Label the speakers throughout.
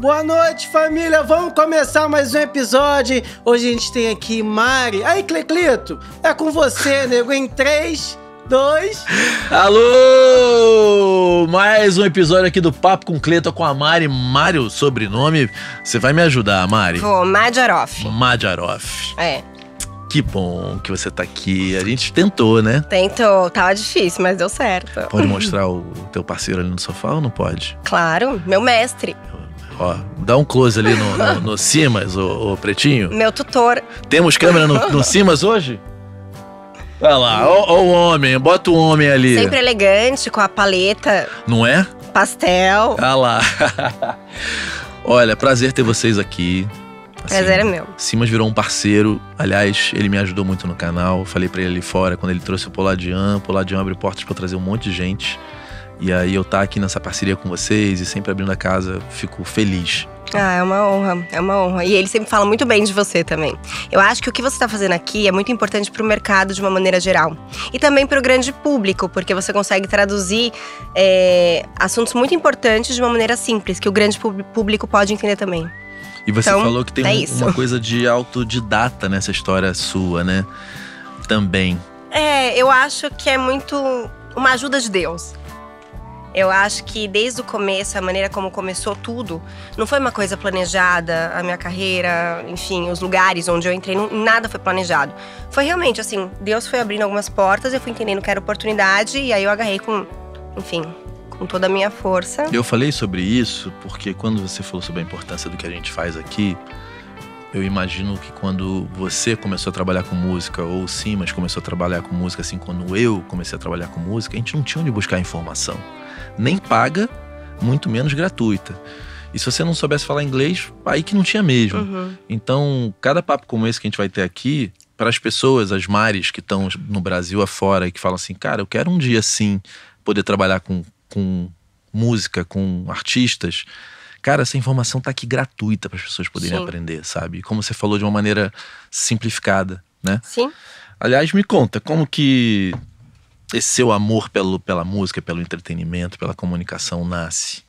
Speaker 1: Boa noite, família! Vamos começar mais um episódio. Hoje a gente tem aqui Mari. Aí, Cleclito, é com você, nego, em 3, 2...
Speaker 2: Alô! Mais um episódio aqui do Papo com Cleto com a Mari. Mário, sobrenome. Você vai me ajudar, Mari? Vou, Madjaroff. Madjaroff. É. Que bom que você tá aqui. A gente tentou, né?
Speaker 3: Tentou, tava tá difícil, mas deu certo.
Speaker 2: Pode mostrar o teu parceiro ali no sofá ou não pode?
Speaker 3: Claro, meu mestre.
Speaker 2: Ó, dá um close ali no, no, no Simas, o, o, Pretinho.
Speaker 3: Meu tutor.
Speaker 2: Temos câmera no, no Simas hoje? Olha lá, ó, ó o homem, bota o homem ali. Sempre
Speaker 3: elegante, com a paleta. Não é? Pastel.
Speaker 2: Olha lá. Olha, prazer ter vocês aqui. Assim, Prazer é meu. Simas virou um parceiro. Aliás, ele me ajudou muito no canal. Falei para ele ali fora quando ele trouxe o Poladian. Poladian abre portas para trazer um monte de gente. E aí eu estar tá aqui nessa parceria com vocês e sempre abrindo a casa, fico feliz.
Speaker 3: Ah, é uma honra, é uma honra. E ele sempre fala muito bem de você também. Eu acho que o que você está fazendo aqui é muito importante para o mercado de uma maneira geral. E também para o grande público, porque você consegue traduzir é, assuntos muito importantes de uma maneira simples, que o grande público pode entender também.
Speaker 2: E você então, falou que tem é um, uma coisa de autodidata nessa história sua, né? Também.
Speaker 3: É, eu acho que é muito uma ajuda de Deus. Eu acho que desde o começo, a maneira como começou tudo, não foi uma coisa planejada, a minha carreira, enfim, os lugares onde eu entrei, não, nada foi planejado. Foi realmente assim, Deus foi abrindo algumas portas, eu fui entendendo que era oportunidade e aí eu agarrei com, enfim, com toda a minha força. Eu
Speaker 2: falei sobre isso porque quando você falou sobre a importância do que a gente faz aqui, eu imagino que quando você começou a trabalhar com música, ou sim, mas começou a trabalhar com música, assim, quando eu comecei a trabalhar com música, a gente não tinha onde buscar informação nem paga, muito menos gratuita. E se você não soubesse falar inglês, aí que não tinha mesmo. Uhum. Então, cada papo como esse que a gente vai ter aqui, para as pessoas, as mares que estão no Brasil afora e que falam assim, cara, eu quero um dia sim poder trabalhar com, com música, com artistas. Cara, essa informação tá aqui gratuita para as pessoas poderem sim. aprender, sabe? Como você falou de uma maneira simplificada, né? Sim. Aliás, me conta, como que esse seu amor pelo, pela música, pelo entretenimento, pela comunicação nasce?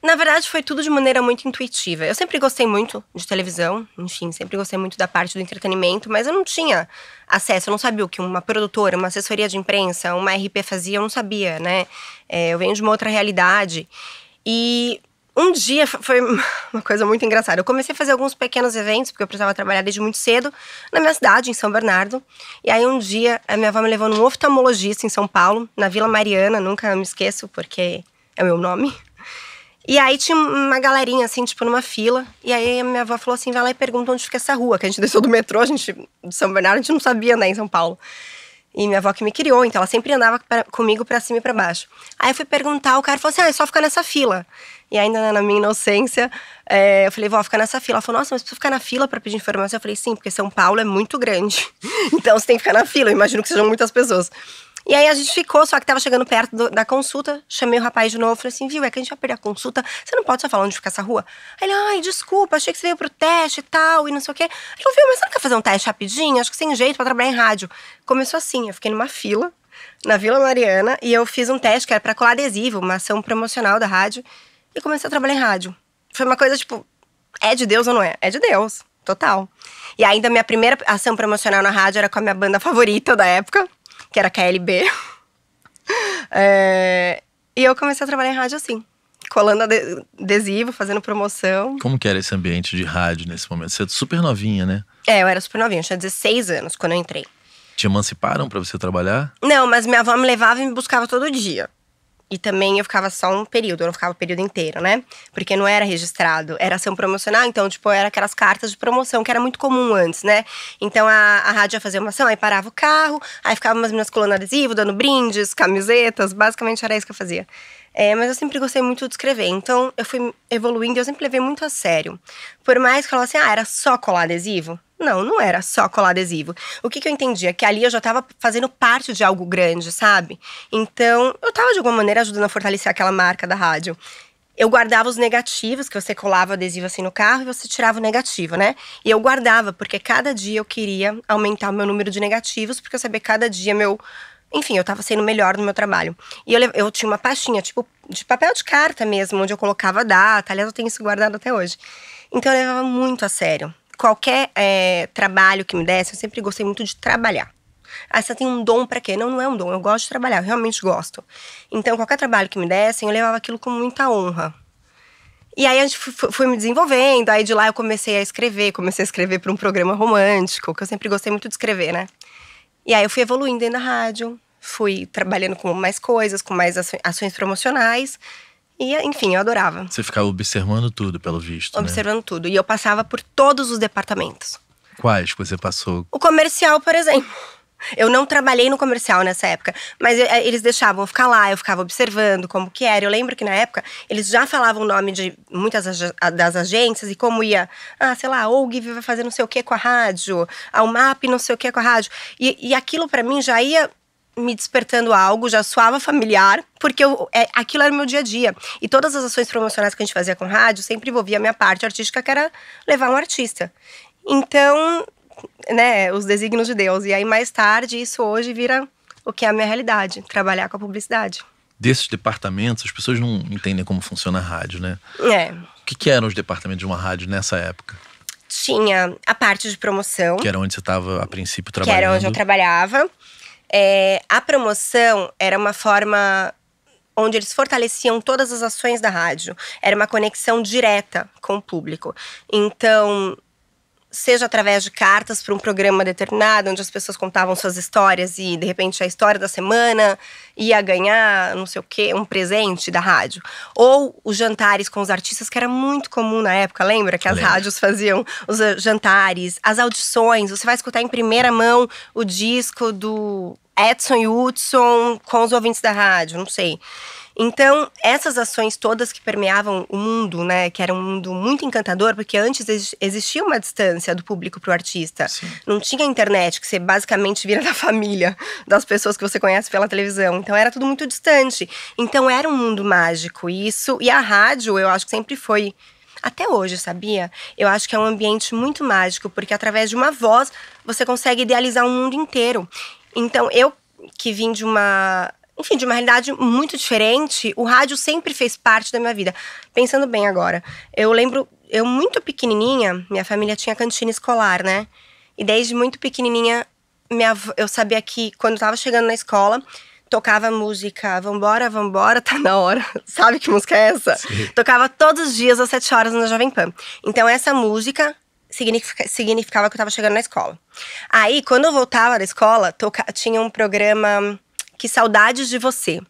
Speaker 3: Na verdade, foi tudo de maneira muito intuitiva. Eu sempre gostei muito de televisão, enfim, sempre gostei muito da parte do entretenimento, mas eu não tinha acesso, eu não sabia o que uma produtora, uma assessoria de imprensa, uma RP fazia, eu não sabia, né? É, eu venho de uma outra realidade. E um dia foi uma coisa muito engraçada. Eu comecei a fazer alguns pequenos eventos, porque eu precisava trabalhar desde muito cedo, na minha cidade, em São Bernardo. E aí um dia a minha avó me levou num oftalmologista em São Paulo, na Vila Mariana, nunca me esqueço, porque é o meu nome. E aí tinha uma galerinha, assim, tipo, numa fila. E aí a minha avó falou assim: vai lá e pergunta onde fica essa rua, que a gente desceu do metrô, a gente, de São Bernardo, a gente não sabia andar né, em São Paulo. E minha avó que me criou, então ela sempre andava pra, comigo para cima e para baixo. Aí eu fui perguntar, o cara falou assim: ah, é só ficar nessa fila. E ainda né, na minha inocência, é, eu falei, vou ficar nessa fila. Ela falou, nossa, mas precisa ficar na fila para pedir informação. Eu falei, sim, porque São Paulo é muito grande. então você tem que ficar na fila, eu imagino que sejam muitas pessoas. E aí a gente ficou, só que tava chegando perto do, da consulta, chamei o rapaz de novo, falei assim, viu, é que a gente vai perder a consulta, você não pode só falar onde fica essa rua? Aí ele, ai, desculpa, achei que você veio pro teste e tal, e não sei o quê. Eu viu, mas você não quer fazer um teste rapidinho? Acho que tem jeito pra trabalhar em rádio. Começou assim, eu fiquei numa fila, na Vila Mariana, e eu fiz um teste que era pra colar adesivo, uma ação promocional da rádio e comecei a trabalhar em rádio. Foi uma coisa tipo, é de Deus ou não é? É de Deus, total. E ainda minha primeira ação promocional na rádio era com a minha banda favorita da época, que era KLB. é, e eu comecei a trabalhar em rádio assim, colando adesivo, fazendo promoção.
Speaker 2: Como que era esse ambiente de rádio nesse momento? Você é super novinha, né?
Speaker 3: É, eu era super novinha, eu tinha 16 anos quando eu entrei.
Speaker 2: Te emanciparam para você trabalhar?
Speaker 3: Não, mas minha avó me levava e me buscava todo dia. E também eu ficava só um período, eu não ficava o período inteiro, né? Porque não era registrado, era ação promocional, então, tipo, era aquelas cartas de promoção, que era muito comum antes, né? Então a, a rádio ia fazer uma ação, aí parava o carro, aí ficava umas meninas colando adesivo, dando brindes, camisetas, basicamente era isso que eu fazia. É, mas eu sempre gostei muito de escrever, então eu fui evoluindo e eu sempre levei muito a sério. Por mais que eu falasse, ah, era só colar adesivo? Não, não era só colar adesivo. O que, que eu entendia? É que ali eu já estava fazendo parte de algo grande, sabe? Então, eu estava de alguma maneira ajudando a fortalecer aquela marca da rádio eu guardava os negativos, que você colava o adesivo assim no carro e você tirava o negativo, né? E eu guardava, porque cada dia eu queria aumentar o meu número de negativos, porque eu sabia que cada dia meu enfim, eu estava sendo melhor no meu trabalho. E eu, eu tinha uma pastinha, tipo, de papel de carta mesmo, onde eu colocava data. Aliás, eu tenho isso guardado até hoje. Então eu levava muito a sério. Qualquer é, trabalho que me desse, eu sempre gostei muito de trabalhar. Ah, você tem um dom para quê? Não, não é um dom. Eu gosto de trabalhar, eu realmente gosto. Então, qualquer trabalho que me dessem, eu levava aquilo com muita honra. E aí a gente fui me desenvolvendo, aí de lá eu comecei a escrever, comecei a escrever para um programa romântico, que eu sempre gostei muito de escrever, né? E aí eu fui evoluindo ainda na rádio, fui trabalhando com mais coisas, com mais ações promocionais. E, enfim, eu adorava.
Speaker 2: Você ficava observando tudo, pelo visto. Né? Observando
Speaker 3: né? tudo. E eu passava por todos os departamentos.
Speaker 2: Quais que você passou? O
Speaker 3: comercial, por exemplo. Eu não trabalhei no comercial nessa época, mas eu, eh, eles deixavam eu ficar lá, eu ficava observando como que era. Eu lembro que na época eles já falavam o nome de muitas das agências e como ia, ah, sei lá, a OUG vai fazer não sei o que com a rádio, a UMAP não sei o que com a rádio. E, e aquilo para mim já ia me despertando algo, já suava familiar, porque eu, é, aquilo era o meu dia a dia. E todas as ações promocionais que a gente fazia com rádio sempre envolvia a minha parte artística, que era levar um artista. Então, né, os desígnios de Deus. E aí, mais tarde, isso hoje vira o que é a minha realidade, trabalhar com a publicidade.
Speaker 2: Desses departamentos, as pessoas não entendem como funciona a rádio, né?
Speaker 3: É. O
Speaker 2: que, que eram os departamentos de uma rádio nessa época?
Speaker 3: Tinha a parte de promoção. Que
Speaker 2: era onde você estava, a princípio, trabalhando. Que era onde eu
Speaker 3: trabalhava. É, a promoção era uma forma onde eles fortaleciam todas as ações da rádio. Era uma conexão direta com o público. Então, seja através de cartas para um programa determinado, onde as pessoas contavam suas histórias e de repente a história da semana ia ganhar não sei o que, um presente da rádio. Ou os jantares com os artistas, que era muito comum na época, lembra? Que as lembra. rádios faziam os eh, jantares, as audições, você vai escutar em primeira mão o disco do Edson e Hudson com os ouvintes da rádio, não sei. Então, essas ações todas que permeavam o mundo, né, que era um mundo muito encantador, porque antes existia uma distância do público para o artista. Sim. Não tinha internet, que você basicamente vira da família, das pessoas que você conhece pela televisão. Então, era tudo muito distante. Então, era um mundo mágico. isso e a rádio, eu acho que sempre foi até hoje, sabia? Eu acho que é um ambiente muito mágico, porque através de uma voz você consegue idealizar um mundo inteiro. Então, eu que vim de uma enfim, de uma realidade muito diferente, o rádio sempre fez parte da minha vida. Pensando bem agora, eu lembro, eu muito pequenininha, minha família tinha cantina escolar, né? E desde muito pequenininha, minha, eu sabia que quando eu tava chegando na escola, tocava música Vambora, Vambora, tá na hora. Sabe que música é essa? Sim. Tocava todos os dias às sete horas na Jovem Pan. Então essa música significa, significava que eu tava chegando na escola. Aí, quando eu voltava da escola, toca, tinha um programa que saudades de você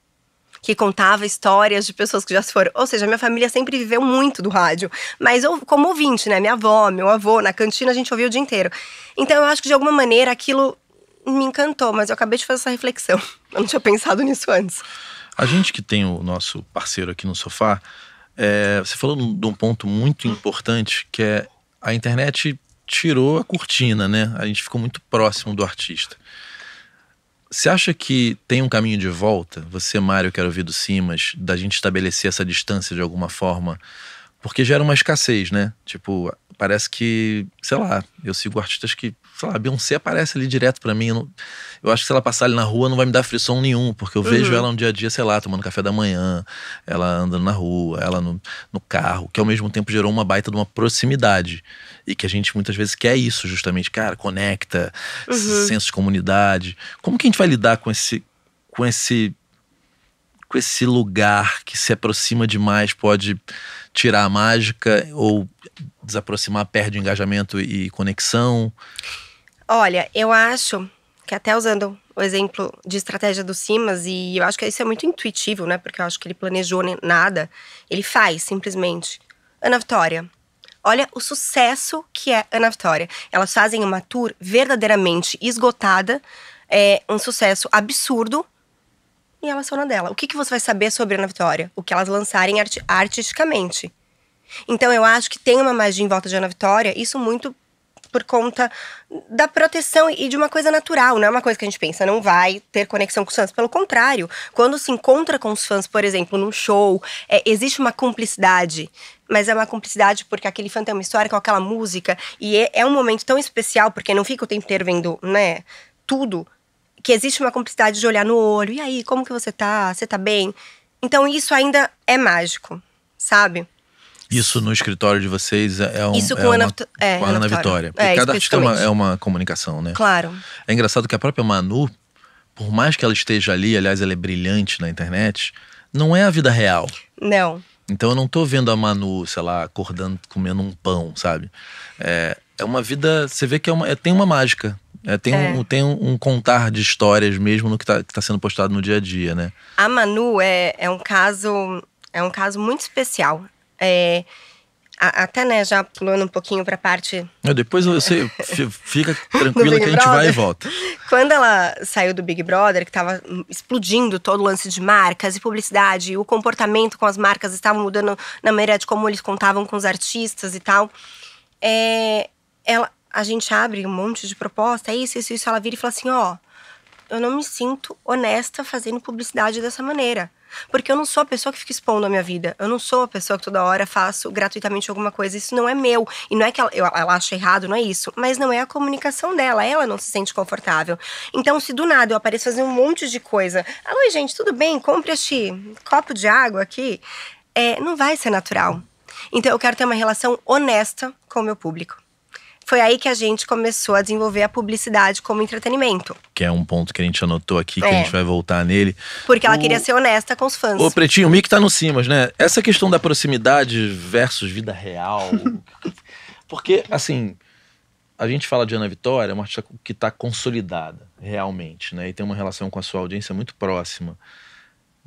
Speaker 3: que contava histórias de pessoas que já se foram. Ou seja, minha família sempre viveu muito do rádio, mas eu, como ouvinte, né? Minha avó, meu avô, na cantina a gente ouvia o dia inteiro. Então eu acho que de alguma maneira aquilo me encantou, mas eu acabei de fazer essa reflexão. Eu não tinha pensado nisso antes.
Speaker 2: A gente que tem o nosso parceiro aqui no sofá, é, você falou de um ponto muito importante que é a internet tirou a cortina, né? A gente ficou muito próximo do artista. Você acha que tem um caminho de volta? Você, Mário, quero ouvir do Simas, da gente estabelecer essa distância de alguma forma? Porque gera uma escassez, né? Tipo, parece que, sei lá, eu sigo artistas que sei lá, a Beyoncé aparece ali direto para mim. Eu, não, eu, acho que se ela passar ali na rua não vai me dar frição nenhum, porque eu uhum. vejo ela no dia a dia, sei lá, tomando café da manhã, ela andando na rua, ela no, no carro, que ao mesmo tempo gerou uma baita de uma proximidade. E que a gente muitas vezes quer isso, justamente, cara, conecta, uhum. senso de comunidade. Como que a gente vai lidar com esse. com esse. com esse lugar que se aproxima demais, pode tirar a mágica ou desaproximar, perde engajamento e conexão?
Speaker 3: Olha, eu acho que até usando o exemplo de estratégia do Simas, e eu acho que isso é muito intuitivo, né? Porque eu acho que ele planejou né, nada, ele faz simplesmente. Ana Vitória. Olha o sucesso que é Ana Vitória. Elas fazem uma tour verdadeiramente esgotada, é um sucesso absurdo, e elas são na dela. O que, que você vai saber sobre Ana Vitória? O que elas lançarem artisticamente. Então eu acho que tem uma magia em volta de Ana Vitória, isso muito por conta da proteção e de uma coisa natural, não é uma coisa que a gente pensa, não vai ter conexão com os fãs. Pelo contrário, quando se encontra com os fãs, por exemplo, num show, é, existe uma cumplicidade. Mas é uma cumplicidade porque aquele fã tem uma história com aquela música. E é, é um momento tão especial, porque não fica o tempo inteiro vendo, né? Tudo. Que existe uma cumplicidade de olhar no olho. E aí, como que você tá? Você tá bem? Então isso ainda é mágico, sabe?
Speaker 2: Isso no escritório de vocês é, é um. Isso é com, é uma, Ana, é, com a Ana, Ana Vitória. Vitória. É, cada artista é, é uma comunicação, né? Claro. É engraçado que a própria Manu, por mais que ela esteja ali, aliás, ela é brilhante na internet, não é a vida real. Não. Então eu não tô vendo a Manu, sei lá, acordando, comendo um pão, sabe? É, é uma vida. Você vê que é uma, é, tem uma mágica. É, tem, Um, tem um, um, contar de histórias mesmo no que está tá sendo postado no dia a dia, né?
Speaker 3: A Manu é, é um caso. É um caso muito especial. É, até né, já pulando um pouquinho para a parte.
Speaker 2: Depois você fica tranquila que a gente Brother. vai e volta.
Speaker 3: Quando ela saiu do Big Brother, que estava explodindo todo o lance de marcas e publicidade, e o comportamento com as marcas estava mudando na maneira de como eles contavam com os artistas e tal. É, ela, a gente abre um monte de proposta, é isso, isso, isso. Ela vira e fala assim: ó, eu não me sinto honesta fazendo publicidade dessa maneira porque eu não sou a pessoa que fica expondo a minha vida. Eu não sou a pessoa que toda hora faço gratuitamente alguma coisa. Isso não é meu. E não é que ela, ela acha errado, não é isso. Mas não é a comunicação dela. Ela não se sente confortável. Então, se do nada eu apareço fazendo um monte de coisa. Alô, gente, tudo bem? Compre este copo de água aqui. É, não vai ser natural. Então, eu quero ter uma relação honesta com o meu público foi aí que a gente começou a desenvolver a publicidade como entretenimento.
Speaker 2: Que é um ponto que a gente anotou aqui, que é. a gente vai voltar nele.
Speaker 3: Porque ela o... queria ser honesta com os fãs. Ô, Pretinho,
Speaker 2: o Mick tá no Simas, né? Essa questão da proximidade versus vida real. porque, assim, a gente fala de Ana Vitória, uma artista que tá consolidada realmente, né? E tem uma relação com a sua audiência muito próxima.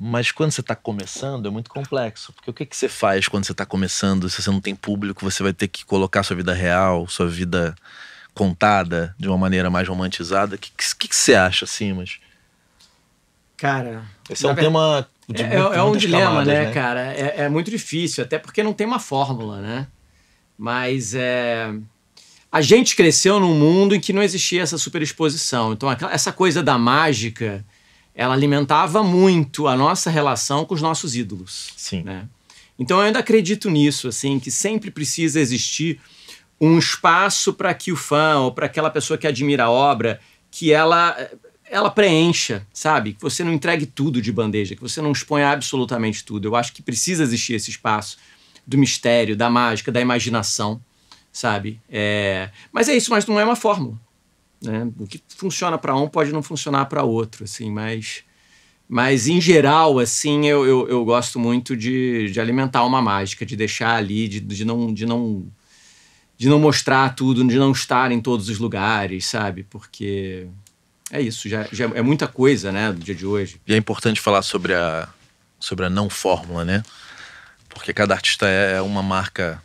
Speaker 2: Mas quando você está começando é muito complexo, porque o que, que você faz quando você está começando? Se você não tem público, você vai ter que colocar sua vida real, sua vida contada de uma maneira mais romantizada. O que, que, que, você acha, assim, mas
Speaker 1: Cara. Esse é um verdade, tema. De é, é, muito, é um dilema, camadas, né, né, cara? É, é muito difícil, até porque não tem uma fórmula, né? Mas é a gente cresceu num mundo em que não existia essa superexposição. Então, essa coisa da mágica ela alimentava muito a nossa relação com os nossos ídolos. Sim. Né? Então eu ainda acredito nisso, assim, que sempre precisa existir um espaço para que o fã ou para aquela pessoa que admira a obra, que ela ela preencha, sabe? Que você não entregue tudo de bandeja, que você não exponha absolutamente tudo. Eu acho que precisa existir esse espaço do mistério, da mágica, da imaginação, sabe? É... Mas é isso, mas não é uma fórmula. Né? O que funciona para um pode não funcionar para outro, assim, mas, mas em geral, assim, eu, eu, eu gosto muito de, de alimentar uma mágica, de deixar ali, de, de não... De não de não mostrar tudo, de não estar em todos os lugares, sabe?
Speaker 2: Porque é isso, já, já é muita coisa, né, do dia de hoje. E é importante falar sobre a sobre a não fórmula, né? Porque cada artista é, é uma marca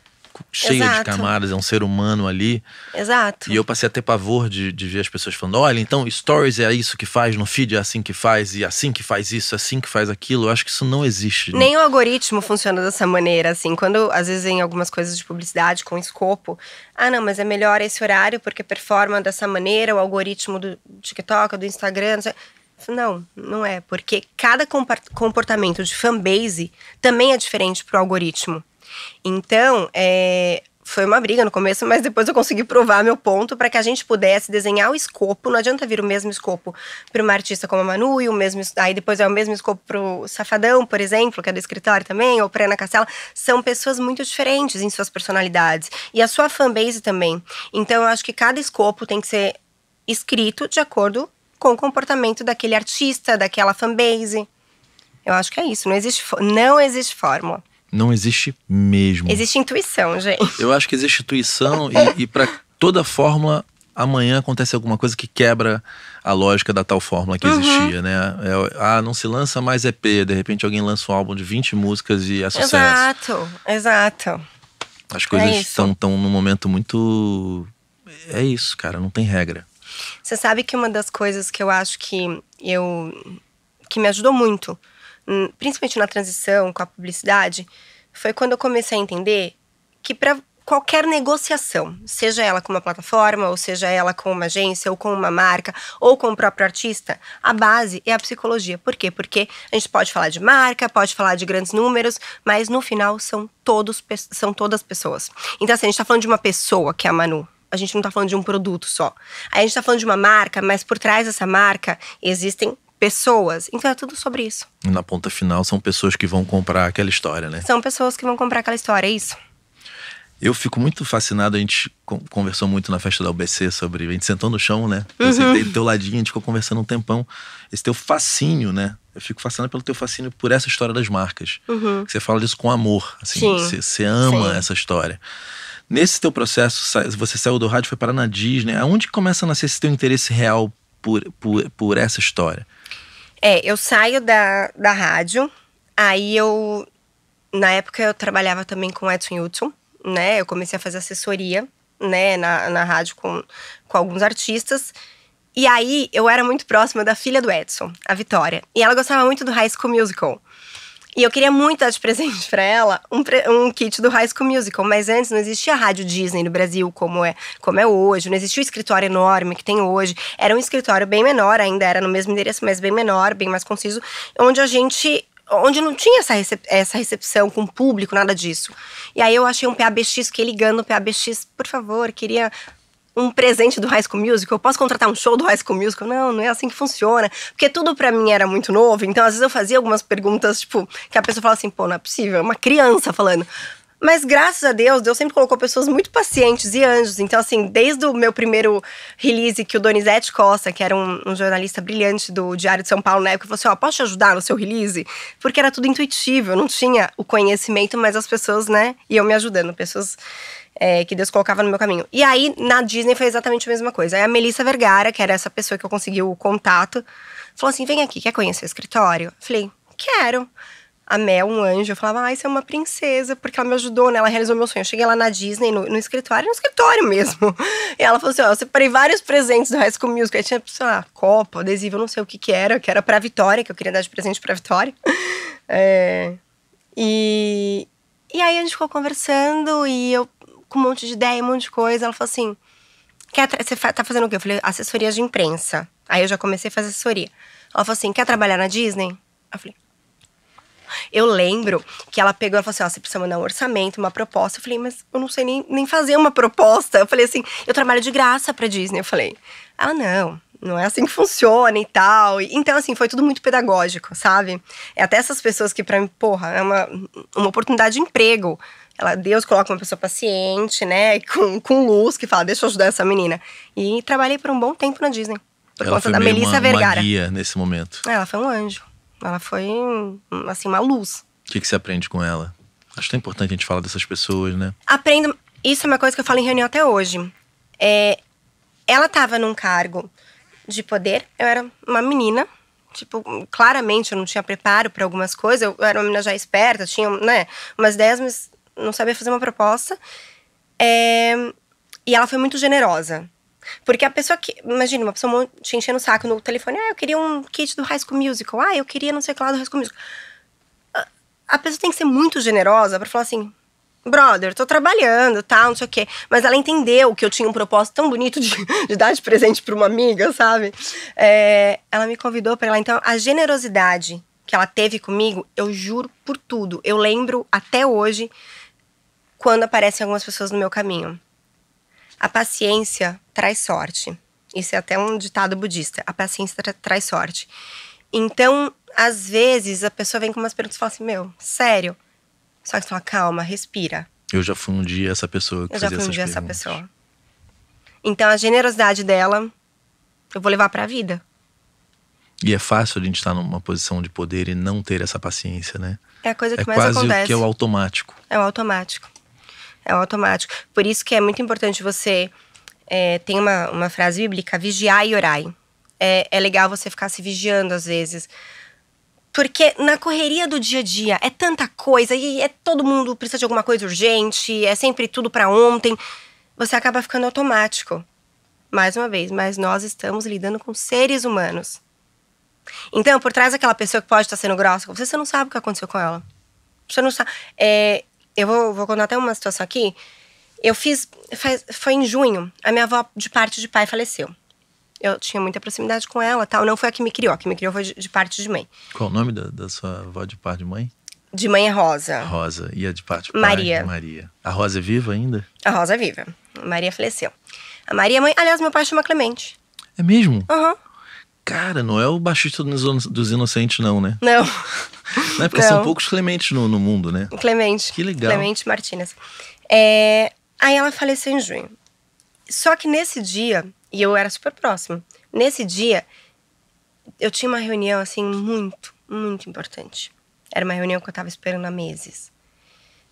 Speaker 2: cheia Exato. de camadas, é um ser humano ali. Exato. E eu passei a ter pavor de, de ver as pessoas falando: olha, então stories é isso que faz, no feed é assim que faz, e é assim que faz isso, é assim que faz aquilo. Eu acho que isso não existe. Né? Nem
Speaker 3: o algoritmo funciona dessa maneira, assim. Quando, às vezes, em algumas coisas de publicidade com escopo, ah, não, mas é melhor esse horário porque performa dessa maneira, o algoritmo do TikTok, do Instagram. Não não, não é, porque cada comportamento de fanbase também é diferente para o algoritmo. Então, é, foi uma briga no começo, mas depois eu consegui provar meu ponto para que a gente pudesse desenhar o escopo. Não adianta vir o mesmo escopo para uma artista como a Manu e o mesmo. Aí depois é o mesmo escopo para o Safadão, por exemplo, que é do escritório também, ou para Ana Castela. São pessoas muito diferentes em suas personalidades e a sua fanbase também. Então eu acho que cada escopo tem que ser escrito de acordo com o comportamento daquele artista, daquela fanbase. Eu acho que é isso. Não existe, não existe fórmula
Speaker 2: não existe mesmo.
Speaker 3: Existe intuição, gente.
Speaker 2: Eu acho que existe intuição e, e para toda fórmula amanhã acontece alguma coisa que quebra a lógica da tal fórmula que uhum. existia, né? É, ah, não se lança mais EP, de repente alguém lança um álbum de 20 músicas e é sucesso.
Speaker 3: Exato, exato.
Speaker 2: As coisas é estão tão num momento muito. É isso, cara, não tem regra.
Speaker 3: Você sabe que uma das coisas que eu acho que eu. que me ajudou muito Hum, principalmente na transição com a publicidade, foi quando eu comecei a entender que para qualquer negociação, seja ela com uma plataforma, ou seja ela com uma agência, ou com uma marca, ou com o próprio artista, a base é a psicologia. Por quê? Porque a gente pode falar de marca, pode falar de grandes números, mas no final são todos são todas pessoas. Então, assim, a gente está falando de uma pessoa que é a Manu, a gente não está falando de um produto só. Aí a gente está falando de uma marca, mas por trás dessa marca existem pessoas. Então é tudo sobre isso.
Speaker 2: E na ponta final são pessoas que vão comprar aquela história, né?
Speaker 3: São pessoas que vão comprar aquela história, é isso.
Speaker 2: Eu fico muito fascinado, a gente conversou muito na festa da UBC sobre. A gente sentou no chão, né? Eu uhum. sentei do teu ladinho, a gente ficou conversando um tempão. Esse teu fascínio, né? Eu fico fascinado pelo teu fascínio por essa história das marcas. Uhum. Você fala disso com amor, assim. Sim. Você, você ama Sim. essa história. Nesse teu processo, você saiu do rádio, foi parar na Disney. Aonde começa a nascer esse teu interesse real por, por, por essa história?
Speaker 3: É, eu saio da, da rádio, aí eu. Na época eu trabalhava também com Edson Hudson, né? Eu comecei a fazer assessoria, né, na, na rádio com, com alguns artistas. E aí eu era muito próxima da filha do Edson, a Vitória. E ela gostava muito do High School Musical. E eu queria muito dar de presente para ela um, um kit do High School Musical, mas antes não existia rádio Disney no Brasil como é, como é hoje, não existia o escritório enorme que tem hoje. Era um escritório bem menor, ainda era no mesmo endereço, mas bem menor, bem mais conciso, onde a gente onde não tinha essa, recep essa recepção com público, nada disso. E aí eu achei um PABX, fiquei ligando o PABX, por favor, queria um presente do High School Music. Eu posso contratar um show do High School Music? Não, não é assim que funciona. Porque tudo para mim era muito novo, então às vezes eu fazia algumas perguntas, tipo, que a pessoa fala assim, pô, não é possível, é uma criança falando. Mas graças a Deus, Deus sempre colocou pessoas muito pacientes e anjos. Então, assim, desde o meu primeiro release, que o Donizete Costa, que era um, um jornalista brilhante do Diário de São Paulo na época, falou assim: Ó, oh, posso te ajudar no seu release? Porque era tudo intuitivo, eu não tinha o conhecimento, mas as pessoas, né, iam me ajudando. Pessoas é, que Deus colocava no meu caminho. E aí, na Disney, foi exatamente a mesma coisa. Aí a Melissa Vergara, que era essa pessoa que eu consegui o contato, falou assim: vem aqui, quer conhecer o escritório? Falei, quero. A Mel, um anjo, eu falava, ai, ah, você é uma princesa, porque ela me ajudou, né? Ela realizou meu sonho. Eu cheguei lá na Disney, no, no escritório, no escritório mesmo. E ela falou assim: ó, eu separei vários presentes do High School Music. Aí tinha, sei lá, copa, adesivo, não sei o que que era, que era pra Vitória, que eu queria dar de presente pra Vitória. É, e, e aí a gente ficou conversando e eu com um monte de ideia, um monte de coisa. Ela falou assim: quer você tá fazendo o quê? Eu falei: assessoria de imprensa. Aí eu já comecei a fazer assessoria. Ela falou assim: quer trabalhar na Disney? Eu falei: eu lembro que ela pegou e falou assim: você precisa mandar um orçamento, uma proposta. Eu falei, mas eu não sei nem, nem fazer uma proposta. Eu falei assim: eu trabalho de graça pra Disney. Eu falei, ela ah, não. Não é assim que funciona e tal. Então, assim, foi tudo muito pedagógico, sabe? É até essas pessoas que, pra mim, porra, é uma, uma oportunidade de emprego. Ela, Deus coloca uma pessoa paciente, né? Com, com luz, que fala, deixa eu ajudar essa menina. E trabalhei por um bom tempo na Disney.
Speaker 2: Por ela conta da Melissa uma, Vergara. Uma nesse momento.
Speaker 3: É, ela foi um anjo. Ela foi, assim, uma luz.
Speaker 2: O que, que você aprende com ela? Acho tão importante a gente falar dessas pessoas, né?
Speaker 3: Aprendo. Isso é uma coisa que eu falo em reunião até hoje. É, ela estava num cargo de poder. Eu era uma menina, tipo, claramente eu não tinha preparo para algumas coisas. Eu era uma menina já esperta, tinha, né, umas ideias, mas não sabia fazer uma proposta. É, e ela foi muito generosa. Porque a pessoa que. Imagina, uma pessoa te enchendo o saco no telefone. Ah, eu queria um kit do High School Musical. Ah, eu queria não sei o que lá do High School Musical. A, pessoa tem que ser muito generosa para falar assim: brother, tô trabalhando, tal, tá, não sei o quê. Mas ela entendeu que eu tinha um propósito tão bonito de, de dar de presente para uma amiga, sabe? É, ela me convidou para lá. Então, a generosidade que ela teve comigo, eu juro por tudo. Eu lembro até hoje quando aparecem algumas pessoas no meu caminho. A paciência traz sorte. Isso é até um ditado budista. A paciência tra traz sorte. Então, às vezes, a pessoa vem com umas perguntas e fala assim: Meu, sério? Só que você fala, calma, respira.
Speaker 2: Eu já fui um dia essa pessoa que Eu já fui um dia perguntas. essa pessoa.
Speaker 3: Então, a generosidade dela, eu vou levar para a vida.
Speaker 2: E é fácil a gente estar tá numa posição de poder e não ter essa paciência, né? É a coisa que é mais quase acontece. que é o automático.
Speaker 3: É o automático. É um automático. Por isso que é muito importante você. É, tem uma, uma frase bíblica: vigiar e orai. É, é legal você ficar se vigiando às vezes. Porque na correria do dia a dia é tanta coisa e é todo mundo precisa de alguma coisa urgente, é sempre tudo para ontem. Você acaba ficando automático. Mais uma vez, mas nós estamos lidando com seres humanos. Então, por trás daquela pessoa que pode estar sendo grossa com você, você não sabe o que aconteceu com ela. Você não sabe. É, eu vou, vou contar até uma situação aqui. Eu fiz. foi em junho. A minha avó, de parte de pai, faleceu. Eu tinha muita proximidade com ela tal. Não foi a que me criou. A que me criou foi de, parte de mãe.
Speaker 2: Qual o nome da, da sua avó de parte de mãe?
Speaker 3: De mãe é Rosa.
Speaker 2: Rosa. E a de parte de Maria. Pai, Maria. A Rosa é viva ainda?
Speaker 3: A Rosa é viva. Maria faleceu. A Maria, é mãe. Aliás, meu pai chama Clemente. É mesmo? Aham. Uhum
Speaker 2: cara, não é o baixista dos Inocentes, não, né?
Speaker 3: Não. não é porque não. são poucos
Speaker 2: clementes no, no, mundo, né?
Speaker 3: Clemente. Que legal. Clemente Martinez. É, aí ela faleceu em junho. Só que nesse dia, e eu era super próximo, nesse dia eu tinha uma reunião assim muito, muito importante. Era uma reunião que eu tava esperando há meses.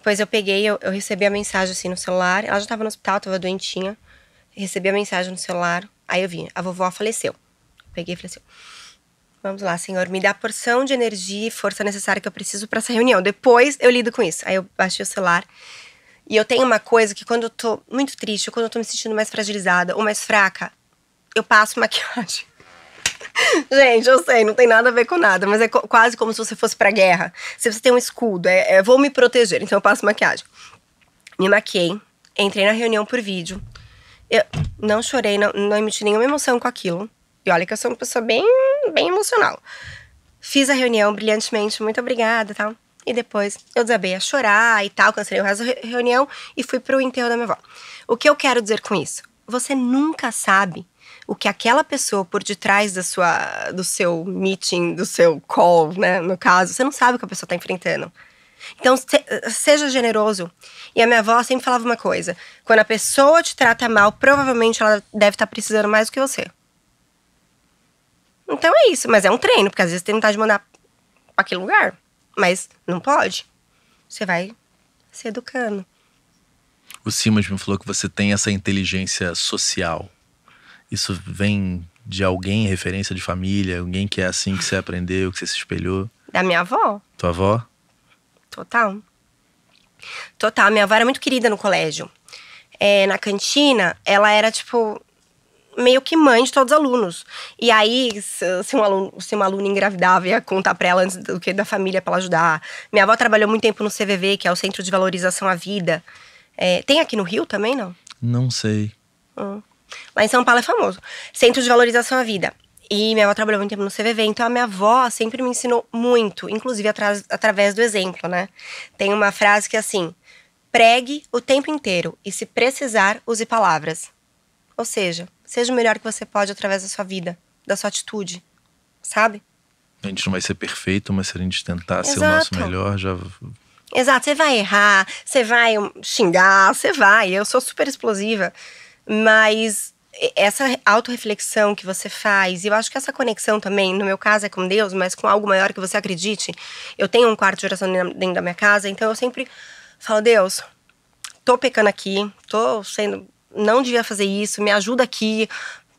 Speaker 3: Pois eu peguei, eu, eu recebi a mensagem assim no celular. Ela já tava no hospital, tava doentinha. Recebi a mensagem no celular. Aí eu vi, a vovó faleceu peguei e falei assim: Vamos lá, Senhor, me dá a porção de energia e força necessária que eu preciso para essa reunião. Depois eu lido com isso. Aí eu baixei o celular. E eu tenho uma coisa que quando eu tô muito triste, ou quando eu tô me sentindo mais fragilizada ou mais fraca, eu passo maquiagem. Gente, eu sei, não tem nada a ver com nada, mas é co quase como se você fosse pra guerra. Se você tem um escudo, é, é, vou me proteger, então eu passo maquiagem. Me maquiei, entrei na reunião por vídeo. Eu não chorei, não, não emiti nenhuma emoção com aquilo. E olha que eu sou uma pessoa bem, bem emocional. Fiz a reunião brilhantemente, muito obrigada e tal. E depois eu desabei a chorar e tal, cancelei o resto da reunião e fui pro enterro da minha avó. O que eu quero dizer com isso? Você nunca sabe o que aquela pessoa por detrás da sua, do seu meeting, do seu call, né? No caso, você não sabe o que a pessoa tá enfrentando. Então, se, seja generoso. E a minha avó sempre falava uma coisa: quando a pessoa te trata mal, provavelmente ela deve estar tá precisando mais do que você. Então é isso, mas é um treino, porque às vezes tem vontade de mandar para aquele lugar, mas não pode. Você vai se educando.
Speaker 2: O Simas me falou que você tem essa inteligência social. Isso vem de alguém, referência de família, alguém que é assim que você aprendeu, que você se espelhou?
Speaker 3: Da minha avó. Tua avó? Total. Total. Minha avó era muito querida no colégio. É, na cantina, ela era tipo meio que mãe de todos os alunos. E aí, se um aluno, se uma aluna engravidava, ia contar para ela antes do que da família para ela ajudar. Minha avó trabalhou muito tempo no CVV, que é o Centro de Valorização à Vida. É, tem aqui no Rio também, não?
Speaker 2: Não sei.
Speaker 3: Hum. Lá em São Paulo é famoso. Centro de Valorização à Vida. E minha avó trabalhou muito tempo no CVV, então a minha avó sempre me ensinou muito, inclusive atras, através do exemplo, né? Tem uma frase que é assim: pregue o tempo inteiro e, se precisar, use palavras. Ou seja, Seja o melhor que você pode através da sua vida, da sua atitude, sabe?
Speaker 2: A gente não vai ser perfeito, mas se a gente tentar Exato. ser o nosso melhor, já.
Speaker 3: Exato, você vai errar, você vai hum, xingar, você vai. Eu sou super explosiva, mas essa autorreflexão que você faz, e eu acho que essa conexão também, no meu caso é com Deus, mas com algo maior que você acredite. Eu tenho um quarto de oração dentro da minha casa, então eu sempre falo, Deus, tô pecando aqui, tô sendo não devia fazer isso, me ajuda aqui,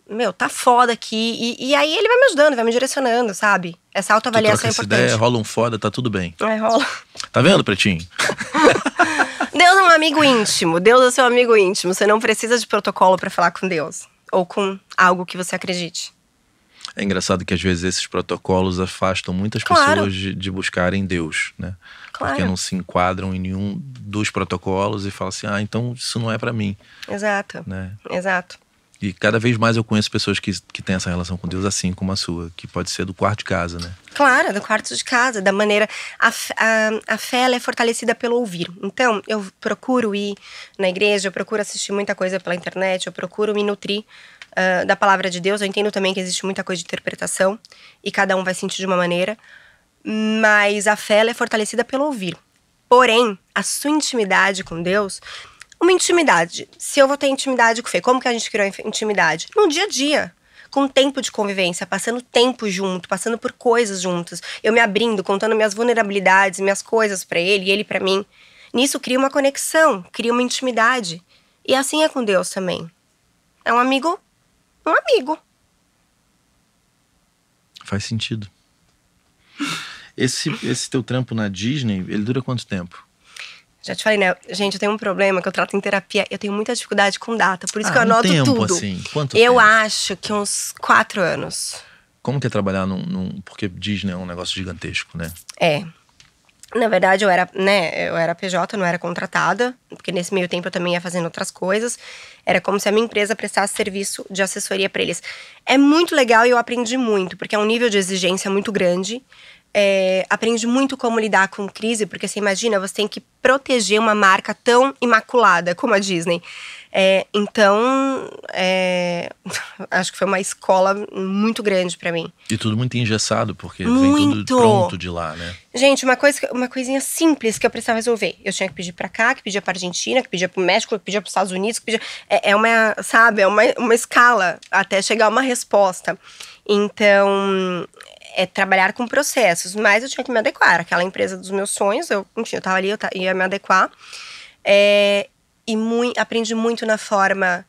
Speaker 3: meu, tá foda aqui. E, e, aí ele vai me ajudando, vai me direcionando, sabe? Essa autoavaliação é importante. Ideia,
Speaker 2: rola um foda, tá tudo bem. É, rola. Tá vendo, Pretinho?
Speaker 3: Deus é um amigo íntimo. Deus é seu amigo íntimo. Você não precisa de protocolo para falar com Deus. Ou com algo que você acredite.
Speaker 2: É engraçado que às vezes esses protocolos afastam muitas claro. pessoas de, de buscarem Deus, né? Claro. Porque não se enquadram em nenhum dos protocolos e falam assim, ah, então isso não é para mim. Exato. Né? Exato. E cada vez mais eu conheço pessoas que, que têm essa relação com Deus assim como a sua, que pode ser do quarto de casa, né?
Speaker 3: Claro, do quarto de casa, da maneira. A, a, a fé é fortalecida pelo ouvir. Então, eu procuro ir na igreja, eu procuro assistir muita coisa pela internet, eu procuro me nutrir uh, da palavra de Deus. Eu entendo também que existe muita coisa de interpretação e cada um vai sentir de uma maneira mas a fé é fortalecida pelo ouvir. Porém, a sua intimidade com Deus, uma intimidade. Se eu vou ter intimidade com o Fê, como que a gente criou intimidade? No dia a dia com tempo de convivência, passando tempo junto, passando por coisas juntas, eu me abrindo, contando minhas vulnerabilidades, minhas coisas para ele e ele para mim. Nisso cria uma conexão, cria uma intimidade. E assim é com Deus também. É um amigo, um amigo.
Speaker 2: Faz sentido. Esse, esse teu trampo na Disney, ele dura quanto tempo?
Speaker 3: Já te falei, né? Gente, eu tenho um problema que eu trato em terapia. Eu tenho muita dificuldade com data, por isso ah, que eu anoto tempo, tudo. Assim. Quanto eu tempo? acho que uns quatro
Speaker 2: anos. Como que é trabalhar num, num, Porque Disney é um negócio gigantesco, né?
Speaker 3: É. Na verdade, eu era, né, eu era PJ, não era contratada, porque nesse meio tempo eu também ia fazendo outras coisas. Era como se a minha empresa prestasse serviço de assessoria para eles. É muito legal e eu aprendi muito, porque é um nível de exigência muito grande é, aprende muito como lidar com crise, porque você imagina, você tem que proteger uma marca tão imaculada como a Disney. É, então, é, acho que foi uma escola muito grande para mim.
Speaker 2: E tudo muito engessado, porque muito. vem tudo pronto de lá, né?
Speaker 3: Gente, uma, coisa, uma coisinha simples que eu precisava resolver. Eu tinha que pedir para cá, que pedia pra Argentina, que pedia pro México, que pedia pros Estados Unidos, que pedia. É, é uma, sabe, é uma, uma escala até chegar a uma resposta. Então, é trabalhar com processos, mas eu tinha que me adequar. Aquela empresa dos meus sonhos, eu, enfim, eu tava ali, eu ia me adequar. É, e mui, aprendi muito na forma,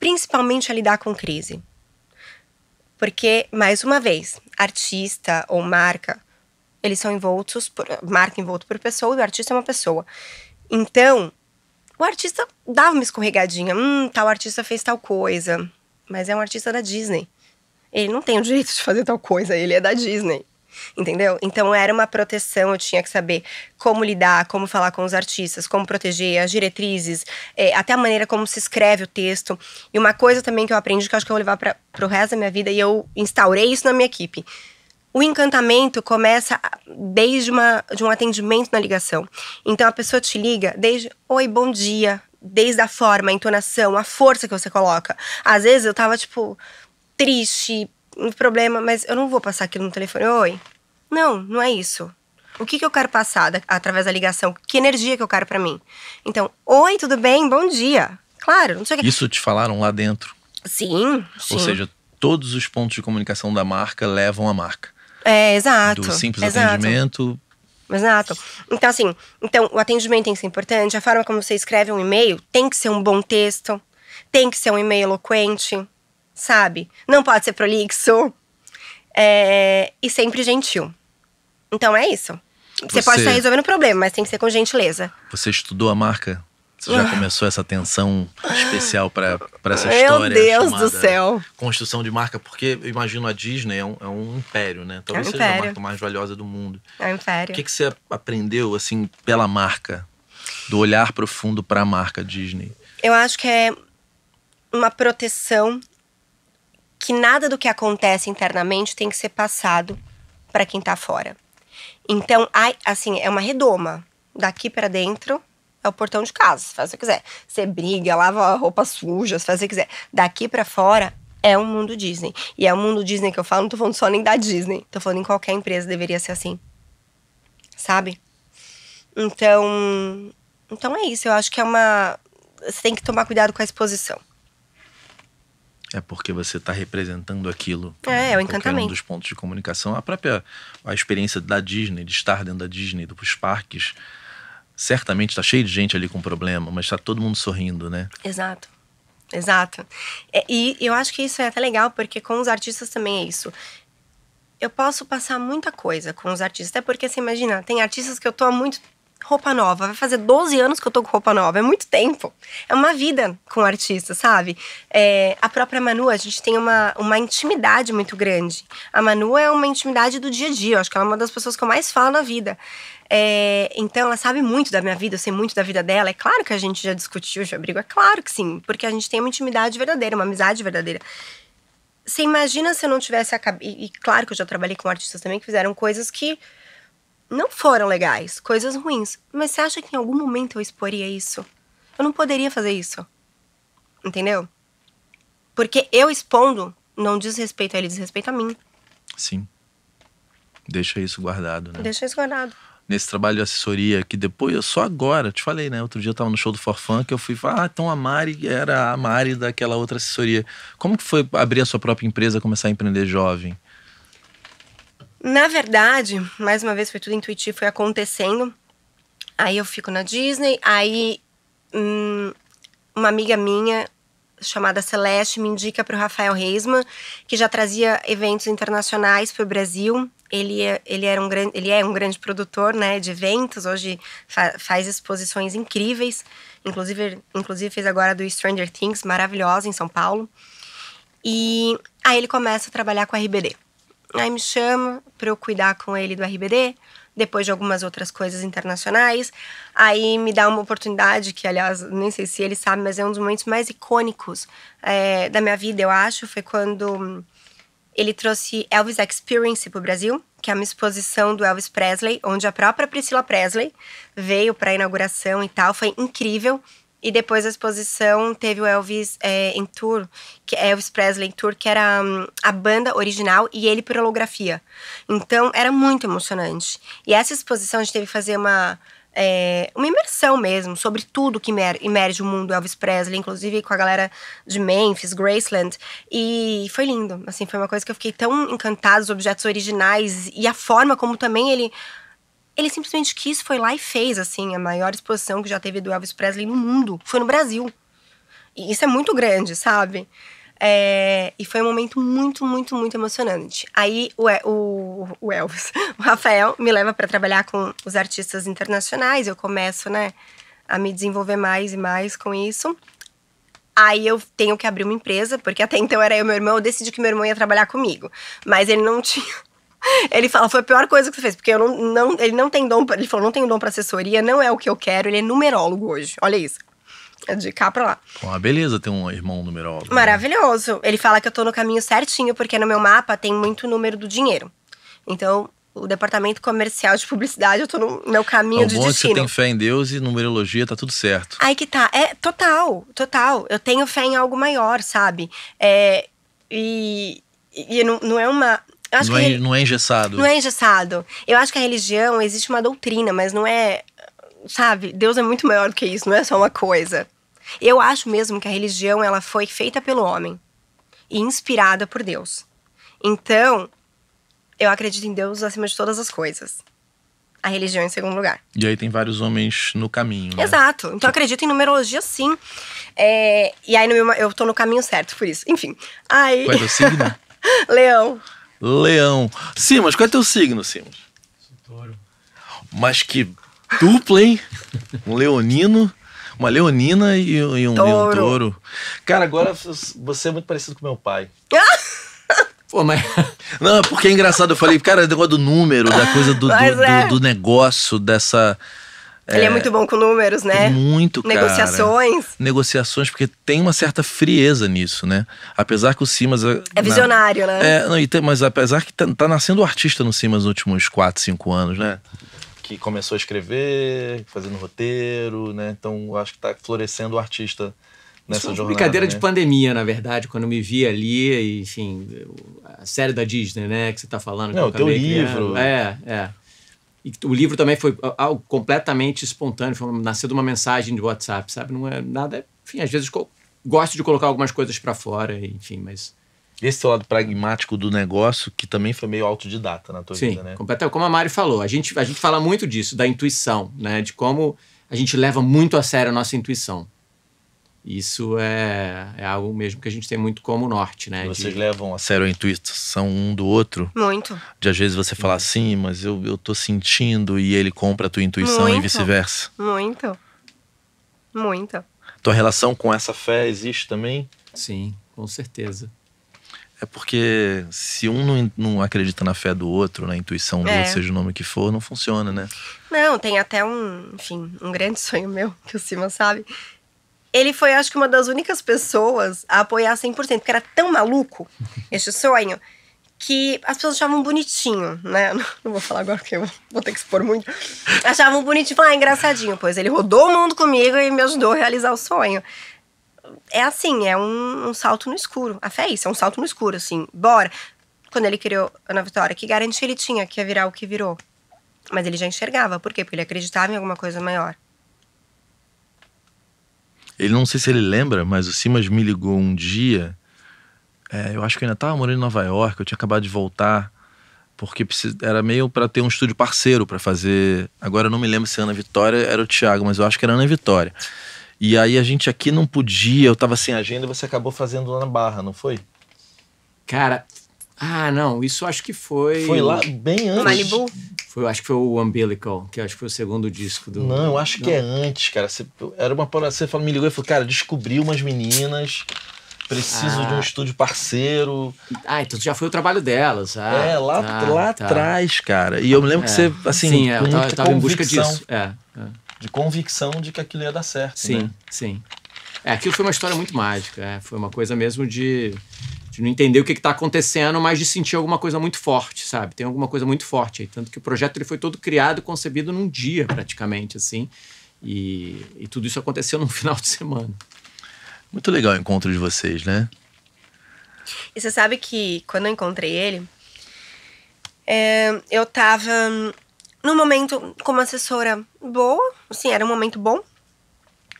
Speaker 3: principalmente a lidar com crise. Porque, mais uma vez, artista ou marca, eles são envoltos, por, marca envolto por pessoa e o artista é uma pessoa. Então, o artista dava uma escorregadinha. Hum, tal artista fez tal coisa. Mas é um artista da Disney ele não tem o direito de fazer tal coisa, ele é da Disney. Entendeu? Então era uma proteção, eu tinha que saber como lidar, como falar com os artistas, como proteger as diretrizes, é, até a maneira como se escreve o texto. E uma coisa também que eu aprendi, que eu acho que eu vou levar para o resto da minha vida, e eu instaurei isso na minha equipe. O encantamento começa desde uma, de um atendimento na ligação. Então a pessoa te liga desde oi, bom dia, desde a forma, a entonação, a força que você coloca. Às vezes eu tava tipo, triste, um problema, mas eu não vou passar aquilo no telefone. Oi? Não, não é isso. O que, que eu quero passar da, através da ligação? Que energia que eu quero para mim? Então, oi, tudo bem? Bom dia. Claro, não sei o que.
Speaker 2: Isso te falaram lá dentro?
Speaker 3: Sim. sim. Ou seja,
Speaker 2: todos os pontos de comunicação da marca levam a marca.
Speaker 3: É, exato. Do simples exato. atendimento. Exato. Então, assim, então, o atendimento tem que ser importante, a forma como você escreve um e-mail tem que ser um bom texto, tem que ser um e-mail eloquente, sabe? Não pode ser prolixo. É, e sempre gentil. Então é isso.
Speaker 2: Você, você pode estar resolvendo
Speaker 3: o problema, mas tem que ser com gentileza.
Speaker 2: Você estudou a marca? Você já ah. começou essa atenção especial para essa história? Meu Deus do céu! Construção de marca, porque eu imagino a Disney é um, é um império, né? Talvez é um seja império. a marca mais valiosa do mundo.
Speaker 3: É um império. O que,
Speaker 2: que você aprendeu, assim, pela marca? Do olhar profundo para a marca Disney?
Speaker 3: Eu acho que é uma proteção que nada do que acontece internamente tem que ser passado para quem está fora. Então, assim, é uma redoma. Daqui para dentro é o portão de casa, faz o que quiser. Você briga, lava roupa suja, faz o que quiser. Daqui para fora é um mundo Disney. E é um mundo Disney que eu falo, não tô falando só nem da Disney. Tô falando em qualquer empresa deveria ser assim. Sabe? Então, então é isso, eu acho que é uma você tem que tomar cuidado com a exposição.
Speaker 2: É porque você está representando aquilo. É, é o encantamento. Um dos pontos de comunicação. A própria a experiência da Disney, de estar dentro da Disney, dos parques, certamente está cheio de gente ali com problema, mas está todo mundo sorrindo, né?
Speaker 3: Exato. Exato. E, é, e eu acho que isso é até legal, porque com os artistas também é isso eu posso passar muita coisa com os artistas. Até porque, você imagina, tem artistas que eu tô há muito roupa nova. Vai fazer 12 anos que eu tô com roupa nova. É muito tempo. É uma vida com artista, sabe? É, a própria Manu, a gente tem uma, uma intimidade muito grande. A Manu é uma intimidade do dia a dia. Eu acho que ela é uma das pessoas que eu mais falo na vida. É, então ela sabe muito da minha vida, eu sei muito da vida dela. É claro que a gente já discutiu, já brigou, é claro que sim, porque a gente tem uma intimidade verdadeira, uma amizade verdadeira. Você imagina se eu não tivesse acabado. E, e claro que eu já trabalhei com artistas também que fizeram coisas que não foram legais, coisas ruins. Mas você acha que em algum momento eu exporia isso? Eu não poderia fazer isso. Entendeu? Porque eu expondo não diz respeito a ele, diz respeito a mim.
Speaker 2: Sim. Deixa isso guardado, né?
Speaker 3: Deixa isso guardado.
Speaker 2: Nesse trabalho de assessoria, que depois, eu só agora, te falei, né? Outro dia eu tava no show do Forfã, que eu fui falar, ah, então a Mari era a Mari daquela outra assessoria. Como que foi abrir a sua própria empresa, começar a empreender jovem?
Speaker 3: Na verdade, mais uma vez foi tudo intuitivo, foi acontecendo. Aí eu fico na Disney, aí hum, uma amiga minha chamada Celeste me indica para o Rafael Reisman, que já trazia eventos internacionais para o Brasil. Ele, é, ele, era um grande, ele é um grande produtor né, de eventos, hoje fa faz exposições incríveis, inclusive, inclusive fez agora do Stranger Things, maravilhosa, em São Paulo. E aí ele começa a trabalhar com a RBD. Aí me chama para eu cuidar com ele do RBD, depois de algumas outras coisas internacionais. Aí me dá uma oportunidade, que aliás, nem sei se ele sabe, mas é um dos momentos mais icônicos é, da minha vida, eu acho. Foi quando ele trouxe Elvis Experience para o Brasil, que é uma exposição do Elvis Presley, onde a própria Priscila Presley veio para a inauguração e tal. Foi incrível. E depois a exposição teve o Elvis é, em tour, que Elvis Presley em tour, que era um, a banda original e ele por holografia. Então era muito emocionante. E essa exposição a gente teve que fazer uma é, uma imersão mesmo sobre tudo que emerge o mundo Elvis Presley, inclusive com a galera de Memphis, Graceland. E foi lindo, assim, foi uma coisa que eu fiquei tão encantada, os objetos originais e a forma como também ele ele simplesmente quis, foi lá e fez, assim, a maior exposição que já teve do Elvis Presley no mundo foi no Brasil. E isso é muito grande, sabe? É, e foi um momento muito, muito, muito emocionante. Aí o, o, o Elvis, o Rafael, me leva para trabalhar com os artistas internacionais. Eu começo, né, a me desenvolver mais e mais com isso. Aí eu tenho que abrir uma empresa, porque até então era eu e meu irmão, eu decidi que meu irmão ia trabalhar comigo. Mas ele não tinha ele fala, foi a pior coisa que você fez, porque eu não, não ele não tem dom, pra, ele falou, não tenho dom para assessoria, não é o que eu quero, ele é numerólogo hoje. Olha isso. É de cá pra lá.
Speaker 2: Ah, beleza ter um irmão numerólogo. Né?
Speaker 3: Maravilhoso. Né? Ele fala que eu tô no caminho certinho, porque no meu mapa tem muito número do dinheiro. Então, o departamento comercial de publicidade, eu tô no meu caminho é de bom destino. É que
Speaker 2: você tem fé em Deus e numerologia, tá tudo certo.
Speaker 3: Aí que tá. É total, total. Eu tenho fé em algo maior, sabe? É, e, e não, não é uma Acho não, é que é, não é
Speaker 2: engessado. Não é
Speaker 3: engessado. Eu acho que a religião existe uma doutrina, mas não é. Sabe, Deus é muito maior do que isso, não é só uma coisa. Eu acho mesmo que a religião ela foi feita pelo homem e inspirada por Deus. Então, eu acredito em Deus acima de todas as coisas. A religião em segundo lugar.
Speaker 2: E aí tem vários homens no caminho, né?
Speaker 3: Exato. Então eu acredito em numerologia, sim. É... E aí meu... eu tô no caminho certo, por isso. Enfim. Aí. Qual é o signo?
Speaker 2: Leão. Leão. Simas, qual é teu signo, Simas? Touro. Mas que dupla, hein? Um leonino, uma leonina e, e um touro. leão touro. Cara, agora você é muito parecido com meu pai. Pô, mas. Não, é porque é engraçado. Eu falei, cara, é o negócio do número, da coisa do, do, é. do, do negócio, dessa ele é, é muito
Speaker 3: bom com números, né? Muito, Negociações.
Speaker 2: Cara. Negociações, porque tem uma certa frieza nisso, né? Apesar que o Simas... É, é
Speaker 3: visionário, né? É,
Speaker 2: não, e tem, mas apesar que tá, tá nascendo artista no Simas nos últimos 4, 5 anos, né? Que começou a escrever, fazendo roteiro, né? Então, acho que tá florescendo o artista nessa Isso é jornada. Uma brincadeira né? de
Speaker 1: pandemia, na verdade, quando me vi ali, enfim, a série da Disney, né, que você está falando. Não, o teu livro. Criando. É, é. E o livro também foi algo completamente espontâneo, foi, nasceu de uma mensagem de WhatsApp, sabe? Não é nada. Enfim, às vezes gosto de colocar algumas coisas para fora, enfim, mas. Esse lado pragmático do negócio, que também foi meio autodidata na tua Sim, vida, né? Completamente. Como a Mari falou, a gente, a gente fala muito disso, da intuição, né? De como a gente leva muito a sério a nossa intuição.
Speaker 2: Isso é, é algo mesmo que a gente tem muito como norte, né? Vocês de... levam a sério a intuição um do outro? Muito. De às vezes você falar assim, mas eu, eu tô sentindo e ele compra a tua intuição muito. e vice-versa.
Speaker 3: Muito. Muito.
Speaker 2: Tua relação com essa fé existe também? Sim, com certeza. É porque se um não, não, acredita na fé do outro, na intuição do outro, é. seja o nome que for, não funciona, né?
Speaker 3: Não, tem até um, enfim, um grande sonho meu, que o Simon sabe, ele foi, acho que, uma das únicas pessoas a apoiar 100%, porque era tão maluco este sonho que as pessoas achavam bonitinho, né? Não, não vou falar agora porque eu vou ter que expor muito. Achavam bonitinho, ah, engraçadinho, pois ele rodou o mundo comigo e me ajudou a realizar o sonho. É assim, é um, um salto no escuro. A fé é isso, é um salto no escuro, assim. Bora. Quando ele criou Ana Vitória, que garantia ele tinha que ia virar o que virou? Mas ele já enxergava. Por quê? Porque ele acreditava em alguma coisa maior.
Speaker 2: Ele não sei se ele lembra, mas o Simas me ligou um dia. É, eu acho que eu ainda estava morando em Nova York, eu tinha acabado de voltar, porque era meio para ter um estúdio parceiro para fazer. Agora eu não me lembro se Ana Vitória era o Thiago, mas eu acho que era Ana Vitória. E aí a gente aqui não podia, eu estava sem agenda e você acabou fazendo lá na Barra, não foi? Cara,
Speaker 1: ah, não, isso acho que foi. Foi lá bem antes. Malibu? Foi, acho que foi o Umbilical,
Speaker 2: que acho que foi o segundo disco do. Não, eu acho não. que é antes, cara. Você, era uma Você falou, me ligou e falou, cara, descobri umas meninas. Preciso ah. de um ah. estúdio parceiro. Ah, então já foi
Speaker 1: o trabalho delas. Ah, é, lá, tá, lá tá. atrás,
Speaker 2: cara. E eu me lembro é. que você, assim, Sim, é, eu tava, eu tava em busca disso. É, é. De convicção de que aquilo ia dar certo. Sim, né?
Speaker 1: sim. É, aquilo foi uma história muito mágica. É. Foi uma coisa mesmo de de não entender o que está acontecendo, mas de sentir alguma coisa muito forte, sabe? Tem alguma coisa muito forte aí. Tanto que o projeto ele foi todo criado, e concebido num dia, praticamente, assim. E, e tudo isso aconteceu num final de semana.
Speaker 2: Muito legal o encontro de vocês, né?
Speaker 3: E você sabe que quando eu encontrei ele, é, eu tava num momento como assessora boa, assim, era um momento bom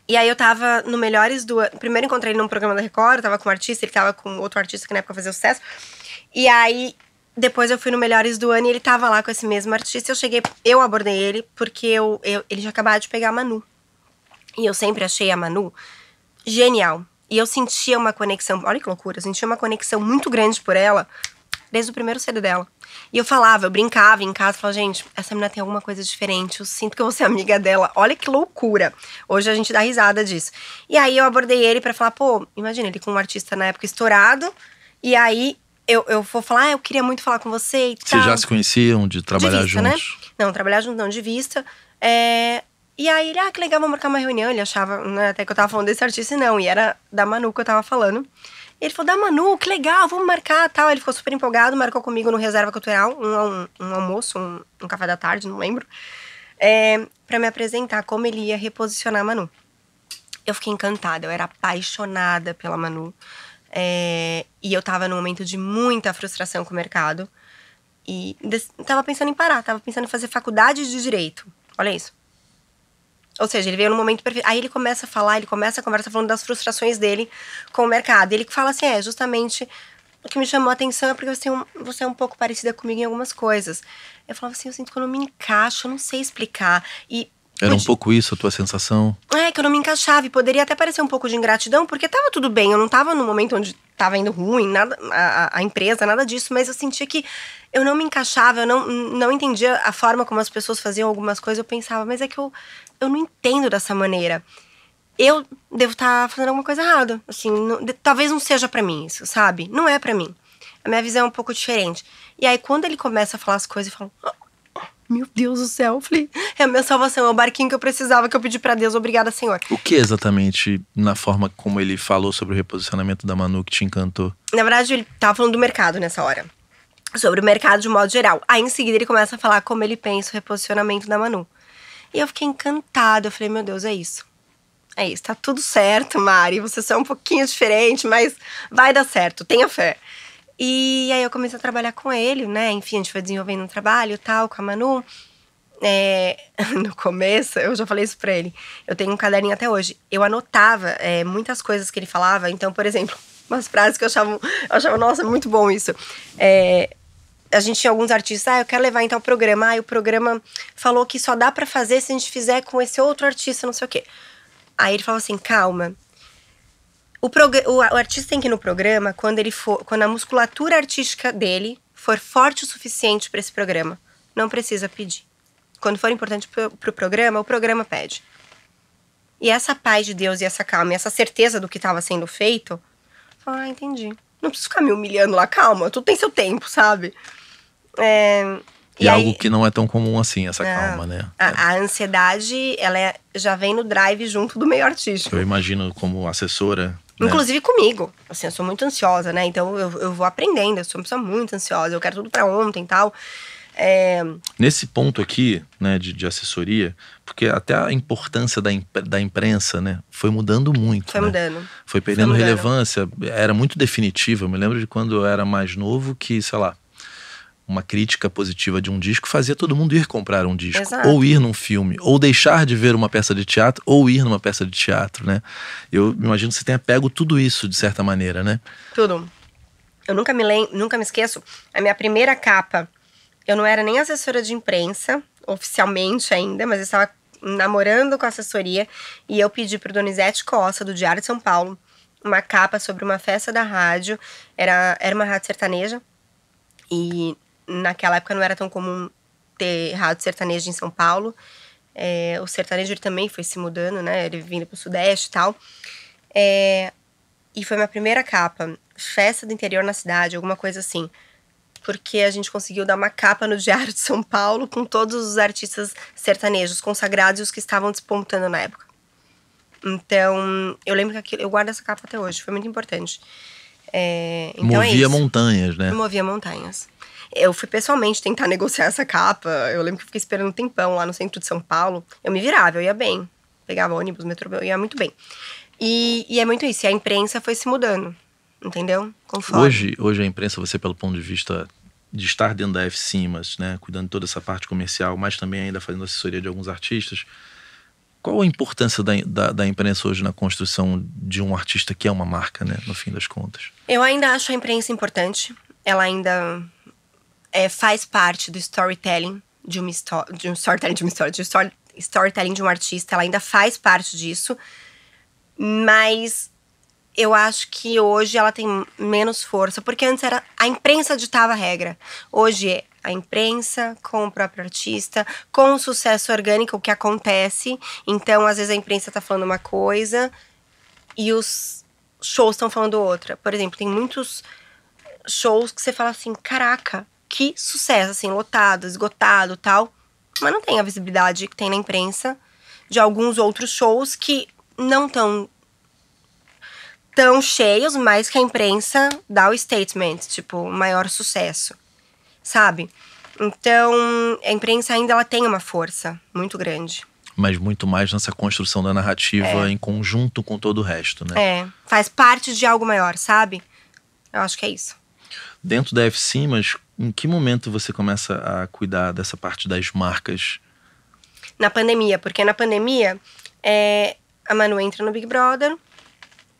Speaker 3: e aí eu tava no Melhores do Ano. Primeiro encontrei ele num programa da Record, eu tava com um artista, ele tava com outro artista que na época fazia sucesso. E aí depois eu fui no Melhores do Ano e ele tava lá com esse mesmo artista. Eu cheguei, eu abordei ele porque eu, eu ele já acabava de pegar a Manu. E eu sempre achei a Manu genial. E eu sentia uma conexão, olha que loucura, eu sentia uma conexão muito grande por ela, desde o primeiro CD dela. E eu falava, eu brincava em casa, falava, gente, essa menina tem alguma coisa diferente, eu sinto que eu vou ser amiga dela. Olha que loucura. Hoje a gente dá risada disso. E aí eu abordei ele para falar, pô, imagina ele com um artista na época estourado, e aí eu, eu vou falar, ah, eu queria muito falar com você e tal. Vocês já
Speaker 2: se conheciam de trabalhar de vista, né?
Speaker 3: juntos? Né? Não, trabalhar juntos não, de vista. É... E aí ele, ah, que legal, vamos marcar uma reunião. Ele achava, né, até que eu tava falando desse artista, não. E era da Manu que eu tava falando. Ele falou, da Manu, que legal, vamos marcar tal. Ele ficou super empolgado, marcou comigo no Reserva Cultural, um, um, um almoço, um, um, café da tarde, não lembro. É, eh, para me apresentar como ele ia reposicionar a Manu. Eu fiquei encantada, eu era apaixonada pela Manu. É, e eu tava num momento de muita frustração com o mercado. E tava pensando em parar, tava pensando em fazer faculdade de direito. Olha isso. Ou seja, ele veio no momento perfeito. Aí ele começa a falar, ele começa a conversa falando das frustrações dele com o mercado. Ele fala assim: é, justamente o que me chamou a atenção é porque você é um, você é um pouco parecida comigo em algumas coisas. Eu falava assim: eu sinto que eu não me encaixo, eu não sei explicar. E
Speaker 2: era um pouco isso a tua sensação?
Speaker 3: É, que eu não me encaixava e poderia até parecer um pouco de ingratidão, porque tava tudo bem, eu não tava no momento onde tava indo ruim, nada, a, a, empresa, nada disso, mas eu sentia que eu não me encaixava, eu não, não entendia a forma como as pessoas faziam algumas coisas, eu pensava, mas é que eu, eu não entendo dessa maneira. Eu devo estar tá fazendo alguma coisa errada. Assim, não, de, talvez não seja para mim isso, sabe? Não é para mim. A minha visão é um pouco diferente. E aí, quando ele começa a falar as coisas, eu falo: oh, Meu Deus do céu, Fli, é a minha salvação, é o barquinho que eu precisava, que eu pedi para Deus, obrigada, Senhor.
Speaker 2: O que exatamente, na forma como ele falou sobre o reposicionamento da Manu, que te encantou?
Speaker 3: Na verdade, ele tava falando do mercado nessa hora sobre o mercado de modo geral. Aí em seguida ele começa a falar como ele pensa o reposicionamento da Manu. E eu fiquei encantada. Eu falei, meu Deus, é isso. É isso, tá tudo certo, Mari. Você é só é um pouquinho diferente, mas vai dar certo, tenha fé. E aí eu comecei a trabalhar com ele, né? Enfim, a gente foi desenvolvendo um trabalho tal, com a Manu. É, no começo, eu já falei isso pra ele. Eu tenho um caderninho até hoje. Eu anotava é, muitas coisas que ele falava. Então, por exemplo, umas frases que eu achava, eu achava nossa, é muito bom isso. É, a gente tinha alguns artistas, ah, eu quero levar então o programa, ah, o programa falou que só dá para fazer se a gente fizer com esse outro artista, não sei o quê. Aí ele falou assim, calma. O, o, o artista tem que ir no programa quando ele for, quando a musculatura artística dele for forte o suficiente para esse programa. Não precisa pedir. Quando for importante para o pro programa, o programa pede. E essa paz de Deus e essa calma, e essa certeza do que estava sendo feito, ah, entendi. Não preciso ficar me humilhando lá, calma, tudo tem seu tempo, sabe? É,
Speaker 2: e, e aí, algo que não é tão comum assim, essa calma, né?
Speaker 3: A, é. a ansiedade, ela é, já vem no drive junto do meio artístico.
Speaker 2: Eu imagino como assessora. Né? Inclusive né?
Speaker 3: comigo. Assim, eu sou muito ansiosa, né? Então eu, eu vou aprendendo. Eu sou uma pessoa muito ansiosa. Eu quero tudo para ontem e tal. É...
Speaker 2: Nesse ponto aqui, né, de, de, assessoria, porque até a importância da, da imprensa, né, foi mudando muito. Foi né? mudando. Foi perdendo foi mudando. relevância, era muito definitiva. Eu me lembro de quando eu era mais novo que, sei lá, uma crítica positiva de um disco fazia todo mundo ir comprar um disco, Exato. ou ir num filme, ou deixar de ver uma peça de teatro, ou ir numa peça de teatro, né? Eu imagino que você tenha pego tudo isso de certa maneira, né?
Speaker 3: Tudo. Eu nunca me lembro, nunca me esqueço. A minha primeira capa, eu não era nem assessora de imprensa oficialmente ainda, mas eu estava namorando com a assessoria e eu pedi para Donizete Costa do Diário de São Paulo uma capa sobre uma festa da rádio, era era uma rádio sertaneja. E naquela época não era tão comum ter rádio sertanejo em São Paulo. É, o sertanejo ele também foi se mudando, né? Ele vindo para o Sudeste e tal. É, e foi minha primeira capa. Festa do interior na cidade, alguma coisa assim. Porque a gente conseguiu dar uma capa no Diário de São Paulo com todos os artistas sertanejos consagrados e os que estavam despontando na época. Então, eu lembro que aquilo, eu guardo essa capa até hoje, foi muito importante. É, então Movia é
Speaker 2: montanhas, né? Movia
Speaker 3: montanhas. Eu fui pessoalmente tentar negociar essa capa. Eu lembro que eu fiquei esperando um tempão lá no centro de São Paulo. Eu me virava, eu ia bem. Pegava ônibus, metrô, eu ia muito bem. E, e é muito isso. E a imprensa foi se mudando, entendeu? Conforme. Hoje,
Speaker 2: hoje a imprensa, você pelo ponto de vista de estar dentro da F mas né, cuidando de toda essa parte comercial, mas também ainda fazendo assessoria de alguns artistas, qual a importância da, da, da, imprensa hoje na construção de um artista que é uma marca, né, no fim das contas?
Speaker 3: Eu ainda acho a imprensa importante. Ela ainda é, faz parte do storytelling de uma história, de um storytelling de uma história, de story, storytelling de um artista, ela ainda faz parte disso, mas eu acho que hoje ela tem menos força, porque antes era a imprensa ditava a regra. Hoje é a imprensa com o próprio artista, com o sucesso orgânico o que acontece. Então, às vezes a imprensa tá falando uma coisa e os shows estão falando outra. Por exemplo, tem muitos shows que você fala assim: "Caraca, que sucesso, assim, lotado, esgotado tal. Mas não tem a visibilidade que tem na imprensa de alguns outros shows que não tão tão cheios, mas que a imprensa dá o statement, tipo, maior sucesso, sabe? Então, a imprensa ainda ela tem uma força muito grande.
Speaker 2: Mas muito mais nessa construção da narrativa é. em conjunto com todo o resto, né?
Speaker 3: É, faz parte de algo maior, sabe? Eu acho que é isso.
Speaker 2: Dentro da FC, mas em que momento você começa a cuidar dessa parte das marcas?
Speaker 3: Na pandemia, porque na pandemia é, a Manu entra no Big Brother,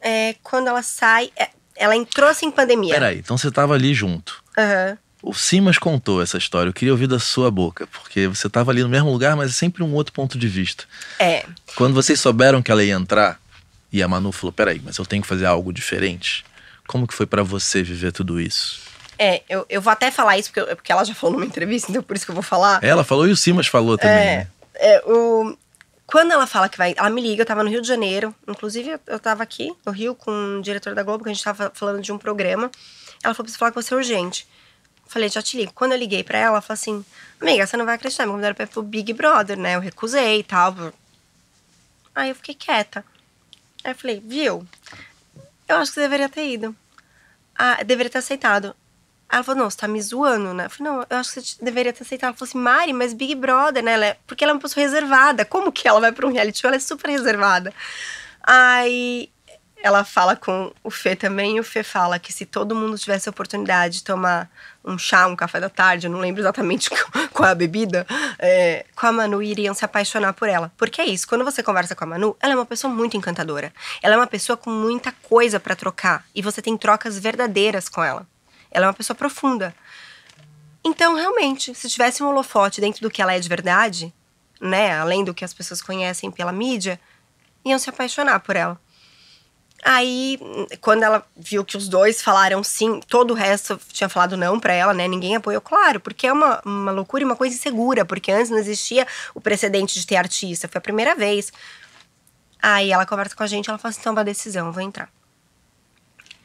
Speaker 3: é, quando ela sai, é, ela entrou sem assim pandemia. Peraí,
Speaker 2: então você estava ali junto. Uhum. O Simas contou essa história, eu queria ouvir da sua boca, porque você estava ali no mesmo lugar, mas é sempre um outro ponto de vista. É. Quando vocês souberam que ela ia entrar, e a Manu falou: peraí, mas eu tenho que fazer algo diferente, como que foi para você viver tudo isso?
Speaker 3: É, eu, eu vou até falar isso porque, eu, é porque ela já falou numa entrevista, então é por isso que eu vou falar. Ela
Speaker 2: falou e o Simas falou é, também. É,
Speaker 3: é o, quando ela fala que vai. Ela me liga, eu tava no Rio de Janeiro, inclusive eu tava aqui no Rio com o diretor da Globo, que a gente tava falando de um programa. Ela falou: preciso falar com você urgente. Falei, já te ligo. Quando eu liguei pra ela, ela falou assim: Amiga, você não vai acreditar, me convidaram pra ir pro Big Brother, né? Eu recusei e tal. Aí eu fiquei quieta. Aí eu falei: Viu? Eu acho que você deveria ter ido. Ah, deveria ter aceitado. Ela falou, não, você tá me zoando, né? Eu falei, não, eu acho que você deveria ter aceitado. Ela falou assim, Mari, mas Big Brother, né? Ela é... Porque ela é uma pessoa reservada. Como que ela vai pra um reality show? Ela é super reservada. Aí ela fala com o Fê também, e o Fê fala que se todo mundo tivesse a oportunidade de tomar um chá, um café da tarde, eu não lembro exatamente qual é a bebida, é, com a Manu iriam se apaixonar por ela. Porque é isso, quando você conversa com a Manu, ela é uma pessoa muito encantadora. Ela é uma pessoa com muita coisa para trocar, e você tem trocas verdadeiras com ela. Ela é uma pessoa profunda. Então, realmente, se tivesse um holofote dentro do que ela é de verdade, né, além do que as pessoas conhecem pela mídia, iam se apaixonar por ela. Aí, quando ela viu que os dois falaram sim, todo o resto tinha falado não para ela, né? Ninguém apoiou, claro, porque é uma, uma loucura e uma coisa insegura, porque antes não existia o precedente de ter artista, foi a primeira vez. Aí ela conversa com a gente, ela fala assim: toma a decisão, vou entrar.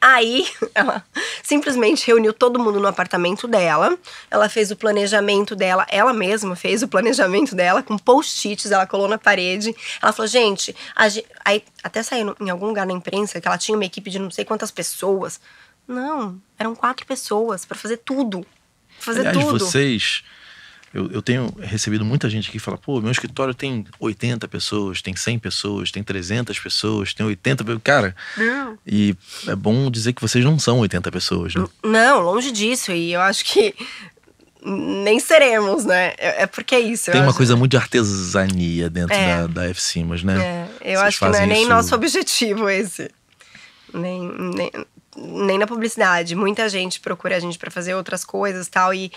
Speaker 3: Aí ela simplesmente reuniu todo mundo no apartamento dela. Ela fez o planejamento dela, ela mesma fez o planejamento dela com post-its, ela colou na parede. Ela falou: "Gente, gente... aí até saiu em algum lugar na imprensa que ela tinha uma equipe de não sei quantas pessoas. Não, eram quatro pessoas para fazer tudo.
Speaker 2: fazer Aliás, tudo. vocês eu, eu tenho recebido muita gente que fala: pô, meu escritório tem 80 pessoas, tem 100 pessoas, tem 300 pessoas, tem 80. Cara, não. e é bom dizer que vocês não são 80 pessoas, né?
Speaker 3: Não, longe disso. E eu acho que nem seremos, né? É, é porque é isso. Tem uma acho. coisa
Speaker 2: muito de artesania dentro é. da, da f mas né? É. Eu Vocês acho que não é nem isso... nosso
Speaker 3: objetivo esse. Nem, nem, nem na publicidade. Muita gente procura a gente para fazer outras coisas tal. E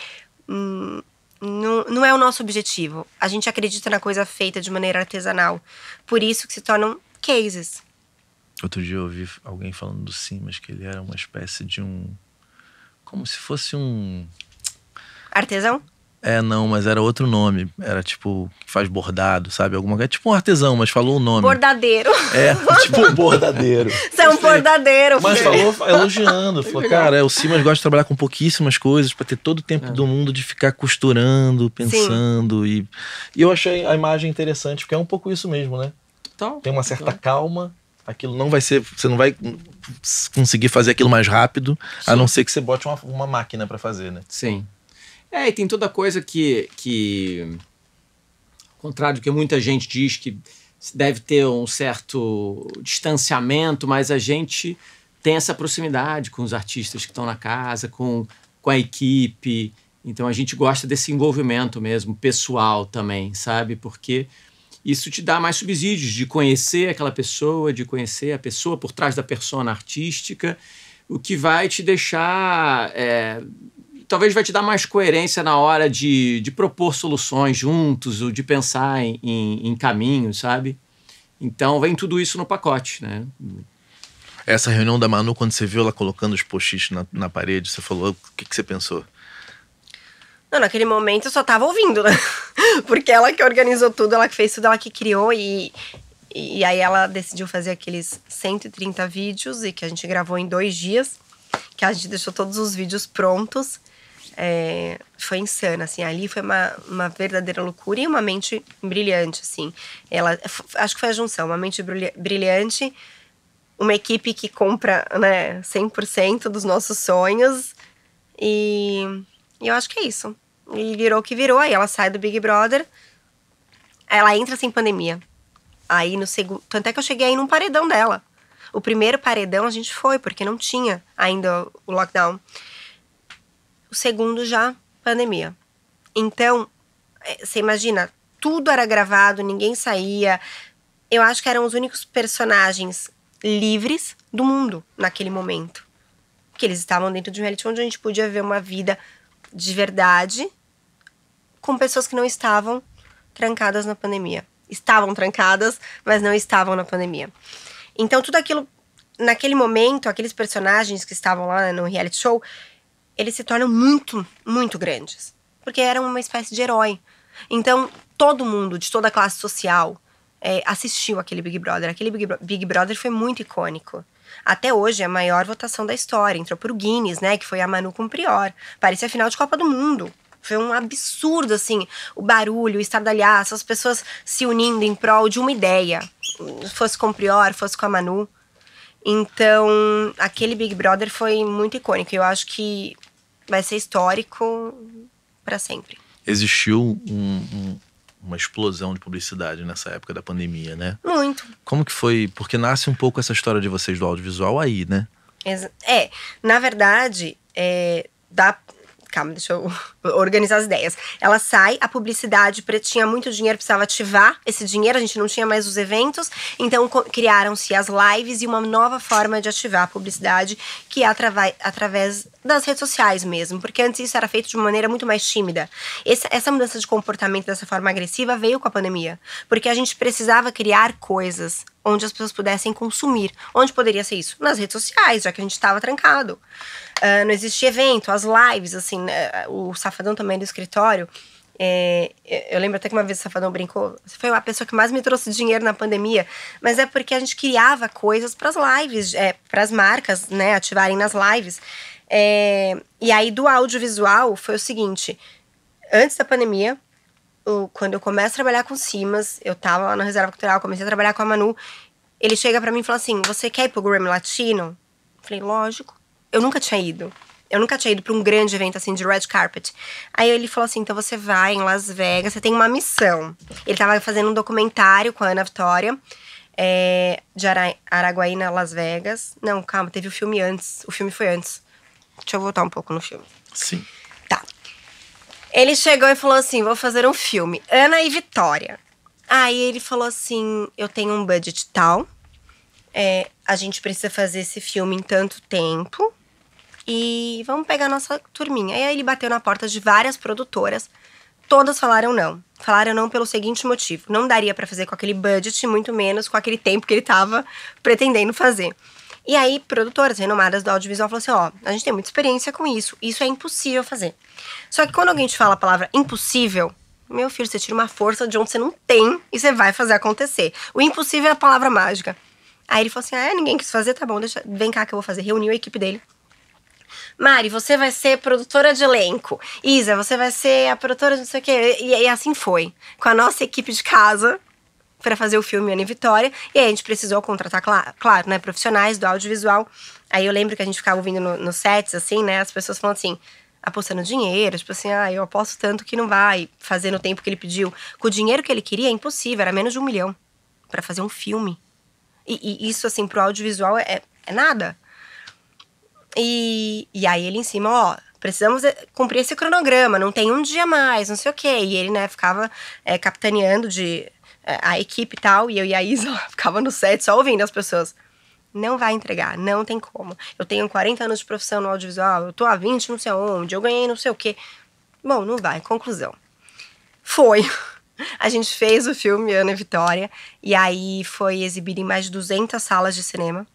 Speaker 3: hum, não, não é o nosso objetivo. A gente acredita na coisa feita de maneira artesanal. Por isso que se tornam cases.
Speaker 2: Outro dia eu ouvi alguém falando do Simas que ele era uma espécie de um. Como se fosse um. Artesão? É, não, mas era outro nome. Era tipo, faz bordado, sabe? Alguma coisa. Tipo um artesão, mas falou o nome.
Speaker 3: Bordadeiro. É, tipo
Speaker 2: um bordadeiro. Você
Speaker 3: é um bordadeiro, Mas falou elogiando.
Speaker 2: Falou, cara, é, o Simas gosta de trabalhar com pouquíssimas coisas para ter todo o tempo é. do mundo de ficar costurando, pensando. E, e eu achei a imagem interessante, porque é um pouco isso mesmo, né? Então, Tem uma tá certa então. calma aquilo não vai ser, você não vai conseguir fazer aquilo mais rápido, Sim. a não ser que você bote uma, uma máquina para fazer, né?
Speaker 1: Sim. É, e tem toda coisa que, que ao contrário do que muita gente diz, que deve ter um certo distanciamento, mas a gente tem essa proximidade com os artistas que estão na casa, com, com a equipe. Então a gente gosta desse envolvimento mesmo, pessoal também, sabe? Porque isso te dá mais subsídios de conhecer aquela pessoa, de conhecer a pessoa por trás da persona artística, o que vai te deixar. É, talvez vai te dar mais coerência na hora de, de propor soluções juntos ou de pensar em, em, em caminhos, sabe? Então vem tudo isso no pacote, né?
Speaker 2: Essa reunião da Manu, quando você viu ela colocando os post-its na, na, parede, você falou, o que, que você pensou?
Speaker 3: Não, naquele momento eu só tava ouvindo, né? Porque ela que organizou tudo, ela que fez tudo, ela que criou e, e aí ela decidiu fazer aqueles 130 vídeos e que a gente gravou em dois dias, que a gente deixou todos os vídeos prontos. É, foi insana, assim. Ali foi uma, uma verdadeira loucura e uma mente brilhante, assim. Ela, acho que foi a junção, uma mente brilhante, uma equipe que compra, né, 100% dos nossos sonhos. E, e, eu acho que é isso. E virou o que virou. Aí ela sai do Big Brother, ela entra sem assim, pandemia. Aí no segundo. Tanto é que eu cheguei aí num paredão dela. O primeiro paredão a gente foi, porque não tinha ainda o lockdown o segundo já pandemia. Então, é, você imagina, tudo era gravado, ninguém saía. Eu acho que eram os únicos personagens livres do mundo naquele momento. Porque eles estavam dentro de um reality onde a gente podia ver uma vida de verdade com pessoas que não estavam trancadas na pandemia. Estavam trancadas, mas não estavam na pandemia. Então, tudo aquilo, naquele momento, aqueles personagens que estavam lá né, no reality show, eles se tornam muito, muito grandes. Porque eram uma espécie de herói. Então, todo mundo, de toda a classe social, é, assistiu aquele Big Brother. Aquele Big, Big Brother foi muito icônico. Até hoje é a maior votação da história. Entrou pro Guinness, né? Que foi a Manu com o Prior. Parecia a final de Copa do Mundo. Foi um absurdo, assim, o barulho, o estardalhaço, as pessoas se unindo em prol de uma ideia. Fosse com o Prior, fosse com a Manu. Então, aquele Big Brother foi muito icônico. Eu acho que vai ser histórico para sempre.
Speaker 2: Existiu um, um, uma explosão de publicidade nessa época da pandemia, né? Muito. Como que foi? Porque nasce um pouco essa história de vocês do audiovisual aí, né?
Speaker 3: É, na verdade, é, da, Calma, deixa eu organizar as ideias. Ela sai, a publicidade tinha muito dinheiro, precisava ativar esse dinheiro, a gente não tinha mais os eventos, então criaram-se as lives e uma nova forma de ativar a publicidade, que é através das redes sociais mesmo, porque antes isso era feito de uma maneira muito mais tímida. essa mudança de comportamento dessa forma agressiva veio com a pandemia, porque a gente precisava criar coisas, onde as pessoas pudessem consumir. Onde poderia ser isso? Nas redes sociais, já que a gente estava trancado. Uh, não existia evento, as lives, assim, né, o Safadão também é do escritório. É, eu lembro até que uma vez o Safadão brincou, você foi a pessoa que mais me trouxe dinheiro na pandemia, mas é porque a gente criava coisas para as lives, é, para as marcas, né, ativarem nas lives. É, e aí do audiovisual foi o seguinte: antes da pandemia, quando eu começo a trabalhar com Simas, eu tava lá na Reserva Cultural, comecei a trabalhar com a Manu, ele chega para mim e fala assim: Você quer ir pro Grammy Latino? Eu falei: Lógico. Eu nunca tinha ido. Eu nunca tinha ido para um grande evento assim de red carpet. Aí ele falou assim: então você vai em Las Vegas, você tem uma missão. Ele tava fazendo um documentário com a Ana Vitória é, de Ara Araguaína, Las Vegas. Não, calma, teve o filme antes. O filme foi antes. Deixa eu voltar um pouco no filme. Sim. Ele chegou e falou assim: vou fazer um filme, Ana e Vitória. Aí ele falou assim: eu tenho um budget tal, é, a gente precisa fazer esse filme em tanto tempo e vamos pegar nossa turminha. E aí ele bateu na porta de várias produtoras, todas falaram não. Falaram não pelo seguinte motivo: não daria para fazer com aquele budget, muito menos com aquele tempo que ele tava pretendendo fazer. E aí, produtoras renomadas do audiovisual falaram assim: ó, a gente tem muita experiência com isso, isso é impossível fazer. Só que quando alguém te fala a palavra impossível, meu filho, você tira uma força de onde você não tem e você vai fazer acontecer. O impossível é a palavra mágica. Aí ele falou assim: ah, é, ninguém quis fazer, tá bom, deixa, vem cá que eu vou fazer. Reuniu a equipe dele. Mari, você vai ser produtora de elenco. Isa, você vai ser a produtora de não sei o quê. E, e assim foi. Com a nossa equipe de casa, para fazer o filme Ana e Vitória. E aí a gente precisou contratar, claro, né, profissionais do audiovisual. Aí eu lembro que a gente ficava ouvindo nos no sets, assim, né? As pessoas falando assim, apostando dinheiro, tipo assim, ah, eu aposto tanto que não vai fazer no tempo que ele pediu. Com o dinheiro que ele queria, é impossível, era menos de um milhão para fazer um filme. E, e, isso, assim, pro audiovisual é, é nada. E, e aí ele em cima, ó, precisamos cumprir esse cronograma, não tem um dia mais, não sei o quê. E ele, né, ficava é, capitaneando de a equipe e tal, e eu e a Isa ficava no set só ouvindo as pessoas. Não vai entregar, não tem como. Eu tenho 40 anos de profissão no audiovisual, eu tô há 20 não sei onde, eu ganhei não sei o quê. Bom, não vai, conclusão. Foi. A gente fez o filme Ana e Vitória, e aí foi exibido em mais de 200 salas de cinema.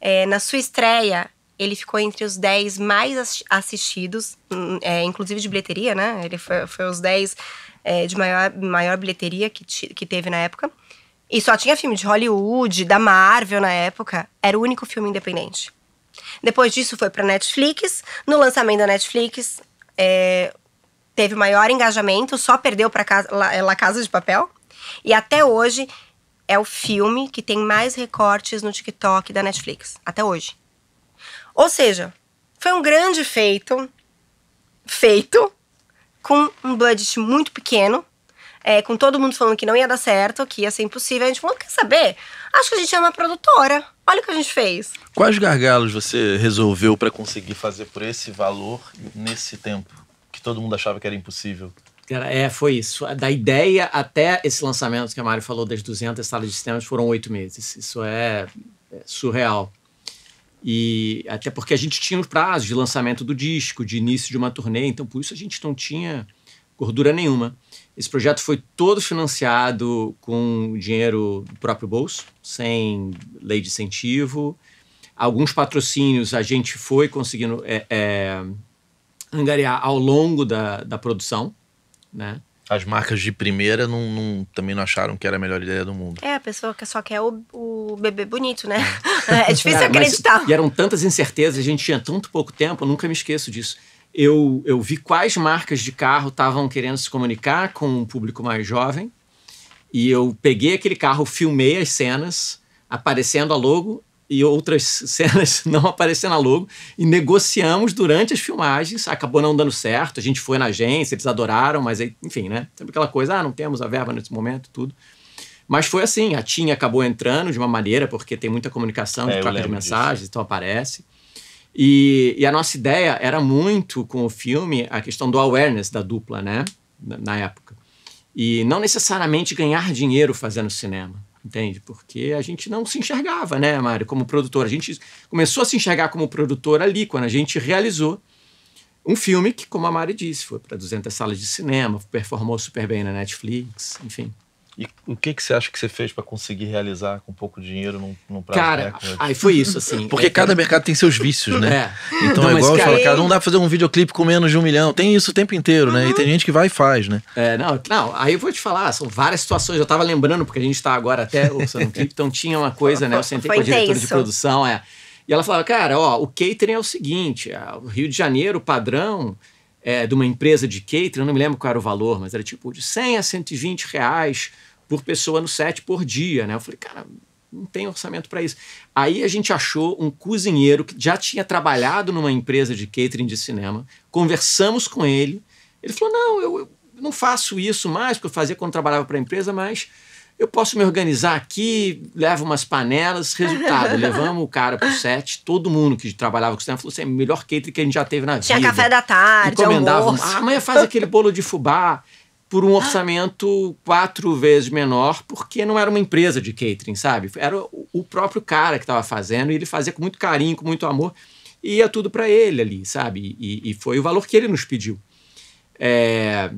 Speaker 3: É, na sua estreia, ele ficou entre os 10 mais assistidos, hum, é, inclusive de bilheteria, né? Ele foi, foi os 10 é, de maior, maior bilheteria que, que teve na época. E só tinha filme de Hollywood, da Marvel na época. Era o único filme independente. Depois disso foi para Netflix. No lançamento da Netflix, é, teve maior engajamento, só perdeu para casa, La, La Casa de Papel. E até hoje é o filme que tem mais recortes no TikTok da Netflix. Até hoje. Ou seja, foi um grande feito. Feito com um budget muito pequeno, é, com todo mundo falando que não ia dar certo, que ia ser impossível. A gente falou: quer saber? Acho que a gente é uma produtora. Olha o que a gente fez.
Speaker 2: Quais gargalos você resolveu para conseguir fazer por esse valor nesse tempo? Que todo mundo achava que era impossível.
Speaker 1: Cara, é, foi isso. Da ideia até esse lançamento que a Mário falou das 200 salas de sistemas foram oito meses. Isso é, é surreal. E até porque a gente tinha os prazos de lançamento do disco, de início de uma turnê, então por isso a gente não tinha gordura nenhuma. Esse projeto foi todo financiado com dinheiro do próprio bolso, sem lei de incentivo. Alguns patrocínios a gente foi conseguindo é, é, angariar ao
Speaker 2: longo da, da produção, né? as marcas de primeira não, não, também não acharam que era a melhor ideia do mundo.
Speaker 3: É, a pessoa que só quer o, o bebê bonito, né? É difícil é, acreditar. Mas, e
Speaker 1: eram tantas incertezas, a gente tinha tanto pouco tempo, eu nunca me esqueço disso. Eu, eu vi quais marcas de carro estavam querendo se comunicar com um público mais jovem, e eu peguei aquele carro, filmei as cenas, aparecendo a logo, e outras cenas não aparecendo na logo e negociamos durante as filmagens. Acabou não dando certo, a gente foi na agência, eles adoraram, mas aí, enfim, né? Sempre aquela coisa, ah, não temos a verba nesse momento, tudo. Mas foi assim, a Tinha acabou entrando de uma maneira, porque tem muita comunicação, é, troca de mensagens, disso. então aparece. E, e a nossa ideia era muito, com o filme, a questão do awareness da dupla, né? na época. E não necessariamente ganhar dinheiro fazendo cinema entende? Porque a gente não se enxergava, né, Mário, como produtor. A gente começou a se enxergar como produtor ali, quando a gente realizou um filme que, como a Mário disse, foi para 200 salas de cinema, performou super bem na Netflix, enfim. E
Speaker 2: o que, que você acha que você fez para conseguir realizar com pouco dinheiro num, num prazo Cara, aí foi isso, assim. Porque é, cada mercado tem seus vícios, né? É. Então não, é igual a eu falo, cara, não dá pra fazer um videoclipe com menos de um milhão. Tem isso o tempo inteiro, uhum. né? E tem uhum. gente que vai e faz, né? É, não, não, aí eu vou te falar, são várias situações. Eu
Speaker 1: tava lembrando, porque a gente tá agora até lançando um clipe, então tinha uma coisa, né? Eu sentei com a diretora isso. de produção, é. E ela falava, cara, ó, o catering é o seguinte, é, o Rio de Janeiro, padrão, é, de uma empresa de catering, não me lembro qual era o valor, mas era tipo de 100 a 120 reais por pessoa no set por dia, né? Eu falei, cara, não tem orçamento para isso. Aí a gente achou um cozinheiro que já tinha trabalhado numa empresa de catering de cinema, conversamos com ele, ele falou, não, eu, eu não faço isso mais, porque eu fazia quando trabalhava para a empresa, mas eu posso me organizar aqui, levo umas panelas. Resultado, levamos o cara pro set, todo mundo que trabalhava com o cinema falou assim: é o melhor catering que a gente já teve na vida. Tinha café da tarde, Encomendavam, almoço. Ah, amanhã faz aquele bolo de fubá por um orçamento quatro vezes menor, porque não era uma empresa de catering, sabe? Era o próprio cara que estava fazendo e ele fazia com muito carinho, com muito amor, e ia tudo para ele ali, sabe? E, e, foi o valor que ele nos pediu. É...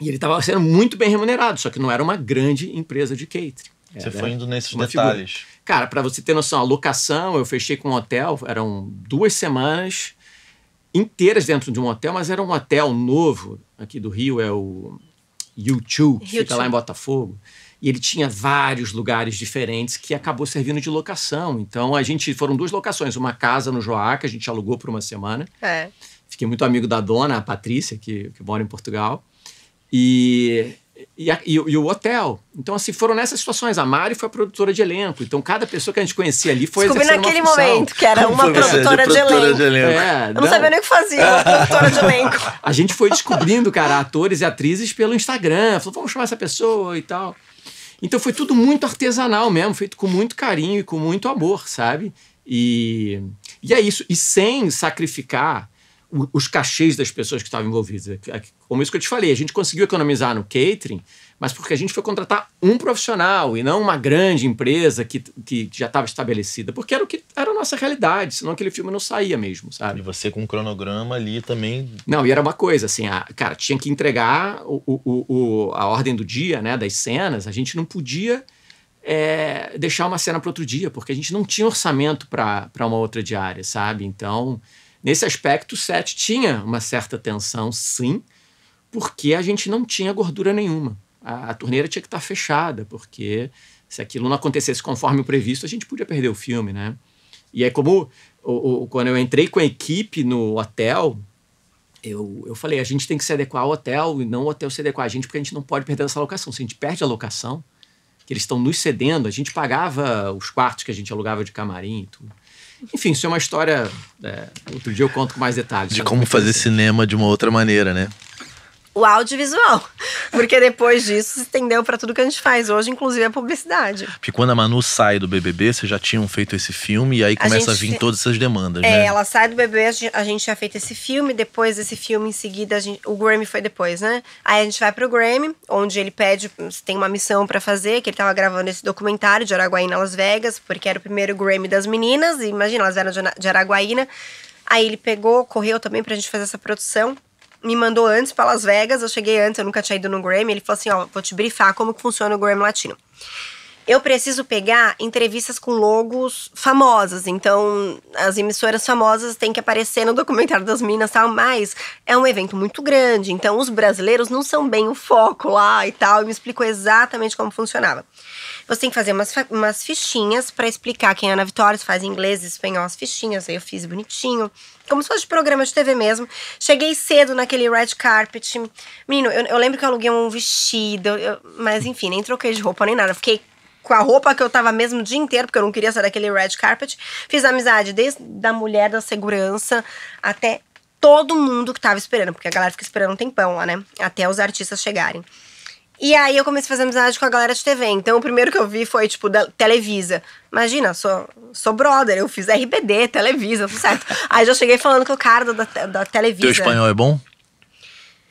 Speaker 1: E ele estava sendo muito bem remunerado, só que não era uma grande empresa de catering. Você foi indo nesses detalhes. Figura. Cara, para você ter noção, a locação, eu fechei com um hotel, eram duas semanas inteiras dentro de um hotel, mas era um hotel novo aqui do Rio, é o YouTube, que fica lá em Botafogo. E ele tinha vários lugares diferentes que acabou servindo de locação. Então a gente foram duas locações, uma casa no Joá que a gente alugou por uma semana. É. Fiquei muito amigo da dona, a Patrícia, que, que mora em Portugal. E e, a, e, e, o hotel. Então, assim, foram nessas situações. A Mari foi a produtora de elenco. Então, cada pessoa que a gente conhecia ali foi Descobri naquele momento que era uma é produtora, de, produtora de, elenco. de elenco. É, eu não, não, sabia nem o que fazia, uma produtora de elenco. A gente foi descobrindo, cara, atores e atrizes pelo Instagram. Falou, vamos chamar essa pessoa e tal. Então, foi tudo muito artesanal mesmo, feito com muito carinho e com muito amor, sabe? E, e é isso. E sem sacrificar os cachês das pessoas que estavam envolvidas. Como isso que eu te falei, a gente conseguiu economizar no catering, mas porque a gente foi contratar um profissional e não uma grande empresa que, que já estava estabelecida, porque era o que era a nossa realidade, senão aquele filme não saía mesmo, sabe? E você com um cronograma ali também. Não, e era uma coisa, assim, a, cara, tinha que entregar o, o, o, a ordem do dia, né, das cenas, a gente não podia. É, deixar uma cena para outro dia, porque a gente não tinha orçamento para uma outra diária, sabe? Então, Nesse aspecto, o set tinha uma certa tensão, sim, porque a gente não tinha gordura nenhuma. A, a torneira tinha que estar tá fechada, porque se aquilo não acontecesse conforme o previsto, a gente podia perder o filme, né? E aí, é como o, o, quando eu entrei com a equipe no hotel, eu, eu falei, a gente tem que se adequar ao hotel e não o hotel se adequar a gente, porque a gente não pode perder essa locação. Se a gente perde a locação, que eles estão nos cedendo, a gente pagava os quartos que a gente alugava de camarim e tudo. Enfim, isso é uma história. É, outro dia eu conto com mais detalhes. De como fazer
Speaker 2: cinema de uma outra maneira, né?
Speaker 3: o audiovisual. Porque depois disso se estendeu para tudo que a gente faz hoje, inclusive a publicidade.
Speaker 2: Porque quando a Manu sai do BBB, vocês já tinham feito esse filme e aí começa a, gente, a vir todas essas demandas, é, né? ela
Speaker 3: sai do BBB, a gente já feito esse filme, depois desse filme em seguida gente, o Grammy foi depois, né? Aí a gente vai pro Grammy, onde ele pede, tem uma missão para fazer, que ele tava gravando esse documentário de Araguaína Las Vegas, porque era o primeiro Grammy das meninas, e imagina, elas eram de Araguaína. Aí ele pegou, correu também pra gente fazer essa produção me mandou antes para Las Vegas, eu cheguei antes, eu nunca tinha ido no Grammy. Ele falou assim: ó, vou te brifar como que funciona o Grammy Latino. Eu preciso pegar entrevistas com logos famosas, então as emissoras famosas têm que aparecer no documentário das minas tal, mas é um evento muito grande, então os brasileiros não são bem o foco lá e tal. E me explicou exatamente como funcionava. Você tem que fazer umas, umas fichinhas para explicar quem é Ana Vitória, faz inglês, espanhol, as fichinhas. Aí eu fiz bonitinho. Como se fosse programa de TV mesmo. Cheguei cedo naquele red carpet. Menino, eu, eu lembro que eu aluguei um vestido, eu, mas enfim, nem troquei de roupa nem nada. Fiquei com a roupa que eu tava mesmo o dia inteiro, porque eu não queria sair daquele red carpet. Fiz amizade desde da mulher da segurança até todo mundo que tava esperando, porque a galera fica esperando um tempão lá, né? Até os artistas chegarem. E aí eu comecei a fazer amizade com a galera de TV. Então o primeiro que eu vi foi, tipo, da Televisa. Imagina, sou, sou brother, eu fiz RBD, Televisa, tudo certo. aí já cheguei falando com o cara da, da Televisa. Teu espanhol é bom?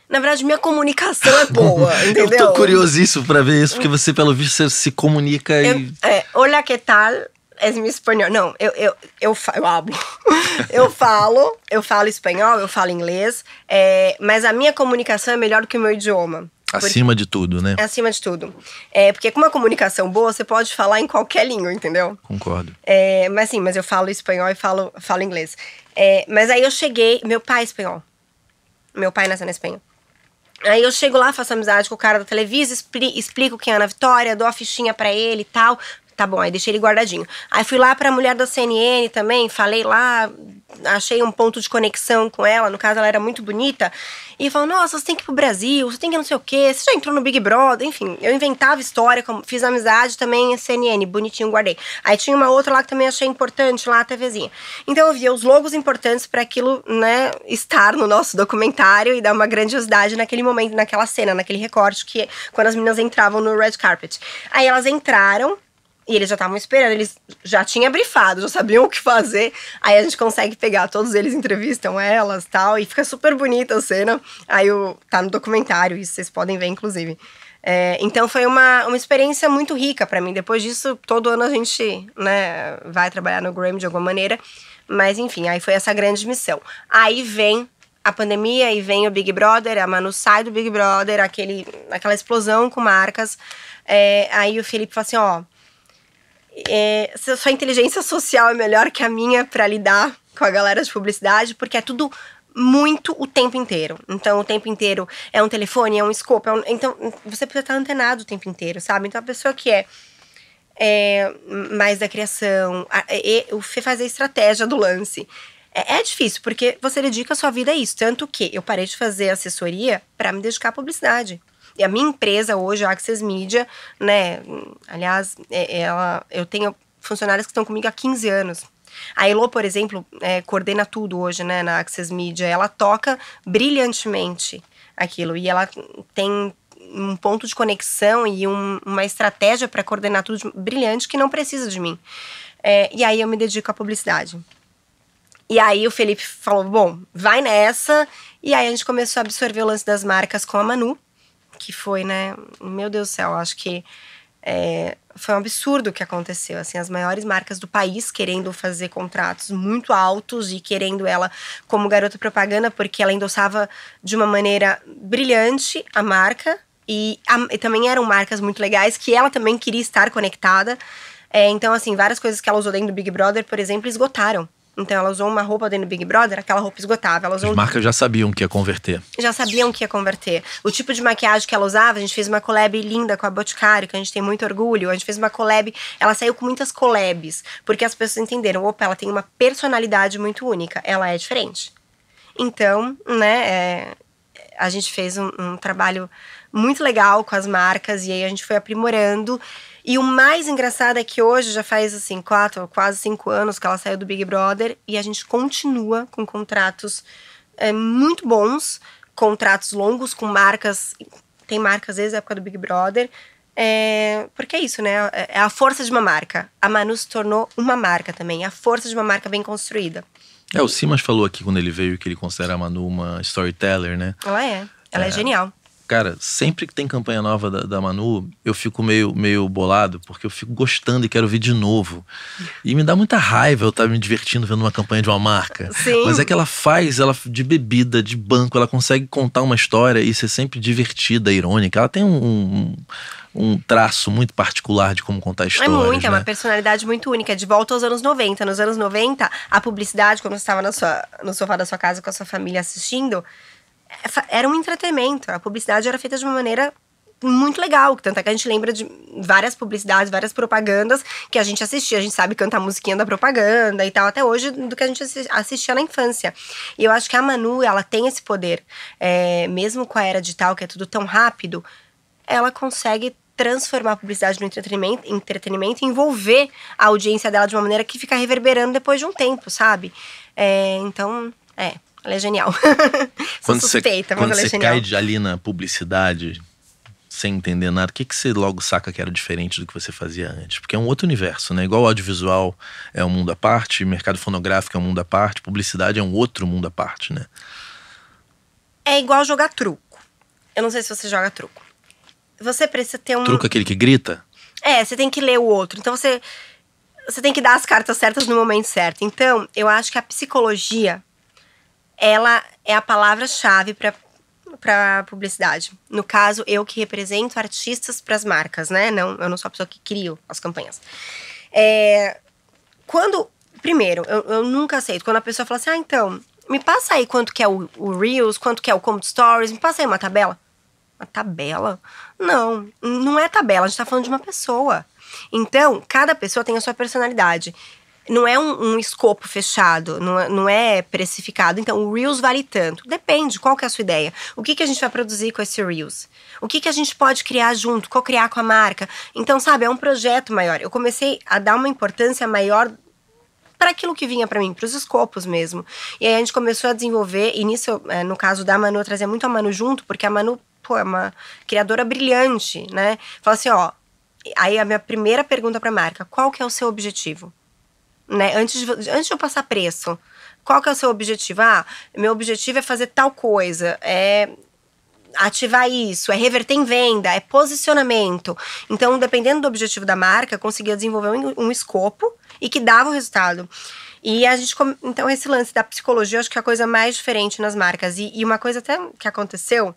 Speaker 3: Na verdade, minha comunicação é boa, entendeu? Eu tô curiosíssimo
Speaker 2: pra ver isso, porque você, pelo visto, você se comunica eu, e.
Speaker 3: É, olha que tal? É meu espanhol. Não, eu, eu, eu, eu hablo. eu falo, eu falo espanhol, eu falo inglês, é, mas a minha comunicação é melhor do que o meu idioma. Acima porque, de tudo, né? É acima de tudo. É, porque com uma comunicação boa, você pode falar em qualquer língua, entendeu? Concordo. É, mas sim, mas eu falo espanhol e falo, falo inglês. É, mas aí eu cheguei, meu pai é espanhol. Meu pai nasceu na Espanha. Aí eu chego lá, faço amizade com o cara da Televisa, expli explico quem é a Ana Vitória, dou a fichinha para ele e tal. Tá bom, aí deixei ele guardadinho. Aí fui lá pra mulher da CNN também, falei lá, achei um ponto de conexão com ela. No caso, ela era muito bonita. E falam, nossa, você tem que ir pro Brasil, você tem que não sei o quê, você já entrou no Big Brother, enfim. Eu inventava história, fiz amizade também em CNN, bonitinho, guardei. Aí tinha uma outra lá que também achei importante, lá a TVzinha. Então eu via os logos importantes para aquilo, né, estar no nosso documentário e dar uma grandiosidade naquele momento, naquela cena, naquele recorte que quando as meninas entravam no red carpet. Aí elas entraram, e eles já estavam esperando, eles já tinham brifado, já sabiam o que fazer. Aí a gente consegue pegar, todos eles entrevistam elas tal, e fica super bonita a cena. Aí o, tá no documentário, isso vocês podem ver, inclusive. É, então foi uma, uma experiência muito rica para mim. Depois disso, todo ano a gente né, vai trabalhar no Grammy de alguma maneira. Mas enfim, aí foi essa grande missão. Aí vem a pandemia e vem o Big Brother, a Manu sai do Big Brother, aquele, aquela explosão com marcas. É, aí o Felipe fala assim: ó é, sua inteligência social é melhor que a minha para lidar com a galera de publicidade, porque é tudo muito o tempo inteiro. Então, o tempo inteiro é um telefone, é um scope, É um, então, você precisa estar antenado o tempo inteiro, sabe? Então, a pessoa que é, é mais da criação, a, e, o Fê faz a estratégia do lance. É, é, difícil, porque você dedica a sua vida a isso. Tanto que eu parei de fazer assessoria para me dedicar à publicidade. E a minha empresa hoje, a Access Media, né? Aliás, é, ela, eu tenho funcionários que estão comigo há 15 anos. A Elo, por exemplo, é, coordena tudo hoje, né, na Access Media. Ela toca brilhantemente aquilo e ela tem um ponto de conexão e um, uma estratégia para coordenar tudo de, brilhante que não precisa de mim. É, e aí eu me dedico à publicidade. E aí o Felipe falou: bom, vai nessa. E aí a gente começou a absorver o lance das marcas com a Manu que foi, né? Meu Deus do céu, acho que é, foi um absurdo o que aconteceu. Assim, as maiores marcas do país querendo fazer contratos muito altos e querendo ela como garota propaganda, porque ela endossava de uma maneira brilhante a marca. E, a, e também eram marcas muito legais que ela também queria estar conectada. É, então, assim, várias coisas que ela usou dentro do Big Brother, por exemplo, esgotaram. Então ela usou uma roupa dentro do Big Brother, aquela roupa esgotava. Ela usou As marcas
Speaker 2: já sabiam que ia converter.
Speaker 3: Já sabiam que ia converter. O tipo de maquiagem que ela usava, a gente fez uma collab linda com a Boticário, que a gente tem muito orgulho. A gente fez uma collab, ela saiu com muitas collabs, porque as pessoas entenderam, opa, ela tem uma personalidade muito única, ela é diferente. Então, né, é, a gente fez um, um trabalho muito legal com as marcas e aí a gente foi aprimorando e o mais engraçado é que hoje já faz assim, quatro, quase cinco anos que ela saiu do Big Brother e a gente continua com contratos é, muito bons, contratos longos com marcas. Tem marcas, às vezes, época do Big Brother, é, porque é isso, né? É, é a força de uma marca. A Manu se tornou uma marca também. É a força de uma marca bem construída.
Speaker 2: É, o Simas falou aqui quando ele veio que ele considera a Manu uma storyteller, né?
Speaker 3: Ela é. Ela é, é genial.
Speaker 2: Cara, sempre que tem campanha nova da, da, Manu, eu fico meio, meio bolado, porque eu fico gostando e quero ver de novo. E me dá muita raiva eu estar tá me divertindo vendo uma campanha de uma marca. Sim. Mas é que ela faz, ela de bebida, de banco, ela consegue contar uma história e ser sempre divertida, irônica. Ela tem um, um traço muito particular de como contar é histórias. É muito, né? é uma né?
Speaker 3: personalidade muito única. De volta aos anos 90. Nos anos 90, a publicidade, quando você estava no sofá da sua casa com a sua família assistindo, era um entretenimento. A publicidade era feita de uma maneira muito legal. Tanto é que a gente lembra de várias publicidades, várias propagandas que a gente assistia. A gente sabe cantar a musiquinha da propaganda e tal, até hoje, do que a gente assistia na infância. E eu acho que a Manu, ela tem esse poder. É, mesmo com a era digital, que é tudo tão rápido, ela consegue transformar a publicidade no entretenimento, entretenimento e envolver a audiência dela de uma maneira que fica reverberando depois de um tempo, sabe? É, então, é, ela é genial.
Speaker 2: quando suspeita, você, quando você é cai de, ali na publicidade, sem entender nada, o que, que você logo saca que era diferente do que você fazia antes? Porque é um outro universo, né? Igual audiovisual é um mundo à parte, mercado fonográfico é um mundo à parte, publicidade é um outro mundo à parte, né?
Speaker 3: É igual jogar truco. Eu não sei se você joga truco. Você precisa ter um. Truco é aquele que grita? É, você tem que ler o outro. Então você você tem que dar as cartas certas no momento certo. Então, eu acho que a psicologia ela é a palavra-chave para para publicidade. No caso, eu que represento artistas para as marcas, né? Não, eu não sou a pessoa que crio as campanhas. É, quando, primeiro, eu, eu, nunca aceito quando a pessoa fala assim, ah, então, me passa aí quanto que é o, o Reels, quanto que é o Comedy Stories, me passa aí uma tabela. Uma tabela? Não, não é tabela, a gente está falando de uma pessoa. Então, cada pessoa tem a sua personalidade não é um, um escopo fechado, não é, não é, precificado. Então, o Reels vale tanto. Depende, qual que é a sua ideia? O que, que a gente vai produzir com esse Reels? O que, que a gente pode criar junto, co-criar com a marca? Então, sabe, é um projeto maior. Eu comecei a dar uma importância maior para aquilo que vinha para mim, para os escopos mesmo. E aí a gente começou a desenvolver, e nisso, é, no caso da Manu, eu trazia muito a Manu junto, porque a Manu, pô, é uma criadora brilhante, né? Fala assim, ó, aí a minha primeira pergunta para a marca, qual que é o seu objetivo? né? Antes de, antes de eu passar preço. Qual que é o seu objetivo? Ah, meu objetivo é fazer tal coisa, é ativar isso, é reverter em venda, é posicionamento. Então, dependendo do objetivo da marca, conseguia desenvolver um, um escopo e que dava o resultado. E a gente, então, esse lance da psicologia, eu acho que é a coisa mais diferente nas marcas. E, e uma coisa até que aconteceu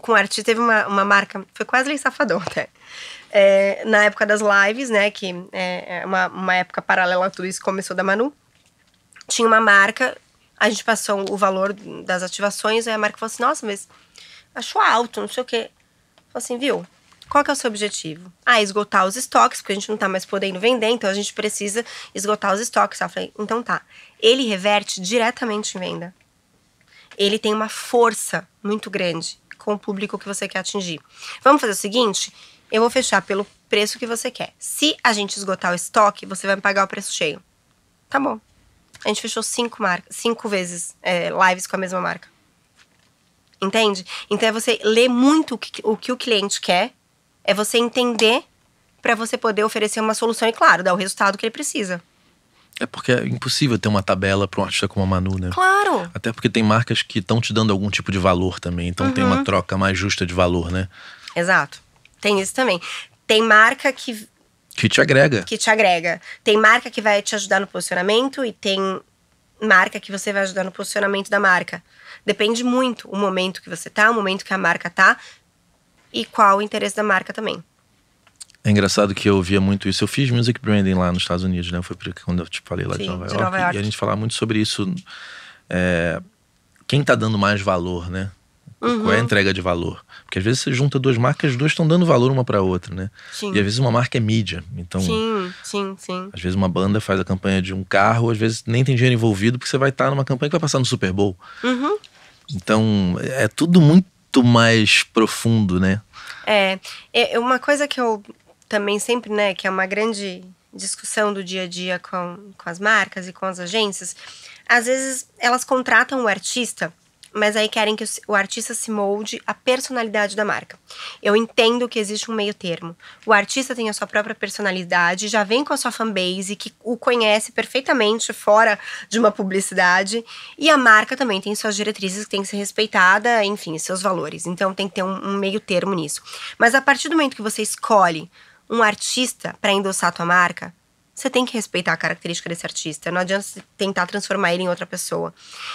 Speaker 3: com o artista, teve uma, uma marca, foi quase Lei Safadão até, é, na época das lives, né? Que é, é uma, uma época paralela a tudo isso, começou da Manu. Tinha uma marca, a gente passou o valor das ativações, aí a marca falou assim, nossa, mas achou alto, não sei o quê. Falou assim, viu? Qual que é o seu objetivo? Ah, esgotar os estoques, porque a gente não tá mais podendo vender, então a gente precisa esgotar os estoques. Eu falei, então tá. Ele reverte diretamente em venda. Ele tem uma força muito grande com o público que você quer atingir. Vamos fazer o seguinte? eu vou fechar pelo preço que você quer. Se a gente esgotar o estoque, você vai me pagar o preço cheio. Tá bom. A gente fechou cinco marcas, cinco vezes é, lives com a mesma marca. Entende? Então é você ler muito o que o, que o cliente quer, é você entender para você poder oferecer uma solução e, claro, dar o resultado que ele precisa.
Speaker 2: É porque é impossível ter uma tabela para um artista como a Manu, né? Claro. Até porque tem marcas que estão te dando algum tipo de valor também, então uhum. tem uma uhum. troca mais justa de valor, né?
Speaker 3: Exato. Tem isso também. Tem marca que.
Speaker 2: Que te agrega. Que
Speaker 3: te agrega. Tem marca que vai te ajudar no posicionamento e tem marca que você vai ajudar no posicionamento da marca. Depende muito o momento que você tá, o momento que a marca tá e qual o interesse da marca também.
Speaker 2: É engraçado que eu ouvia muito isso. Eu fiz music branding lá nos Estados Unidos, né? Foi quando eu te falei lá Sim, de, Nova, de York, York. E a gente falava muito sobre isso. É, quem tá dando mais valor, né? Uhum. Qual é a entrega de valor? Porque às vezes você junta duas marcas, as duas estão dando valor uma para outra, né? Sim. E às vezes uma marca é mídia. Então, sim, sim, sim. Às vezes uma banda faz a campanha de um carro, às vezes nem tem dinheiro envolvido, porque você vai estar tá numa campanha que vai passar no Super Bowl. Uhum. Então, é tudo muito mais profundo, né?
Speaker 3: É, é. é uma coisa que eu também sempre, né, que é uma grande discussão do dia a dia com, com as marcas e com as agências, às vezes elas contratam o artista mas aí querem que o artista se molde à personalidade da marca. Eu entendo que existe um meio termo. O artista tem a sua própria personalidade, já vem com a sua fanbase, que o conhece perfeitamente fora de uma publicidade, e a marca também tem suas diretrizes que tem que ser respeitada, enfim, seus valores. Então tem que ter um, um meio termo nisso. Mas a partir do momento que você escolhe um artista para endossar a tua marca, você tem que respeitar a característica desse artista. Não adianta tentar transformar ele em outra pessoa.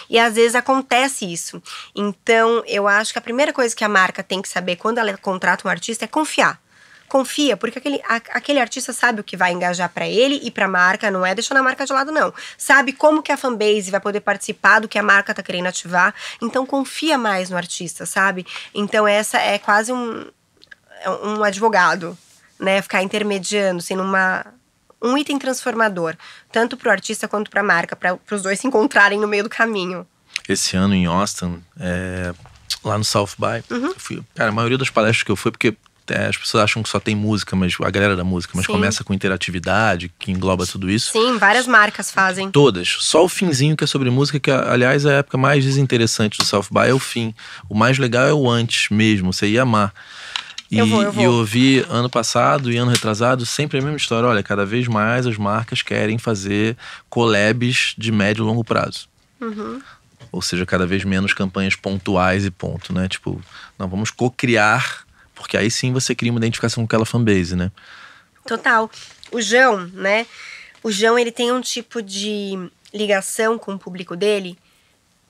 Speaker 3: E às vezes acontece isso. Então, eu acho que a primeira coisa que a marca tem que saber quando ela contrata um artista é confiar. Confia, porque aquele, a, aquele artista sabe o que vai engajar para ele e para a marca, não é deixando a marca de lado, não. Sabe como que a fanbase vai poder participar do que a marca tá querendo ativar. Então, confia mais no artista, sabe? Então, essa é quase um, é um advogado, né? Ficar intermediando, sendo assim, uma um item transformador, tanto para o artista quanto para a marca, para os dois se encontrarem no meio do caminho?
Speaker 2: Esse ano em Austin, é, lá no South By, uhum. fui, cara, a maioria das palestras que eu fui, porque é, as pessoas acham que só tem música, mas a galera da música, mas Sim. começa com interatividade, que engloba tudo isso.
Speaker 3: Sim, várias marcas fazem.
Speaker 2: Todas. Só o finzinho que é sobre música, que aliás é a época mais desinteressante do South By, é o fim. O mais legal é o antes mesmo, você ia amar. E eu, vou, eu, vou. ouvi ano passado e ano retrasado sempre a mesma história. Olha, cada vez mais as marcas querem fazer collabs de médio e longo prazo. Uhum. Ou seja, cada vez menos campanhas pontuais e ponto, né? Tipo, não, vamos co-criar, porque aí sim você cria uma identificação com aquela fanbase, né?
Speaker 3: Total. O João, né? O João, ele tem um tipo de ligação com o público dele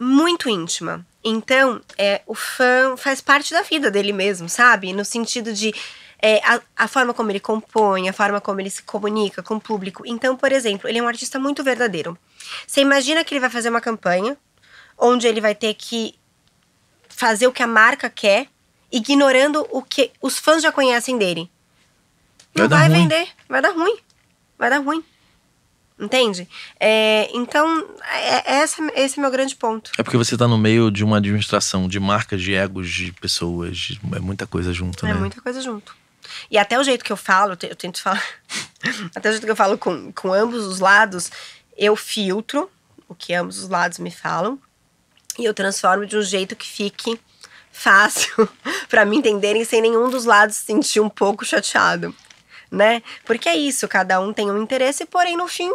Speaker 3: muito íntima. Então, é, o fã faz parte da vida dele mesmo, sabe? No sentido de é, a, a, forma como ele compõe, a forma como ele se comunica com o público. Então, por exemplo, ele é um artista muito verdadeiro. Você imagina que ele vai fazer uma campanha onde ele vai ter que fazer o que a marca quer, ignorando o que os fãs já conhecem dele.
Speaker 2: Não vai, vai vender,
Speaker 3: vai dar ruim. Vai dar ruim. Entende? É, então, é, é, essa, esse é meu grande ponto.
Speaker 2: É porque você está no meio de uma administração de marcas, de egos, de pessoas, de, é muita coisa junto, é né? É muita
Speaker 3: coisa junto. E até o jeito que eu falo, eu tento falar. até o jeito que eu falo com, com ambos os lados, eu filtro o que ambos os lados me falam e eu transformo de um jeito que fique fácil para me entenderem sem nenhum dos lados se sentir um pouco chateado, né? Porque é isso, cada um tem um interesse, porém no fim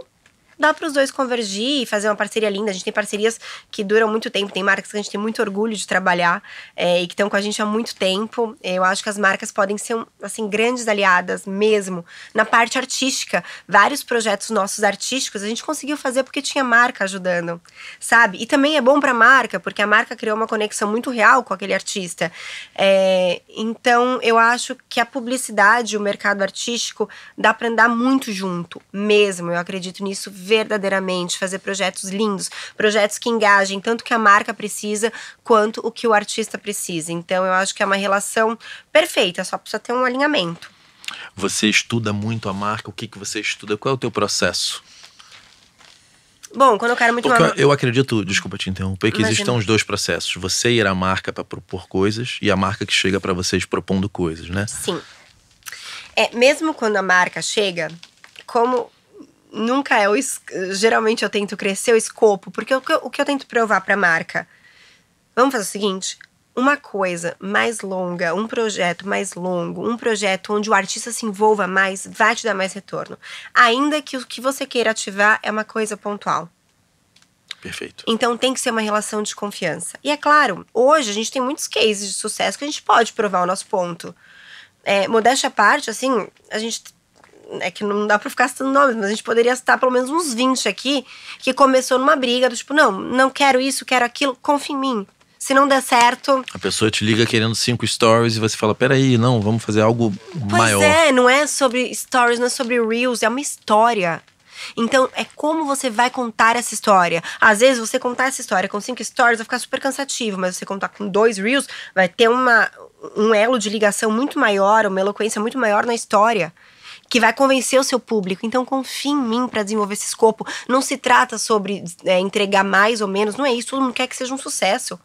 Speaker 3: dá para os dois convergir e fazer uma parceria linda. A gente tem parcerias que duram muito tempo, tem marcas que a gente tem muito orgulho de trabalhar é, e que estão com a gente há muito tempo. Eu acho que as marcas podem ser, assim, grandes aliadas mesmo. Na parte artística, vários projetos nossos artísticos a gente conseguiu fazer porque tinha marca ajudando, sabe? E também é bom para a marca, porque a marca criou uma conexão muito real com aquele artista. É, então, eu acho que a publicidade, o mercado artístico, dá para andar muito junto, mesmo. Eu acredito nisso verdadeiramente, fazer projetos lindos, projetos que engajem tanto que a marca precisa quanto o que o artista precisa. Então eu acho que é uma relação perfeita, só precisa ter um alinhamento.
Speaker 2: Você estuda muito a marca, o que, que você estuda? Qual é o teu processo?
Speaker 3: Bom, quando eu quero muito Porque uma... Eu
Speaker 2: acredito, desculpa te interromper, que Imagina. existam os dois processos. Você ir à marca para propor coisas e a marca que chega para vocês propondo coisas, né? Sim.
Speaker 3: É, mesmo quando a marca chega, como nunca é o. Geralmente eu tento crescer o escopo, porque o que eu, o que eu tento provar para a marca? Vamos fazer o seguinte: uma coisa mais longa, um projeto mais longo, um projeto onde o artista se envolva mais, vai te dar mais retorno. Ainda que o que você queira ativar é uma coisa pontual. Perfeito. Então tem que ser uma relação de confiança. E é claro, hoje a gente tem muitos cases de sucesso que a gente pode provar o nosso ponto. É, modéstia à parte, assim, a gente é que não dá pra ficar citando nomes, mas a gente poderia citar pelo menos uns 20 aqui, que começou numa briga do tipo, não, não quero isso, quero aquilo, confia em mim. Se não der certo.
Speaker 2: A pessoa te liga querendo cinco stories e você fala: peraí, não, vamos fazer algo pois maior. É,
Speaker 3: não é sobre stories, não é sobre reels, é uma história. Então, é como você vai contar essa história. Às vezes, você contar essa história com cinco stories vai ficar super cansativo, mas você contar com dois reels vai ter uma, um elo de ligação muito maior, uma eloquência muito maior na história que vai convencer o seu público. Então confie em mim para desenvolver esse escopo. Não se trata sobre é, entregar mais ou menos, não é isso. Todo mundo quer que seja um sucesso.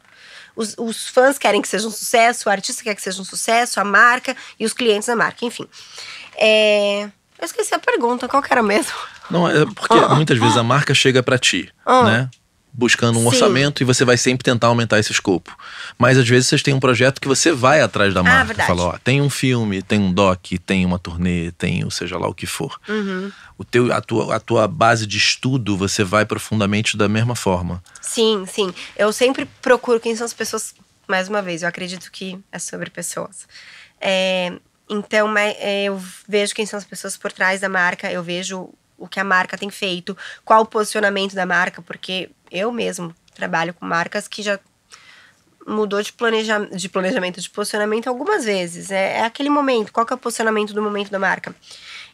Speaker 3: Os, os, fãs querem que seja um sucesso, o artista quer que seja um sucesso, a marca e os clientes da marca, enfim. É... Eu esqueci a pergunta, qual que era mesmo?
Speaker 2: Não, é porque ah. muitas vezes a marca chega para ti, ah. né? buscando um Sim. orçamento e você vai sempre tentar aumentar esse escopo. Mas às vezes vocês têm um projeto que você vai atrás da ah, marca. Ah, fala, ó, tem um filme, tem um doc, tem uma turnê, tem o seja lá o que for. Uhum. O teu, a, tua, a tua base de estudo, você vai profundamente da mesma forma.
Speaker 3: Sim, sim. Eu sempre procuro quem são as pessoas. Mais uma vez, eu acredito que é sobre pessoas. É, então, é, é, eu vejo quem são as pessoas por trás da marca, eu vejo o que a marca tem feito, qual o posicionamento da marca, porque eu mesmo trabalho com marcas que já mudou de, planeja de planejamento de posicionamento algumas vezes. É, é aquele momento, qual que é o posicionamento do momento da marca?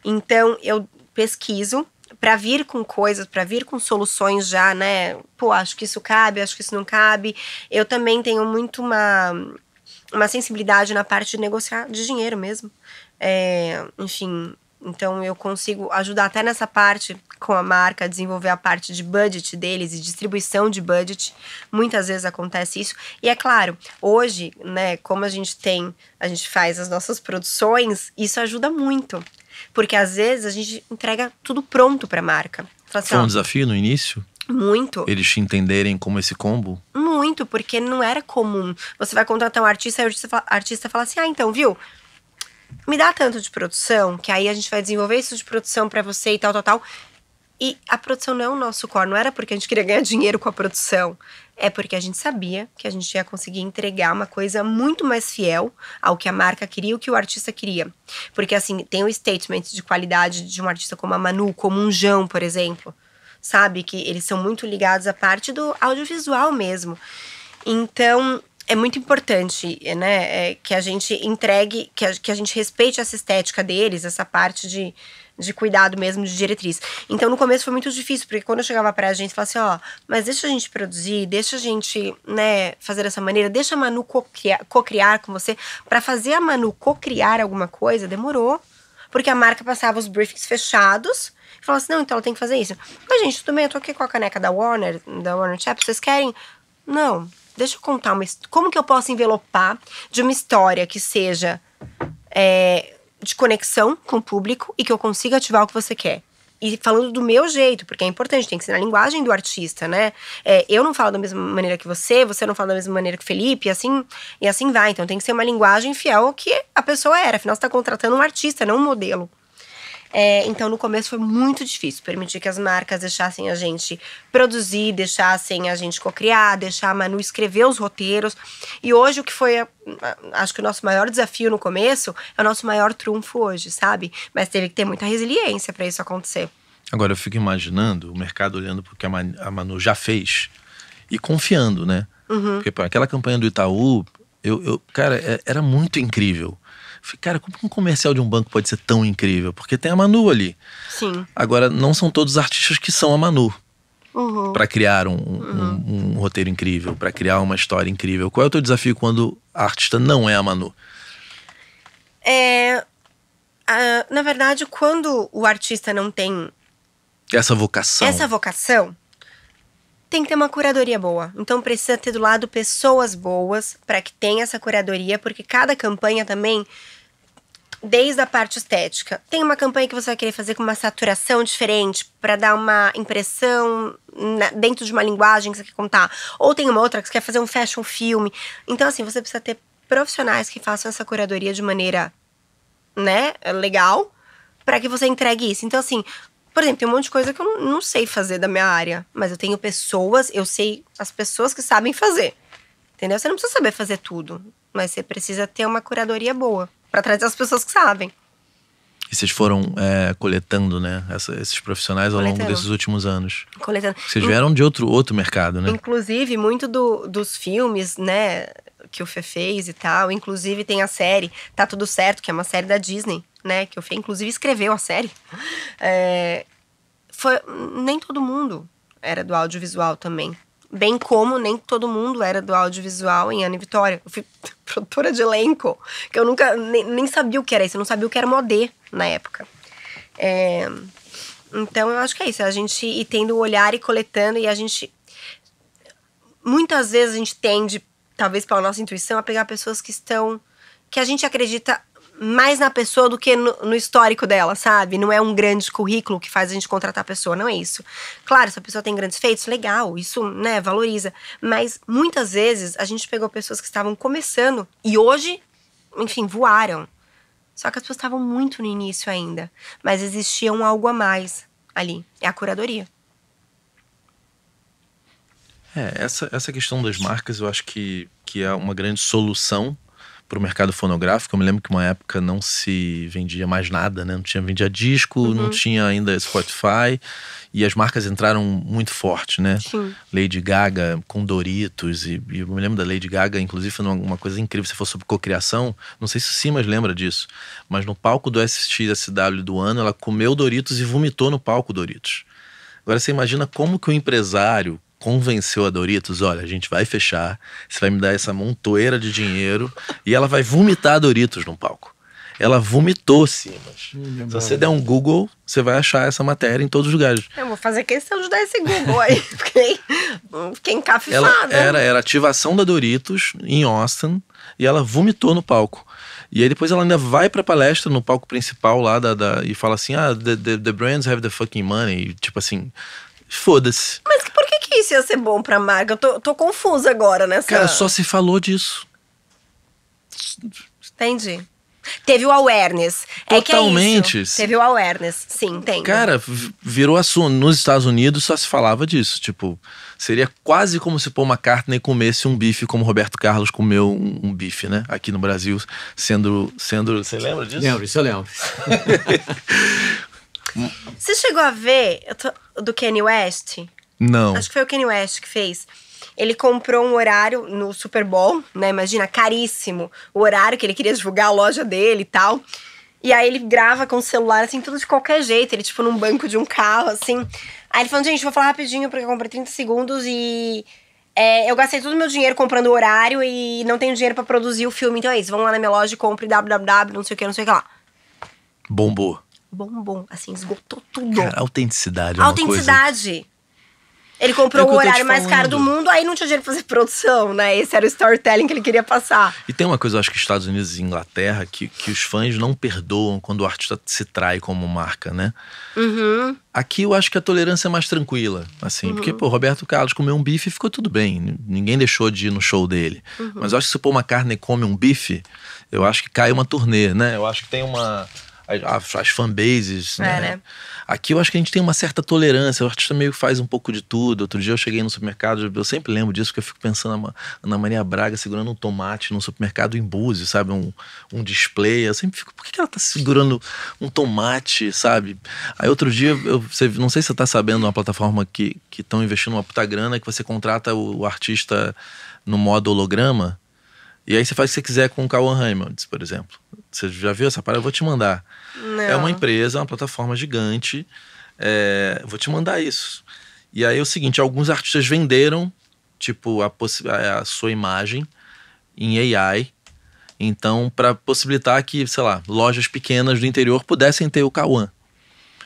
Speaker 3: Então, eu pesquiso para vir com coisas, para vir com soluções já, né? Pô, acho que isso cabe, acho que isso não cabe. Eu também tenho muito uma, uma sensibilidade na parte de negociar de dinheiro mesmo. É, enfim, então eu consigo ajudar até nessa parte com a marca, desenvolver a parte de budget deles e distribuição de budget. Muitas vezes acontece isso. E é claro, hoje, né, como a gente tem, a gente faz as nossas produções, isso ajuda muito. Porque às vezes a gente entrega tudo pronto para a marca. Fala assim, Foi um
Speaker 2: desafio no início? Muito. Eles te entenderem como esse combo?
Speaker 3: Muito, porque não era comum. Você vai contratar um artista e o artista fala assim: ah, então, viu? me dá tanto de produção, que aí a gente vai desenvolver isso de produção para você e tal, tal, tal. E a produção não é o nosso core, não era porque a gente queria ganhar dinheiro com a produção, é porque a gente sabia que a gente ia conseguir entregar uma coisa muito mais fiel ao que a marca queria, o que o artista queria. Porque assim, tem um statement de qualidade de um artista como a Manu, como um Jão, por exemplo, sabe que eles são muito ligados à parte do audiovisual mesmo. Então, é muito importante, né, é, que a gente entregue, que a, que a gente respeite essa estética deles, essa parte de, de cuidado mesmo, de diretriz. Então, no começo foi muito difícil, porque quando eu chegava pra gente, falava assim, ó, mas deixa a gente produzir, deixa a gente, né, fazer dessa maneira, deixa a Manu co-criar, co com você. para fazer a Manu co-criar alguma coisa, demorou, porque a marca passava os briefings fechados, e falava assim, não, então ela tem que fazer isso. Mas, gente, tudo bem, eu tô aqui com a caneca da Warner, da Warner Chap, vocês querem? Não, deixa eu contar uma, como que eu posso envelopar de uma história que seja é, de conexão com o público e que eu consiga ativar o que você quer. E falando do meu jeito, porque é importante, tem que ser na linguagem do artista, né? É, eu não falo da mesma maneira que você, você não fala da mesma maneira que o Felipe, e assim, e assim vai. Então tem que ser uma linguagem fiel ao que a pessoa era. Afinal, você está contratando um artista, não um modelo. É, então, no começo foi muito difícil permitir que as marcas deixassem a gente produzir, deixassem a gente cocriar, deixar a Manu escrever os roteiros. E hoje, o que foi, acho que o nosso maior desafio no começo é o nosso maior trunfo hoje, sabe? Mas teve que ter muita resiliência para isso acontecer.
Speaker 2: Agora, eu fico imaginando o mercado olhando para o que a Manu já fez e confiando, né? Uhum. Porque pô, aquela campanha do Itaú, eu, eu cara, é, era muito incrível. Falei, cara, como um comercial de um banco pode ser tão incrível? Porque tem a Manu ali. Sim. Agora, não são todos os artistas que são a Manu. Uhum. Para criar um, uhum. um, roteiro incrível, para criar uma história incrível. Qual é o teu desafio quando a artista não é a Manu?
Speaker 3: É, a, na verdade, quando o artista não tem
Speaker 2: essa vocação. Essa
Speaker 3: vocação, tem que ter uma curadoria boa. Então precisa ter do lado pessoas boas para que tenha essa curadoria, porque cada campanha também desde a parte estética. Tem uma campanha que você vai querer fazer com uma saturação diferente para dar uma impressão na, dentro de uma linguagem que você quer contar, ou tem uma outra que você quer fazer um fashion filme. Então assim, você precisa ter profissionais que façam essa curadoria de maneira, né, legal, para que você entregue isso. Então assim, por exemplo, tem um monte de coisa que eu não sei fazer da minha área, mas eu tenho pessoas, eu sei as pessoas que sabem fazer. Entendeu? Você não precisa saber fazer tudo, mas você precisa ter uma curadoria boa para trazer as pessoas que sabem.
Speaker 2: E vocês foram é, coletando, né, essa, esses profissionais ao longo desses últimos anos.
Speaker 3: Coletando. Vocês vieram
Speaker 2: de outro, outro mercado, né?
Speaker 3: Inclusive, muito do, dos filmes, né, que o Fê fez e tal. Inclusive tem a série Tá Tudo Certo, que é uma série da Disney, né? Que o Fê, inclusive, escreveu a série. É, foi, nem todo mundo era do audiovisual também. Bem como nem todo mundo era do audiovisual em Ana e Vitória. Eu fui produtora de elenco, que eu nunca nem, nem sabia o que era isso, eu não sabia o que era modê na época. É, então eu acho que é isso, a gente ir tendo o olhar e coletando, e a gente. Muitas vezes a gente tende talvez pela nossa intuição, a pegar pessoas que estão. que a gente acredita mais na pessoa do que no, no, histórico dela, sabe? Não é um grande currículo que faz a gente contratar a pessoa, não é isso. Claro, se a pessoa tem grandes feitos, legal, isso, né, valoriza. Mas muitas vezes a gente pegou pessoas que estavam começando e hoje, enfim, voaram. Só que as pessoas estavam muito no início ainda. Mas existia um algo a mais ali. É a curadoria.
Speaker 2: É, essa, essa questão das marcas eu acho que, que é uma grande solução para o mercado fonográfico. Eu me lembro que uma época não se vendia mais nada, né? Não tinha vendia disco, uhum. não tinha ainda Spotify. E as marcas entraram muito forte, né? Sim. Lady Gaga com Doritos. E, e eu me lembro da Lady Gaga, inclusive, foi uma coisa incrível. Você falou sobre cocriação. Não sei se o Simas lembra disso. Mas no palco do SXSW do ano, ela comeu Doritos e vomitou no palco Doritos. Agora você imagina como que o empresário, convenceu a Doritos, olha, a gente vai fechar, você vai me dar essa montoeira de dinheiro e ela vai vomitar Doritos no palco. Ela vomitou Simas. Hum, é Se você der um Google, você vai achar essa matéria em todos os lugares.
Speaker 3: Eu vou fazer questão de dar esse Google aí. fiquei, fiquei encafifada. Ela era,
Speaker 2: era ativação da Doritos em Austin e ela vomitou no palco. E aí depois ela ainda vai pra palestra no palco principal lá da, da e fala assim: ah, the, the, the brands have the fucking money. E, tipo assim, foda-se.
Speaker 3: Mas que que isso ia ser bom pra marca? Eu tô, tô confusa agora nessa. Cara, só
Speaker 2: se falou disso.
Speaker 3: Entendi. Teve o awareness. É é Totalmente. É é Teve o awareness, sim, tem. Cara,
Speaker 2: virou assunto. Nos Estados Unidos só se falava disso. Tipo, seria quase como se Paul McCartney comesse um bife como Roberto Carlos comeu um, bife, né? Aqui no Brasil, sendo. sendo Você lembra disso? Lembro, isso eu lembro.
Speaker 3: Você chegou a ver tô, do Kanye West? Não. Acho que foi o Kanye West que fez. Ele comprou um horário no Super Bowl, né? Imagina, caríssimo. O horário que ele queria divulgar a loja dele e tal. E aí ele grava com o celular, assim, tudo de qualquer jeito. Ele, tipo, num banco de um carro, assim. Aí ele falou, gente, vou falar rapidinho, porque eu comprei 30 segundos e. É, eu gastei todo o meu dinheiro comprando o horário e não tenho dinheiro para produzir o filme. Então é isso, vão lá na minha loja e compre www, não sei o que, não sei o que lá. Bombou. Bombou. Assim, esgotou tudo. Cara,
Speaker 2: autenticidade. É autenticidade.
Speaker 3: Ele comprou é o, horário mais caro do mundo, aí não tinha dinheiro pra fazer produção, né? Esse era o storytelling que ele queria passar.
Speaker 2: E tem uma coisa, eu acho que Estados Unidos e Inglaterra, que, que os fãs não perdoam quando o artista se trai como marca, né?
Speaker 3: Uhum.
Speaker 2: Aqui eu acho que a tolerância é mais tranquila, assim, uhum. porque, pô, Roberto Carlos comeu um bife e ficou tudo bem, ninguém deixou de ir no show dele. Uhum. Mas eu acho que se uma carne e come um bife, eu acho que cai uma turnê, né? Eu acho que tem uma as, as fanbases, é, né? né? Aqui eu acho que a gente tem uma certa tolerância, o artista meio que faz um pouco de tudo. Outro dia eu cheguei no supermercado, eu sempre lembro disso, porque eu fico pensando na Maria Braga segurando um tomate no supermercado em Búzios, sabe? Um, um display. Eu sempre fico, por que ela tá segurando um tomate, sabe? Aí outro dia, eu, você, não sei se você tá sabendo, uma plataforma que estão investindo uma puta grana, que você contrata o, o artista no modo holograma e aí você faz o que você quiser com o Kawan Raymond, por exemplo. Você já viu essa parada? Eu vou te mandar. Não. É uma empresa, uma plataforma gigante. É, vou te mandar isso. E aí é o seguinte, alguns artistas venderam, tipo, a, a sua imagem em AI. Então, para possibilitar que, sei lá, lojas pequenas do interior pudessem ter o Kawan.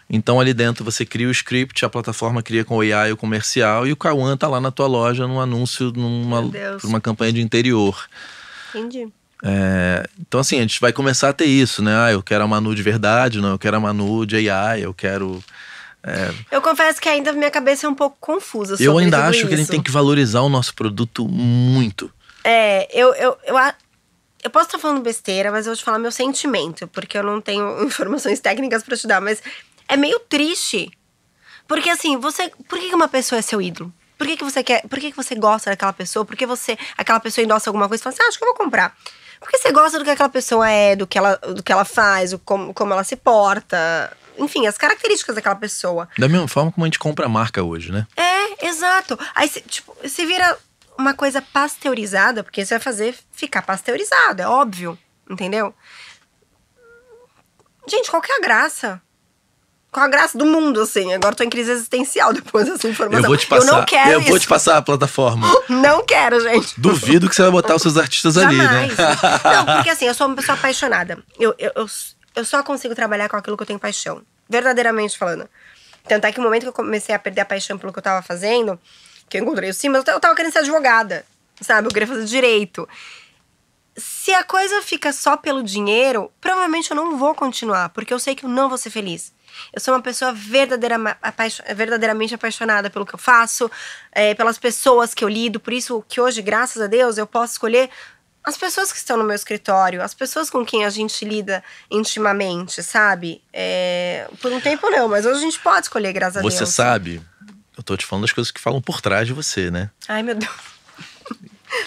Speaker 2: Então ali dentro você cria o script, a plataforma cria com o AI o comercial e o Kawan tá lá na tua loja num anúncio numa uma campanha de interior. Entendi. É, então, assim, a gente vai começar a ter isso, né? Ah, eu quero a Manu de verdade, não, eu quero a Manu de AI, eu quero. É...
Speaker 3: Eu confesso que ainda minha cabeça é um pouco confusa. eu ainda acho isso. que a gente tem que
Speaker 2: valorizar o nosso produto muito.
Speaker 3: É, eu, eu, eu, eu posso estar falando besteira, mas eu vou te falar meu sentimento, porque eu não tenho informações técnicas para te dar, mas é meio triste. Porque assim, você. Por que uma pessoa é seu ídolo? Por que, que você quer? Por que, que você gosta daquela pessoa? Por que você, aquela pessoa endossa alguma coisa e fala assim, ah, acho que eu vou comprar. Porque você gosta do que aquela pessoa é, do que ela, do que ela faz, como, como ela se porta. Enfim, as características daquela pessoa.
Speaker 2: Da mesma forma como a gente compra a marca hoje, né?
Speaker 3: É, exato. Aí, tipo, se vira uma coisa pasteurizada, porque você vai fazer ficar pasteurizado, é óbvio, entendeu? Gente, qual que é a graça? com a graça do mundo, assim. Agora tô em crise existencial depois dessa informação. Eu vou te passar. Eu não quero Eu isso. vou te
Speaker 2: passar a plataforma.
Speaker 3: Não quero, gente.
Speaker 2: Duvido que você vai botar os seus artistas Jamais. ali, né? Não, porque assim,
Speaker 3: eu sou uma pessoa apaixonada. Eu, eu, eu, eu só consigo trabalhar com aquilo que eu tenho paixão. Verdadeiramente falando. Tanto é que o momento que eu comecei a perder a paixão pelo que eu tava fazendo, que eu encontrei o mas eu tava querendo ser advogada, sabe? Eu queria fazer direito. Se a coisa fica só pelo dinheiro, provavelmente eu não vou continuar, porque eu sei que eu não vou ser feliz. Eu sou uma pessoa verdadeira, verdadeiramente apaixonada pelo que eu faço, é, pelas pessoas que eu lido. Por isso que hoje, graças a Deus, eu posso escolher as pessoas que estão no meu escritório, as pessoas com quem a gente lida intimamente, sabe? É, por um tempo não, mas hoje a gente pode escolher, graças você a Deus. Você
Speaker 2: sabe, eu tô te falando das coisas que falam por trás de você, né?
Speaker 3: Ai, meu Deus.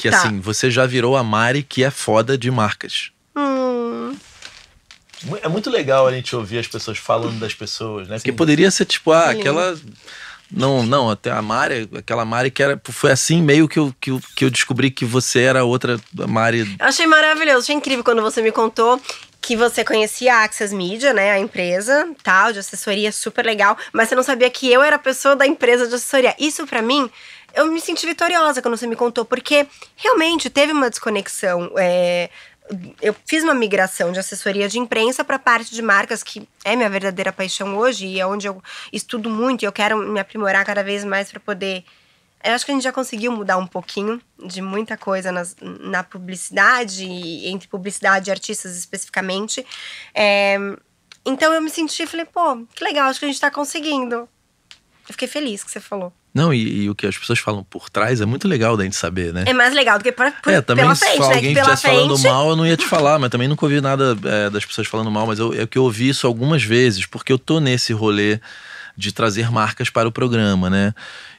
Speaker 3: Que assim, tá. assim,
Speaker 2: você já virou a Mari que é foda de marcas. Hum. É muito legal a gente ouvir as pessoas falando das pessoas, né? Porque Sim. poderia ser tipo, ah, Sim. aquela. Não, não, até a Mari, aquela Mari que era. Foi assim meio que eu, que, eu, que eu descobri que você era outra Mari.
Speaker 3: Eu achei maravilhoso, achei incrível quando você me contou que você conhecia a Access Media, né, a empresa, tal, de assessoria super legal, mas você não sabia que eu era a pessoa da empresa de assessoria. Isso para mim, eu me senti vitoriosa quando você me contou, porque realmente teve uma desconexão. É, eu fiz uma migração de assessoria de imprensa para a parte de marcas, que é minha verdadeira paixão hoje e é onde eu estudo muito e eu quero me aprimorar cada vez mais para poder. Eu acho que a gente já conseguiu mudar um pouquinho de muita coisa nas, na publicidade, entre publicidade e artistas especificamente. É, então eu me senti e falei, pô, que legal, acho que a gente está conseguindo. Eu fiquei feliz que você falou.
Speaker 2: Não, e, e, o que as pessoas falam por trás é muito legal da gente saber, né? É
Speaker 3: mais legal do que pra, por, é, também pela frente, né? alguém né? frente... falando mal,
Speaker 2: eu não ia te falar, mas também nunca ouvi nada é, das pessoas falando mal, mas eu, é que eu ouvi isso algumas vezes, porque eu tô nesse rolê de trazer marcas para o programa, né?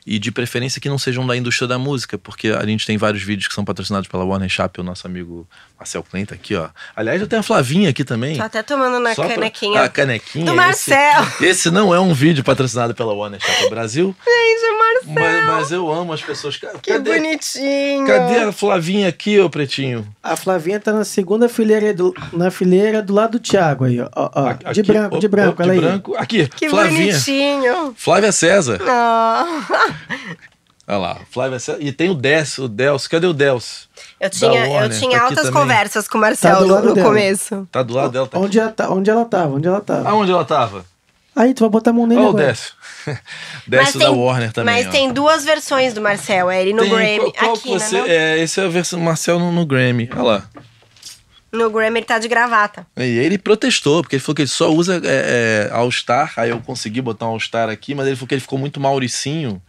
Speaker 2: e de preferência que não sejam da indústria da música, porque a gente tem vários vídeos que são patrocinados pela Warner Chappell, nosso amigo Marcel Clint aqui, ó. Aliás, eu tenho a Flavinha aqui também. Tá
Speaker 3: até tomando na Só canequinha. Pra...
Speaker 2: canequinha. Ah, do Marcel. Esse, esse, não é um vídeo patrocinado pela Warner Chappell Brasil.
Speaker 3: Gente, é Marcel.
Speaker 2: Mas, mas, eu amo as pessoas. Cadê,
Speaker 3: que bonitinho. Cadê a
Speaker 2: Flavinha aqui, ô Pretinho? A Flavinha tá na
Speaker 1: segunda fileira do, na fileira do lado do Thiago aí, ó. ó, Aqui, de branco, de branco, de branco.
Speaker 2: Aqui, que Flavinha.
Speaker 3: bonitinho.
Speaker 2: Flávia César.
Speaker 3: Não.
Speaker 2: Olha lá, Flávia E tem o Dels, o Dels. Cadê o Dels?
Speaker 3: Eu tinha, Warner, eu tinha tá altas conversas com o Marcel tá no, começo.
Speaker 2: Tá do lado dela. Tá onde, ela tá, onde ela tava? Onde ela tava? Aonde ela tava? Aí, tu vai botar a mão nele Olha agora. o Dels. Décio da Warner também. Mas ó. tem
Speaker 3: duas versões do Marcel. É ele no tem, Grammy. Qual, qual aqui, você, né?
Speaker 2: É, esse é a versão do Marcel no, no Grammy. Olha lá.
Speaker 3: No Grammy ele tá de gravata.
Speaker 2: E ele protestou, porque ele falou que ele só usa é, é, All Star. Aí eu consegui botar um All Star aqui, mas ele falou que ele ficou muito mauricinho.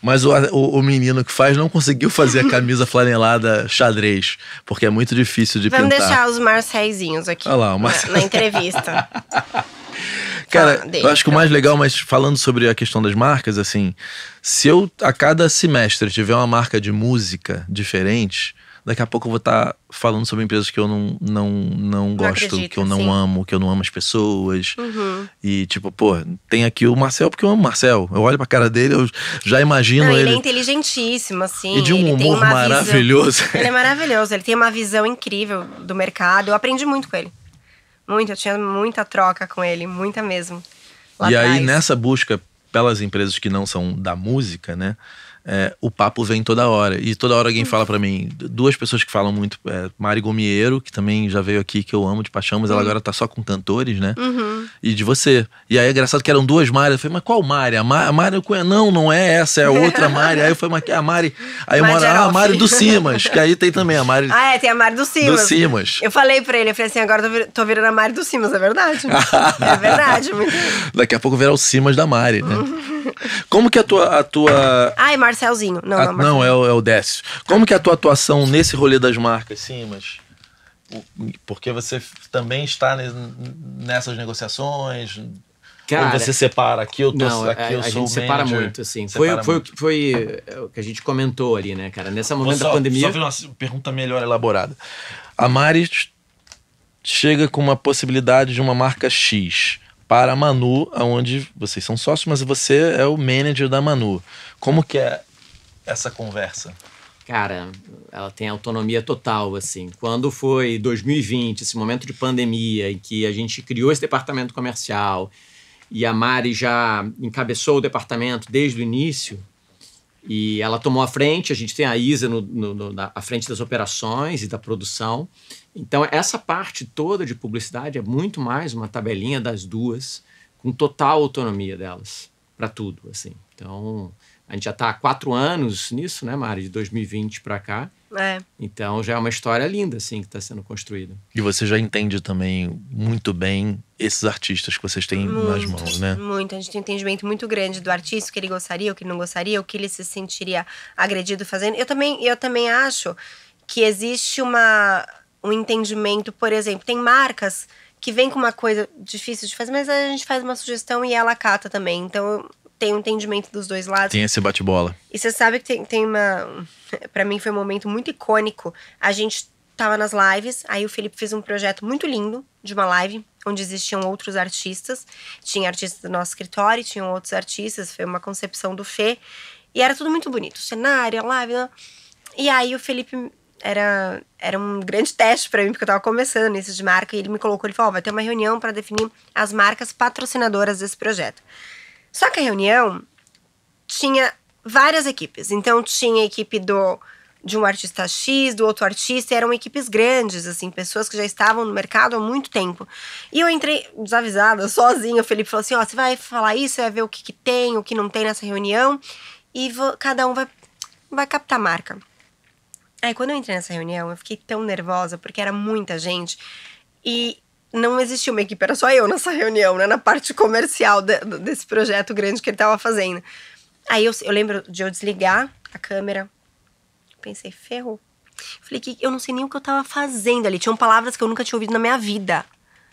Speaker 2: Mas o, o, o, menino que faz não conseguiu fazer a camisa flanelada xadrez, porque é muito difícil de Vamos pintar. Vamos deixar
Speaker 3: os Marceizinhos aqui Olha lá, na, na entrevista.
Speaker 2: Cara, eu acho que o mais legal, mas falando sobre a questão das marcas, assim, se eu a cada semestre tiver uma marca de música diferente, daqui a pouco eu vou estar tá falando sobre empresas que eu não, não, não gosto, não acredito, que eu não sim. amo, que eu não amo as pessoas. Uhum. E tipo, pô, tem aqui o Marcel porque eu amo o Marcel. Eu olho pra cara dele, eu já imagino não, ele. É ele é
Speaker 3: inteligentíssimo, assim. E de um humor maravilhoso. Visão... ele é maravilhoso, ele tem uma visão incrível do mercado. Eu aprendi muito com ele. Muito, eu tinha muita troca com ele, muita mesmo.
Speaker 2: e atrás. aí, nessa busca pelas empresas que não são da música, né? é, o papo vem toda hora. E toda hora alguém fala para mim. Duas pessoas que falam muito. É, Mari Gomiero, que também já veio aqui, que eu amo de paixão, mas ela uhum. agora tá só com cantores, né? Uhum. E de você. E aí é engraçado que eram duas Mari. Eu falei, mas qual Mari? A, a Mari eu é conheço. Não, não é essa, é a outra Mari. aí eu falei, mas é a Mari. Aí eu ah, a Mari do Simas, que aí tem também a Mari. Ah,
Speaker 3: é, tem a Mari do Simas. Do Simas. Eu falei pra ele, eu falei assim, agora tô, vir, tô virando a Mari do Simas, é verdade. é verdade. Muito...
Speaker 2: Daqui a pouco virá o Simas da Mari, né? Uhum. Como que é a tua. A tua...
Speaker 3: Ai, Marcia Marcelzinho. Não, ah, não, não
Speaker 2: é, o, é o Décio. Como que é a tua atuação nesse rolê das marcas, mas Porque você também está nessas negociações, Cara, Ou você separa aqui, eu tô não, aqui, eu a, a gente separa manager, muito, assim. Separa foi, muito.
Speaker 1: foi, foi é o que a gente
Speaker 2: comentou ali, né, cara? Nessa momento só, da pandemia. Só uma pergunta melhor elaborada. A Mari chega com uma possibilidade de uma marca X para a Manu, aonde vocês são sócios, mas você é o manager da Manu. Como que é essa conversa?
Speaker 1: Cara, ela tem autonomia total, assim. Quando foi 2020, esse momento de pandemia, em que a gente criou esse departamento comercial e a Mari já encabeçou o departamento desde o início, e ela tomou a frente, a gente tem a Isa no, no, no, na frente das operações e da produção. Então, essa parte toda de publicidade é muito mais uma tabelinha das duas, com total autonomia delas, para tudo, assim. Então, a gente já está há quatro anos nisso, né, Mari? De 2020 para cá. É. Então já é uma história linda, assim, que está sendo construída.
Speaker 2: E você já entende também muito bem esses artistas que vocês têm muito, nas mãos, né?
Speaker 3: Muito. A gente tem um entendimento muito grande do artista, o que ele gostaria, o que ele não gostaria, o que ele se sentiria agredido fazendo. Eu também, eu também acho que existe uma, um entendimento, por exemplo, tem marcas que vem com uma coisa difícil de fazer, mas a gente faz uma sugestão e ela cata também. Então, tem um entendimento dos dois lados. Tem
Speaker 2: esse bate-bola.
Speaker 3: E você sabe que tem, tem uma. para mim foi um momento muito icônico. A gente tava nas lives, aí o Felipe fez um projeto muito lindo de uma live, onde existiam outros artistas. Tinha artistas do nosso escritório, tinham outros artistas, foi uma concepção do Fê. E era tudo muito bonito. cenário, a live. Né? E aí o Felipe era, era um grande teste para mim, porque eu tava começando nisso de marca, e ele me colocou, ele falou, oh, vai ter uma reunião para definir as marcas patrocinadoras desse projeto. Só que a reunião tinha várias equipes. Então tinha a equipe do de um artista X, do outro artista, e eram equipes grandes, assim, pessoas que já estavam no mercado há muito tempo. E eu entrei desavisada, sozinha. O Felipe falou assim: ó, você vai falar isso, você vai ver o que, que tem, o que não tem nessa reunião, e vou, cada um vai, vai captar marca. Aí, quando eu entrei nessa reunião, eu fiquei tão nervosa, porque era muita gente, e não existia uma equipe, era só eu nessa reunião, né, na parte comercial de, desse projeto grande que ele estava fazendo. Aí eu, eu, lembro de eu desligar a câmera, pensei, ferrou. Falei que eu não sei nem o que eu estava fazendo ali, tinham palavras que eu nunca tinha ouvido na minha vida.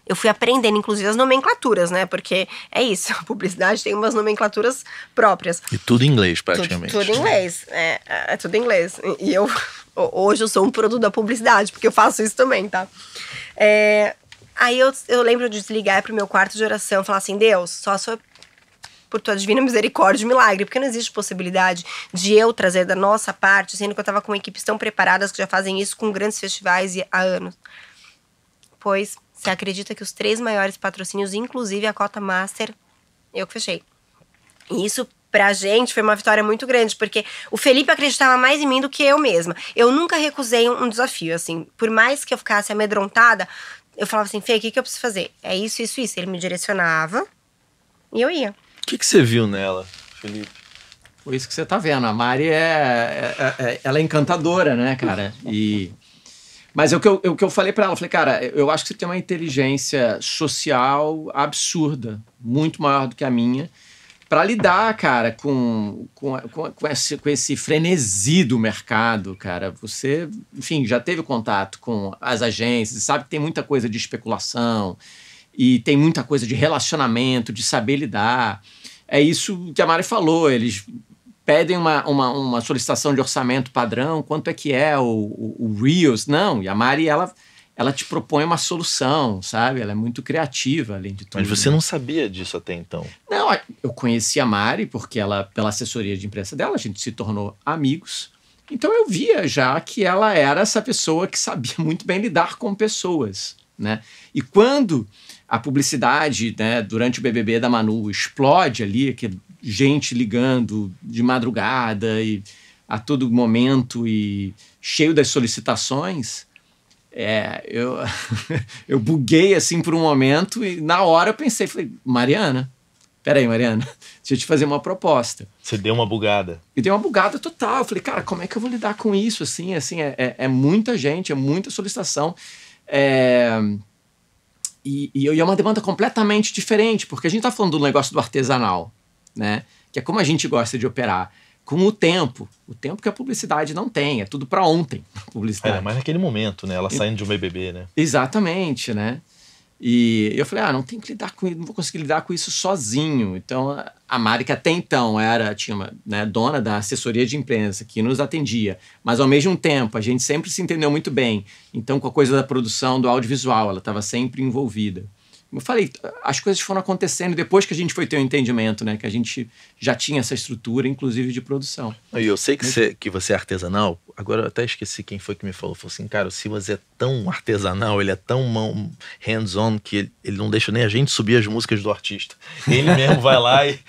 Speaker 3: Eu fui aprendendo, inclusive, as nomenclaturas, né? Porque é isso, a publicidade tem umas nomenclaturas próprias.
Speaker 2: E tudo em inglês, praticamente. Tudo, tudo
Speaker 3: em inglês, é, é, é tudo em inglês. E eu, hoje eu sou um produto da publicidade, porque eu faço isso também, tá? É, Aí eu, eu lembro de desligar pro meu quarto de oração falar assim: Deus, só sou por tua divina misericórdia e milagre, porque não existe possibilidade de eu trazer da nossa parte, sendo que eu tava com equipes tão preparadas que já fazem isso com grandes festivais há anos. Pois você acredita que os três maiores patrocínios, inclusive a cota master, eu que fechei. E isso pra gente foi uma vitória muito grande, porque o Felipe acreditava mais em mim do que eu mesma. Eu nunca recusei um, desafio, assim. Por mais que eu ficasse amedrontada, eu falava assim, Fê, o que, que eu preciso fazer? É isso, isso, isso. Ele me direcionava e eu ia.
Speaker 1: O que, que você viu nela, Felipe? Foi isso que você tá vendo. A Mari é, é, é, é ela é encantadora, né, cara? E mas é o que eu, é o que eu falei para ela, eu falei, cara, eu acho que você tem uma inteligência social absurda, muito maior do que a minha para lidar, cara, com, com, com, esse, com esse frenesi do mercado, cara. Você, enfim, já teve contato com as agências, sabe que tem muita coisa de especulação e tem muita coisa de relacionamento, de saber lidar. É isso que a Mari falou, eles pedem uma, uma, uma solicitação de orçamento padrão, quanto é que é o, o, o Reels? Não, e a Mari, ela ela te propõe uma solução, sabe? Ela é muito criativa, além de tudo. Mas você né? não
Speaker 2: sabia disso até então?
Speaker 1: Não, eu conheci a Mari, porque ela, pela assessoria de imprensa dela, a gente se tornou amigos. Então eu via já que ela era essa pessoa que sabia muito bem lidar com pessoas, né? E quando a publicidade, né, durante o BBB da Manu explode ali, que gente ligando de madrugada e a todo momento e cheio das solicitações, é, eu, eu buguei assim por um momento e na hora eu pensei, falei, Mariana, peraí, Mariana, deixa eu te fazer uma proposta. Você deu uma bugada. E dei uma bugada total. Eu falei, cara, como é que eu vou lidar com isso? Assim, assim, é, é, é muita gente, é muita solicitação. É, e, e, e é uma demanda completamente diferente, porque a gente está falando do negócio do artesanal, né? Que é como a gente gosta de operar com o tempo. O tempo que a publicidade não tem, é tudo para ontem a publicidade. É, mas naquele momento, né? Ela e, saindo de um BBB, né? Exatamente, né? E eu falei, ah, não tenho que lidar com isso, não vou conseguir lidar com isso sozinho. Então, a Mari, que até então era, tinha uma, né, dona da assessoria de imprensa, que nos atendia, mas ao mesmo tempo, a gente sempre se entendeu muito bem. Então, com a coisa da produção, do audiovisual, ela estava sempre envolvida eu falei, as coisas foram acontecendo depois que a gente foi ter o um entendimento, né? Que a gente já tinha essa estrutura, inclusive de produção.
Speaker 2: E eu sei que, Mas... você, que você é artesanal, agora eu até esqueci quem foi que me falou. Falou assim, cara, o Silas é tão artesanal, ele é tão mão hands-on que ele, ele, não deixa nem a gente subir as músicas do artista. Ele mesmo vai lá e.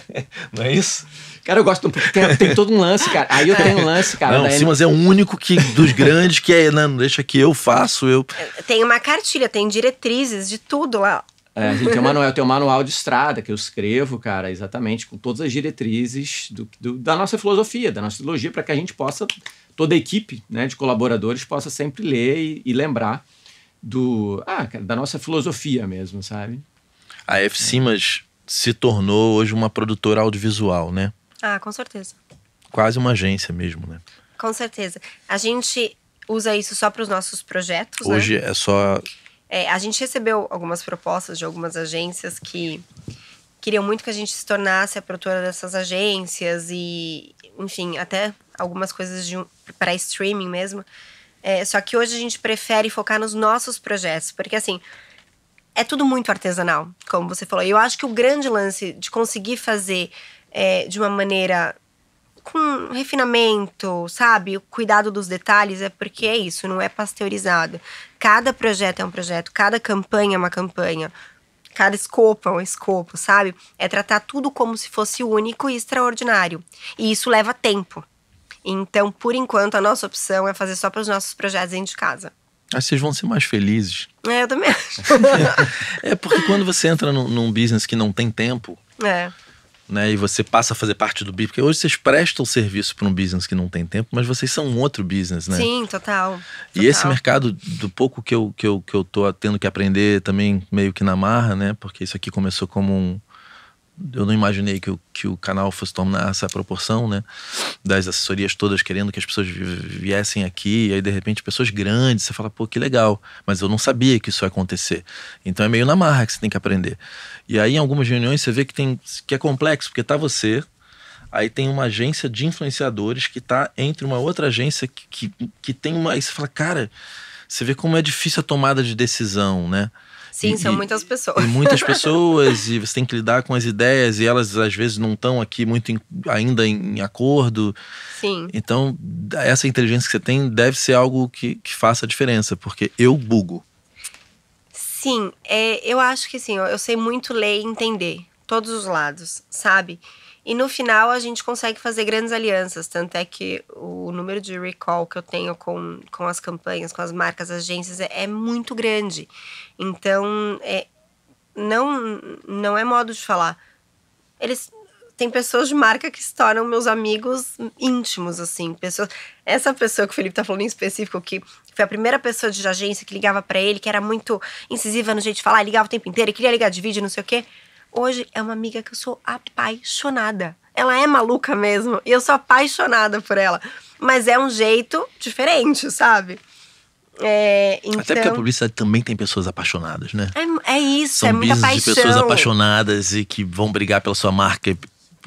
Speaker 1: não é isso? Cara, eu gosto. Tem, tem todo um lance, cara. Aí eu tenho um lance, cara. Não, o Simas
Speaker 2: é o único que, dos grandes que é, né, não, deixa que eu faço, eu.
Speaker 1: Tem
Speaker 3: uma cartilha, tem diretrizes de tudo lá. É, a gente tem um manual,
Speaker 2: tem um manual de estrada que eu
Speaker 1: escrevo, cara, exatamente, com todas as diretrizes do, do, da nossa filosofia, da nossa ideologia, para que a gente possa, toda a equipe né, de colaboradores possa sempre ler e, e lembrar do ah, cara, da nossa filosofia mesmo, sabe?
Speaker 2: A F Simas se tornou hoje uma produtora audiovisual, né?
Speaker 1: Ah, com certeza.
Speaker 2: Quase uma agência mesmo, né?
Speaker 3: Com certeza. A gente usa isso só para os nossos projetos. Né? Hoje né? é só é, a gente recebeu algumas propostas de algumas agências que queriam muito que a gente se tornasse a produtora dessas agências e, enfim, até algumas coisas para streaming mesmo. É, só que hoje a gente prefere focar nos nossos projetos, porque assim é tudo muito artesanal, como você falou. Eu acho que o grande lance de conseguir fazer é, de uma maneira com refinamento, sabe? O cuidado dos detalhes é porque é isso, não é pasteurizado. Cada projeto é um projeto, cada campanha é uma campanha, cada escopo é um escopo, sabe? É tratar tudo como se fosse único e extraordinário. E isso leva tempo. Então, por enquanto, a nossa opção é fazer só para os nossos projetos dentro de casa.
Speaker 2: Aí ah, vocês vão ser mais felizes.
Speaker 3: É, eu também acho.
Speaker 2: é porque quando você entra num, num business que não tem tempo. É né? E você passa a fazer parte do business. Porque hoje vocês prestam serviço para um business que não tem tempo, mas vocês são um outro business, né? Sim,
Speaker 3: total. total. E esse
Speaker 2: mercado, do pouco que eu, que, eu, que eu tô tendo que aprender também meio que na marra, né? Porque isso aqui começou como um, eu não imaginei que o, que o canal fosse tomar essa proporção, né? Das assessorias todas querendo que as pessoas viessem aqui, e aí de repente pessoas grandes, você fala, pô, que legal, mas eu não sabia que isso ia acontecer. Então é meio na marra que você tem que aprender. E aí em algumas reuniões você vê que, tem, que é complexo, porque tá você, aí tem uma agência de influenciadores que tá entre uma outra agência que, que, que tem uma. Aí você fala, cara, você vê como é difícil a tomada de decisão, né? Sim, e, são muitas
Speaker 3: pessoas. E muitas
Speaker 2: pessoas, e você tem que lidar com as ideias, e elas às vezes não estão aqui muito em, ainda em, acordo. Sim. Então, essa inteligência que você tem deve ser algo que, que faça a diferença, porque eu bugo.
Speaker 3: Sim, é, eu acho que sim, eu sei muito ler e entender todos os lados, sabe? E no final a gente consegue fazer grandes alianças, tanto é que o número de recall que eu tenho com, com as campanhas, com as marcas, as agências é, é muito grande. Então, é, não, não é modo de falar. Eles tem pessoas de marca que se tornam meus amigos íntimos, assim. Pessoas, essa pessoa que o Felipe tá falando em específico, que foi a primeira pessoa de agência que ligava para ele, que era muito incisiva no jeito de falar, ligava o tempo inteiro, queria ligar de vídeo, não sei o quê hoje é uma amiga que eu sou apaixonada. Ela é maluca mesmo e eu sou apaixonada por ela. Mas é um jeito diferente, sabe? É, então... Até porque a então publicidade
Speaker 2: também tem pessoas apaixonadas, né?
Speaker 3: É, é isso, São é muita paixão. de pessoas
Speaker 2: apaixonadas e que vão brigar pela sua marca.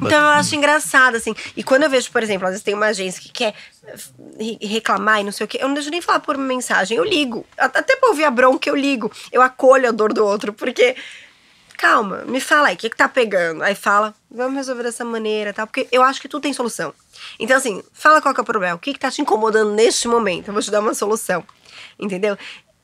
Speaker 2: Então eu acho
Speaker 3: engraçado, assim. E quando eu vejo, por exemplo, às vezes tem uma agência que quer eh, reclamar e não sei o quê, eu não deixo nem falar por mensagem, eu ligo. Até pra ouvir a bronca, eu ligo. Eu acolho a dor do outro, porque calma, me fala aí, o que, que tá pegando? Aí fala, vamos resolver dessa maneira, tal, porque eu acho que tudo tem solução. Então, assim, fala qual que é o problema, o que, que tá te incomodando neste momento? Eu vou te dar uma solução. Entendeu?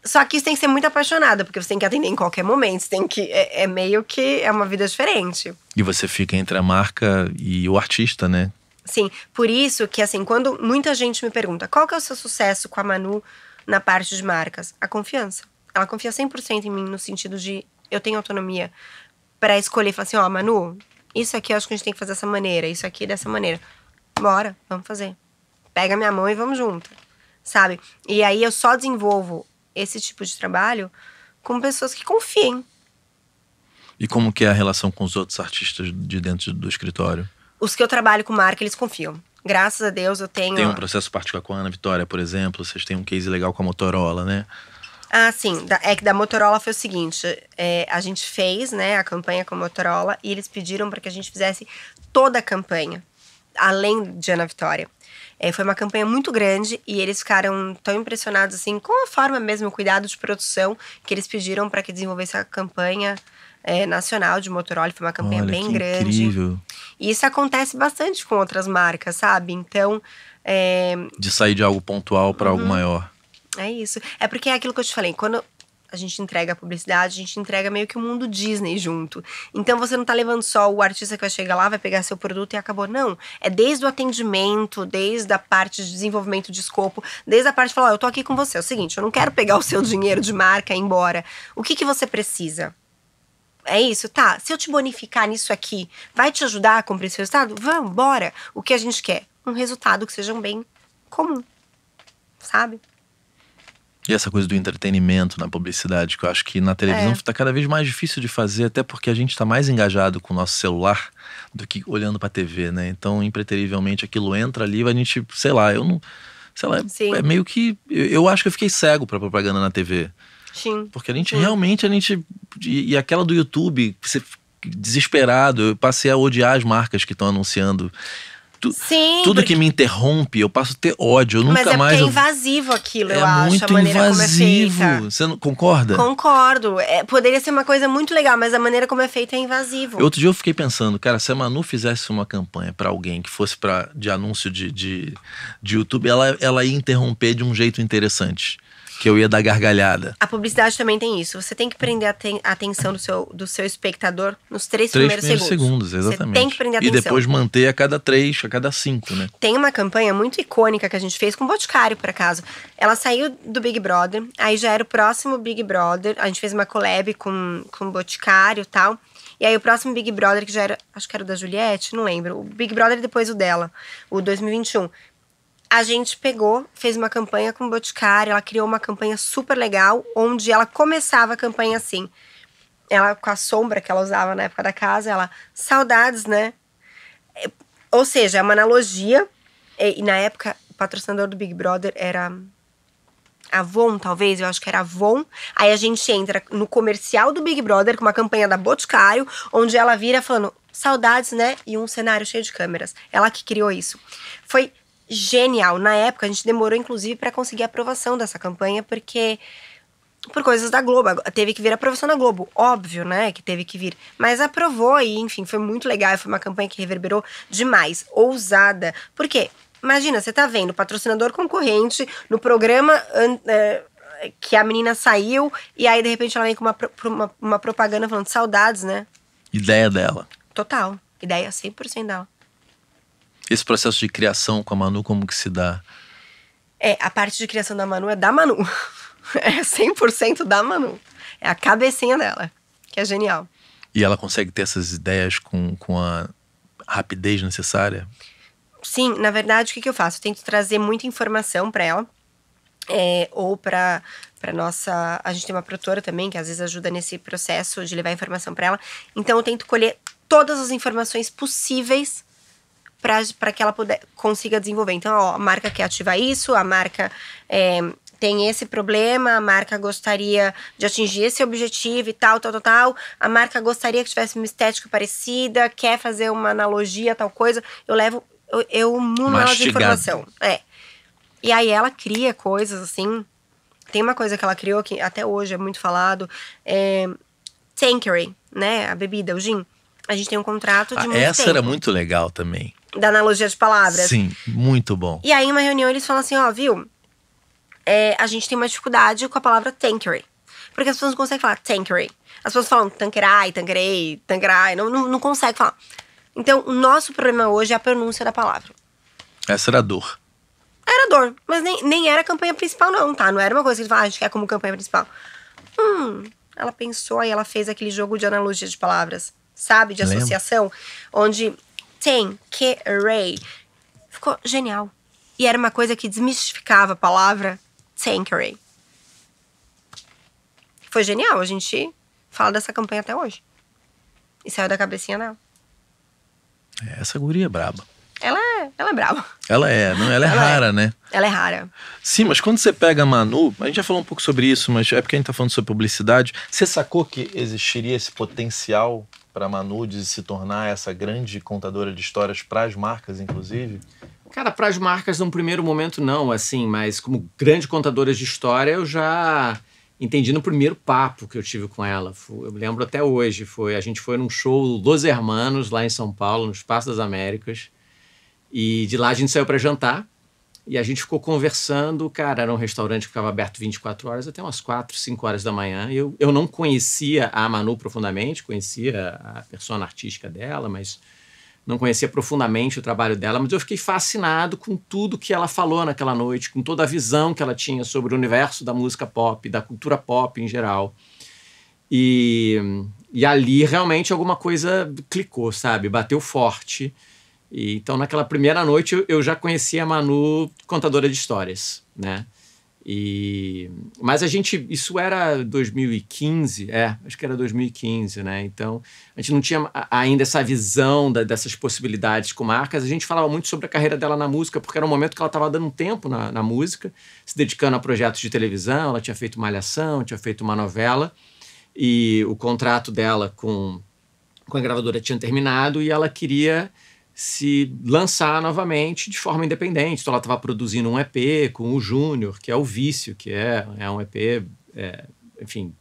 Speaker 3: Só que isso tem que ser muito apaixonada, porque você tem que atender em qualquer momento. Você tem que. É, é, meio que. É uma vida diferente.
Speaker 2: E você fica entre a marca e o artista, né?
Speaker 3: Sim. Por isso que, assim, quando muita gente me pergunta qual que é o seu sucesso com a Manu na parte de marcas, a confiança. Ela confia 100% em mim no sentido de eu tenho autonomia para escolher, falar assim, ó, oh, Manu, isso aqui eu acho que a gente tem que fazer dessa maneira, isso aqui dessa maneira. Bora, vamos fazer. Pega minha mão e vamos junto, sabe? E aí eu só desenvolvo esse tipo de trabalho com pessoas que confiem.
Speaker 2: E como que é a relação com os outros artistas de dentro do escritório?
Speaker 3: Os que eu trabalho com marca, eles confiam. Graças a Deus eu tenho. Tem um
Speaker 2: processo particular com a Ana Vitória, por exemplo. Vocês têm um case legal com a Motorola, né?
Speaker 3: Ah, sim. É que da Motorola foi o seguinte: é, a gente fez né, a campanha com a Motorola e eles pediram para que a gente fizesse toda a campanha, além de Ana Vitória. É, foi uma campanha muito grande e eles ficaram tão impressionados assim com a forma mesmo, o cuidado de produção que eles pediram para que desenvolvesse a campanha é, nacional de Motorola. Foi uma campanha Olha, bem grande. Incrível. E isso acontece bastante com outras marcas, sabe? Então. É...
Speaker 2: De sair de algo pontual para uhum. algo maior.
Speaker 3: É isso. É porque é aquilo que eu te falei. Quando a gente entrega a publicidade, a gente entrega meio que o mundo Disney junto. Então você não tá levando só o artista que vai chegar lá, vai pegar seu produto e acabou. Não. É desde o atendimento, desde a parte de desenvolvimento de escopo, desde a parte de falar: oh, eu tô aqui com você. É o seguinte, eu não quero pegar o seu dinheiro de marca e ir embora. O que, que você precisa? É isso, tá? Se eu te bonificar nisso aqui, vai te ajudar a cumprir esse resultado? Vamos, bora! O que a gente quer? Um resultado que seja um bem comum, sabe?
Speaker 2: E essa coisa do entretenimento na publicidade, que eu acho que na televisão está é. Tá cada vez mais difícil de fazer, até porque a gente está mais engajado com o nosso celular do que olhando para a TV, né? Então, impreterivelmente, aquilo entra ali, a gente, sei lá, eu não. Sei lá, Sim. é meio que. Eu, eu acho que eu fiquei cego para propaganda na TV. Sim. Porque a gente Sim. realmente, a gente. E, e aquela do YouTube, você desesperado, eu passei a odiar as marcas que estão anunciando tu,
Speaker 3: Sim, tudo porque... que
Speaker 2: me interrompe, eu passo a ter ódio. Eu nunca Mas é mais. Mas é
Speaker 3: invasivo aquilo, é eu acho. Muito a maneira invasivo.
Speaker 2: como é feita. Você não concorda?
Speaker 3: Concordo. É, poderia ser uma coisa muito legal, mas a maneira como é feita é invasivo.
Speaker 2: Outro dia eu fiquei pensando, cara, se a Manu fizesse uma campanha para alguém que fosse para de anúncio de, de, de YouTube, ela, ela ia interromper de um jeito interessante que eu ia dar gargalhada.
Speaker 3: A publicidade também tem isso. Você tem que prender a, ten, a atenção do seu, do seu espectador nos três, três primeiros, primeiros segundos.
Speaker 2: segundos. Exatamente. Você tem que prender a atenção. E depois manter a cada três, a cada cinco, né?
Speaker 3: Tem uma campanha muito icônica que a gente fez com o Boticário, por acaso. Ela saiu do Big Brother, aí já era o próximo Big Brother. A gente fez uma collab com, com o Boticário e tal. E aí o próximo Big Brother, que já era, acho que era o da Juliette, não lembro. O Big Brother depois o dela, o 2021 a gente pegou, fez uma campanha com o Boticário, ela criou uma campanha super legal, onde ela começava a campanha assim. Ela, com a sombra que ela usava na época da casa, ela, saudades, né? Ou seja, é uma analogia. E, e na época, o patrocinador do Big Brother era Avon, talvez, eu acho que era Avon. Aí a gente entra no comercial do Big Brother com uma campanha da Boticário, onde ela vira falando saudades, né? E um cenário cheio de câmeras. Ela que criou isso. Foi genial. Na época, a gente demorou, inclusive, para conseguir a aprovação dessa campanha, porque. Por coisas da Globo. Teve que vir a aprovação da Globo, óbvio, né? Que teve que vir. Mas aprovou e, enfim, foi muito legal. Foi uma campanha que reverberou demais. Ousada. Por quê? Imagina, você tá vendo patrocinador concorrente no programa. Uh, que a menina saiu e aí de repente ela vem com uma, uma, uma propaganda falando saudades, né?
Speaker 2: Ideia dela.
Speaker 3: Total. Ideia 100% dela.
Speaker 2: Esse processo de criação com a Manu, como que se dá?
Speaker 3: É, a parte de criação da Manu é da Manu. É 100% da Manu. É a cabecinha dela, que é genial.
Speaker 2: E ela consegue ter essas ideias com, com a rapidez necessária?
Speaker 3: Sim, na verdade, o que, que eu faço? Eu tento trazer muita informação para ela. É, ou para para nossa a gente tem uma produtora também que às vezes ajuda nesse processo de levar informação para ela então eu tento colher todas as informações possíveis para que ela puder, consiga desenvolver. Então, ó, a marca quer ativar isso, a marca é, tem esse problema, a marca gostaria de atingir esse objetivo e tal, tal, tal, tal. A marca gostaria que tivesse uma estética parecida, quer fazer uma analogia, tal coisa. Eu levo, eu, eu mulo de informação. É. E aí ela cria coisas assim. Tem uma coisa que ela criou que até hoje é muito falado, é Tankery, né? A bebida, o gin. A gente tem um contrato de ah, muito Essa tempo. era
Speaker 2: muito legal também
Speaker 3: da analogia de palavras. Sim,
Speaker 2: muito bom. E
Speaker 3: aí, em uma reunião, eles falam assim: ó, viu? É, a gente tem uma dificuldade com a palavra tankery. Porque as pessoas não conseguem falar tankery. As pessoas falam tankerai, tanquerei, tankerai, Não, não, não consegue falar. Então, o nosso problema hoje é a pronúncia da palavra.
Speaker 2: Essa era a dor.
Speaker 3: Era dor, mas nem, nem era a campanha principal, não, tá? Não era uma coisa que eles fala, ah, a gente quer como campanha principal. Hum, ela pensou e ela fez aquele jogo de analogia de palavras, sabe? De associação, Lembra? onde tem que Ray Ficou genial. E era uma coisa que desmistificava a palavra tank Ray Foi genial, a gente fala dessa campanha até hoje. E saiu da cabecinha dela.
Speaker 2: É, essa guria é braba.
Speaker 3: Ela é, ela é braba.
Speaker 2: Ela é, não, ela é ela é. rara, é. né? Ela é rara. Sim, mas quando você pega a Manu, a gente já falou um pouco sobre isso, mas é porque a gente tá falando sobre publicidade. Você sacou que existiria esse potencial para a Manu de se tornar essa grande contadora de histórias para as marcas, inclusive?
Speaker 1: Cara, para as marcas, num primeiro momento, não, assim, mas como grande contadora de história, eu já entendi no primeiro papo que eu tive com ela. Eu lembro até hoje, foi a gente foi num show dos Hermanos, lá em São Paulo, no Espaço das Américas, e de lá a gente saiu para jantar. E a gente ficou conversando, cara, era um restaurante que ficava aberto 24 horas até umas 4, 5 horas da manhã. Eu, eu não conhecia a Manu profundamente, conhecia a persona artística dela, mas não conhecia profundamente o trabalho dela, mas eu fiquei fascinado com tudo que ela falou naquela noite, com toda a visão que ela tinha sobre o universo da música pop, da cultura pop em geral. E, e ali realmente alguma coisa clicou, sabe? Bateu forte. E, então, naquela primeira noite, eu, já conhecia a Manu, contadora de histórias, né? E, mas a gente, isso era 2015, é, acho que era 2015, né? Então a gente não tinha ainda essa visão da, dessas possibilidades com marcas. A gente falava muito sobre a carreira dela na música, porque era um momento que ela estava dando tempo na, na, música, se dedicando a projetos de televisão. Ela tinha feito Malhação, tinha feito uma novela, e o contrato dela com, com a gravadora tinha terminado e ela queria se lançar novamente de forma independente. Então ela estava produzindo um EP com o Júnior, que é o Vício, que é, é um EP, é, enfim,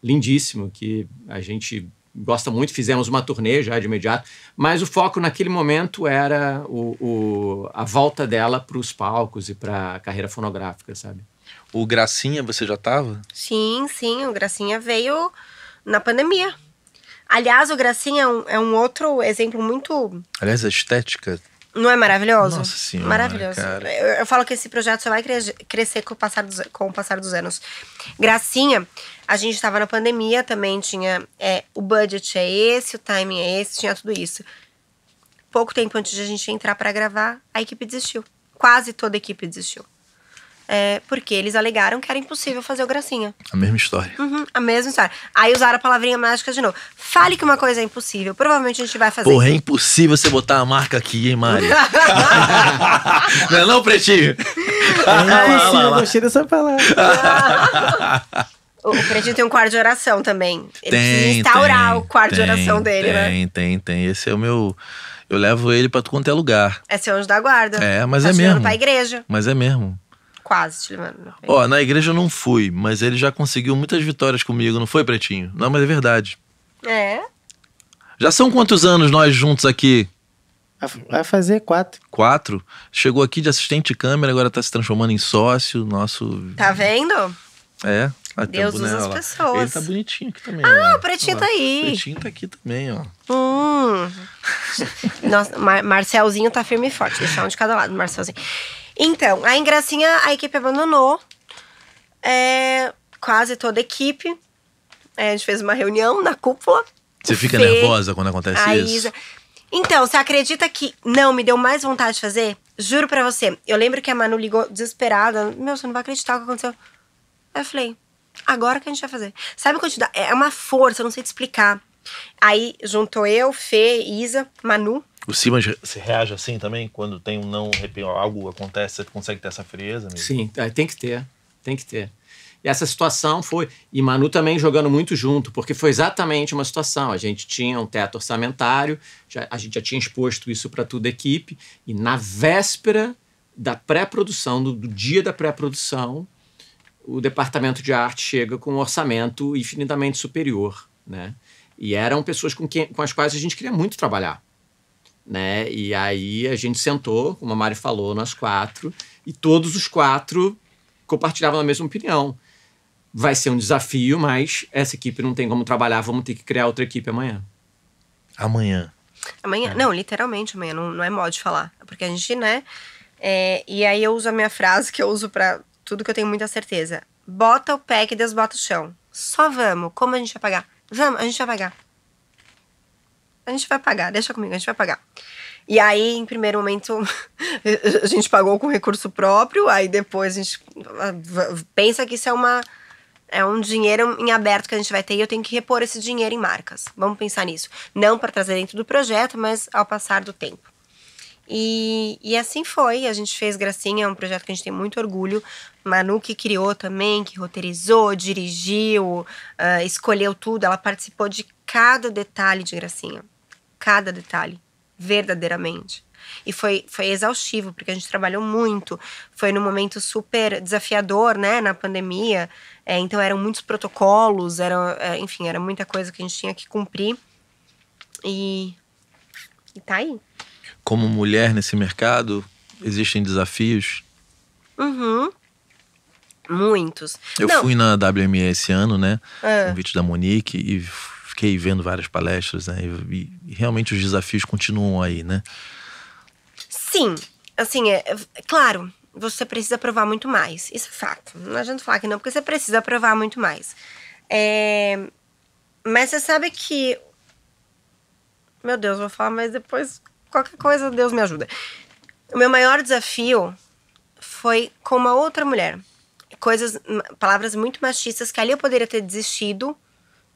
Speaker 1: lindíssimo, que a gente gosta muito, fizemos uma turnê já de imediato, mas o foco naquele momento era o, o a volta dela para os palcos e para a carreira fonográfica, sabe? O Gracinha, você já estava?
Speaker 3: Sim, sim, o Gracinha veio na pandemia. Aliás, o Gracinha é um, é um outro exemplo muito.
Speaker 2: Aliás, a estética
Speaker 3: não é maravilhoso? Nossa senhora, Maravilhoso. Eu, eu, falo que esse projeto só vai cre crescer com o, passar dos, com o passar dos anos. Gracinha, a gente estava na pandemia também, tinha é, o budget é esse, o timing é esse, tinha tudo isso. Pouco tempo antes de a gente entrar para gravar, a equipe desistiu. Quase toda a equipe desistiu. É, porque eles alegaram que era impossível fazer o gracinha. A mesma história. Uhum, a mesma história. Aí usaram a palavrinha mágica de novo. Fale que uma coisa é impossível. Provavelmente a gente vai fazer. Porra, é
Speaker 2: impossível você botar a marca aqui, hein, Mari? não é não, Pretinho? É impossível, lá, eu gostei dessa palavra.
Speaker 3: O Pretinho tem um quarto de oração também. Ele tem, instaurar tem, o quarto tem, de oração dele, tem, né?
Speaker 2: Tem, tem, tem. Esse é o meu eu levo ele para quanto é lugar.
Speaker 3: É seu anjo da guarda. É, mas tá é mesmo. Pra igreja.
Speaker 2: Mas é mesmo.
Speaker 3: Quase te levando.
Speaker 2: Ó, oh, na igreja eu não fui, mas ele já conseguiu muitas vitórias comigo, não foi, Pretinho? Não, mas é verdade. É? Já são quantos anos nós juntos aqui? Vai fazer quatro. Quatro? Chegou aqui de assistente de câmera, agora tá se transformando em sócio, nosso.
Speaker 3: Tá vendo?
Speaker 2: É. Deus usa as pessoas. Ele tá bonitinho aqui também. Ah, o Pretinho tá aí. O Pretinho tá aqui também, ó.
Speaker 3: Hum. Nossa, Mar Marcelzinho tá firme e forte. Deixa um de cada lado, Marcelzinho. Então, aí em a equipe abandonou. É, quase toda a equipe. É, a gente fez uma reunião na cúpula.
Speaker 2: Você fica Fê, nervosa quando acontece isso? Isa.
Speaker 3: Então, você acredita que não me deu mais vontade de fazer? Juro para você. Eu lembro que a Manu ligou desesperada. Meu, você não vai acreditar o que aconteceu. Aí eu falei, agora que a gente vai fazer. Sabe quando te dá? É uma força, eu não sei te explicar. Aí juntou eu, Fê, Isa, Manu.
Speaker 2: O Simas se reage assim também? Quando tem um não, algo acontece, você consegue ter essa frieza? Mesmo? Sim, é, tem que ter, tem que ter. E essa situação foi. E Manu também
Speaker 1: jogando muito junto, porque foi exatamente uma situação. A gente tinha um teto orçamentário, já, a gente já tinha exposto isso para toda a equipe, e na véspera da pré-produção, do, do dia da pré-produção, o departamento de arte chega com um orçamento infinitamente superior, né? E eram pessoas com, quem, com as quais a gente queria muito trabalhar né? E aí a gente sentou, como a Mari falou, nós quatro, e todos os quatro compartilhavam a mesma opinião. Vai ser um desafio, mas essa equipe não tem como trabalhar, vamos ter que criar outra equipe amanhã.
Speaker 2: Amanhã.
Speaker 3: Amanhã, é. não, literalmente amanhã, não, não é modo de falar. Porque a gente, né? É, e aí eu uso a minha frase que eu uso para tudo que eu tenho muita certeza. Bota o pé que desbota o chão. Só vamos. Como a gente vai pagar? Vamos, a gente vai pagar. A gente vai pagar, deixa comigo, a gente vai pagar. E aí, em primeiro momento, a gente pagou com recurso próprio, aí depois a gente ah, pensa que isso é uma é um dinheiro em aberto que a gente vai ter e eu tenho que repor esse dinheiro em marcas. Vamos pensar nisso. Não para trazer dentro do projeto, mas ao passar do tempo. E, e assim foi. A gente fez Gracinha, é um projeto que a gente tem muito orgulho. Manu que criou também, que roteirizou, dirigiu, uh, escolheu tudo. Ela participou de cada detalhe de Gracinha cada detalhe, verdadeiramente. E foi, foi exaustivo, porque a gente trabalhou muito. Foi num momento super desafiador, né, na pandemia. É, então eram muitos protocolos, era, é, enfim, era muita coisa que a gente tinha que cumprir. E, e tá aí.
Speaker 2: Como mulher nesse mercado, existem desafios?
Speaker 3: Uhum. Muitos. Eu Não. fui na
Speaker 2: WME esse ano, né? Ah. Convite da Monique e fiquei vendo várias palestras, né? E, e realmente os desafios continuam aí, né?
Speaker 3: Sim, assim, é, é, claro, você precisa provar muito mais. Isso é fato. Não adianta falar que não, porque você precisa provar muito mais. É, mas você sabe que. Meu Deus, vou falar, mas depois qualquer coisa, Deus me ajuda. O meu maior desafio foi com uma outra mulher. Coisas, palavras muito machistas que ali eu poderia ter desistido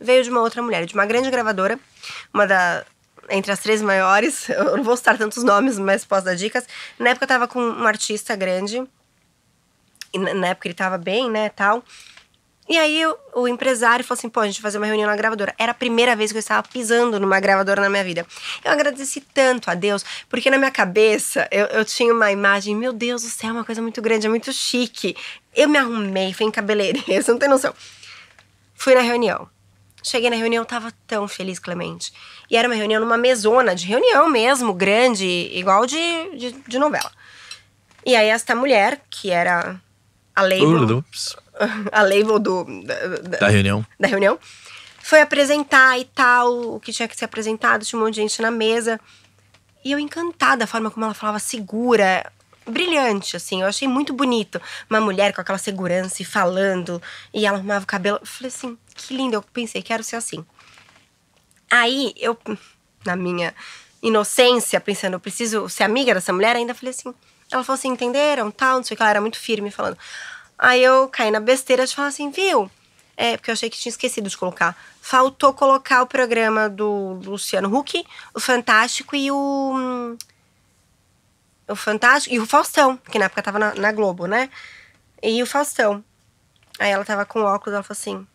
Speaker 3: veio de uma outra mulher, de uma grande gravadora, uma da entre as três maiores. Eu não vou citar tantos nomes, mas posso dar dicas. Na época eu tava com um artista grande. na época ele tava bem, né, tal. E aí eu, o empresário falou assim: pô, a gente fazer uma reunião na gravadora. Era a primeira vez que eu estava pisando numa gravadora na minha vida. Eu agradeci tanto a Deus, porque na minha cabeça eu, eu tinha uma imagem: meu Deus do céu, é uma coisa muito grande, é muito chique. Eu me arrumei, fui em cabeleireiro, você não tem noção. Fui na reunião. Cheguei na reunião, tava tão feliz, Clemente. E era uma reunião numa mesona de reunião mesmo, grande, igual de, de, de novela. E aí esta mulher, que era a label... Ups. A label do... Da, da reunião. Da reunião. Foi apresentar e tal, o que tinha que ser apresentado, tinha um monte de gente na mesa. E eu encantada da forma como ela falava segura, brilhante, assim. Eu achei muito bonito. Uma mulher com aquela segurança e falando, e ela arrumava o cabelo. Eu falei assim, que lindo. Eu pensei, quero ser assim. Aí eu, na minha inocência, pensando, eu preciso ser amiga dessa mulher, ainda falei assim. Ela falou assim, entenderam? Tal, não sei o que. Ela era muito firme falando. Aí eu caí na besteira de falar assim, viu? É, porque eu achei que tinha esquecido de colocar. Faltou colocar o programa do Luciano Huck, o Fantástico e o hum, o Fantástico e o Faustão, que na época tava na, na Globo, né? E o Faustão. Aí ela tava com óculos, ela falou assim.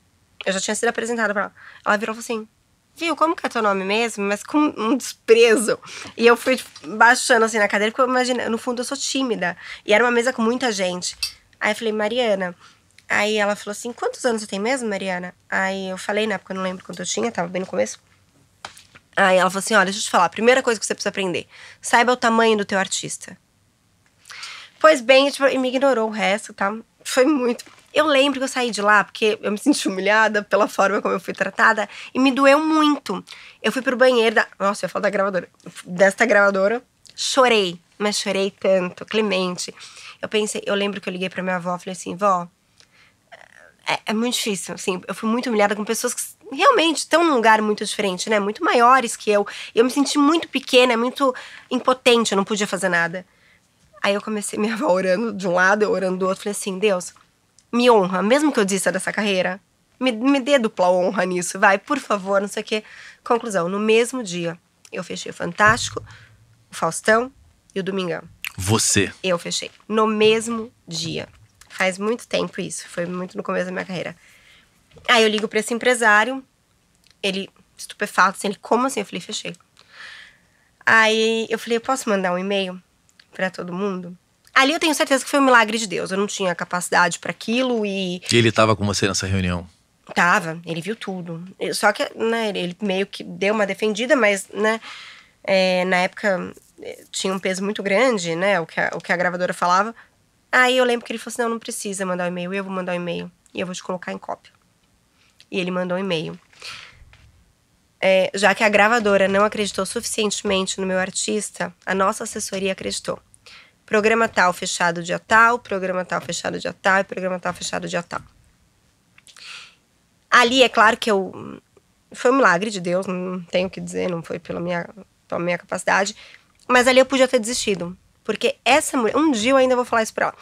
Speaker 3: Eu já tinha sido apresentada pra ela. Ela virou e falou assim: Viu, como que é teu nome mesmo? Mas com um desprezo. E eu fui tipo, baixando assim na cadeira, porque eu imagino, no fundo eu sou tímida. E era uma mesa com muita gente. Aí eu falei, Mariana. Aí ela falou assim: Quantos anos você tem mesmo, Mariana? Aí eu falei, na época eu não lembro quanto eu tinha, tava bem no começo. Aí ela falou assim: olha, deixa eu te falar, a primeira coisa que você precisa aprender: saiba o tamanho do teu artista. Pois bem, tipo, me ignorou o resto, tá? Foi muito. Eu lembro que eu saí de lá porque eu me senti humilhada pela forma como eu fui tratada e me doeu muito. Eu fui pro banheiro da. Nossa, eu falar da gravadora. Desta gravadora. Chorei, mas chorei tanto, Clemente. Eu pensei, eu lembro que eu liguei pra minha avó, falei assim: vó, é, é muito difícil, assim, eu fui muito humilhada com pessoas que realmente estão num lugar muito diferente, né? Muito maiores que eu. Eu me senti muito pequena, muito impotente, eu não podia fazer nada. Aí eu comecei minha avó orando de um lado, eu orando do outro, falei assim: Deus, me honra, mesmo que eu disse dessa carreira, me, me dê dupla honra nisso, vai, por favor, não sei o quê. Conclusão: no mesmo dia, eu fechei o Fantástico, o Faustão e o Domingão. Você? Eu fechei. No mesmo dia. Faz muito tempo isso, foi muito no começo da minha carreira. Aí eu ligo para esse empresário, ele estupefato, assim, ele, como assim? Eu falei, fechei. Aí eu falei, eu posso mandar um e-mail para todo mundo? Ali eu tenho certeza que foi um milagre de Deus. Eu não tinha capacidade para aquilo e.
Speaker 2: E ele tava com você nessa reunião?
Speaker 3: Tava, ele viu tudo. Só que, né, ele meio que deu uma defendida, mas, né, é, na época é, tinha um peso muito grande, né, o que, a, o que a gravadora falava. Aí eu lembro que ele falou assim: não, não precisa mandar o um e-mail, eu vou mandar o um e-mail e eu vou te colocar em cópia. E ele mandou um e-mail. É, já que a gravadora não acreditou suficientemente no meu artista, a nossa assessoria acreditou. Programa tal fechado dia tal, programa tal fechado dia tal e programa tal fechado dia tal. Ali é claro que eu. Foi um milagre de Deus, não tenho o que dizer, não foi pela minha, pela minha capacidade. Mas ali eu podia ter desistido. Porque essa mulher, um dia eu ainda vou falar isso pra ela.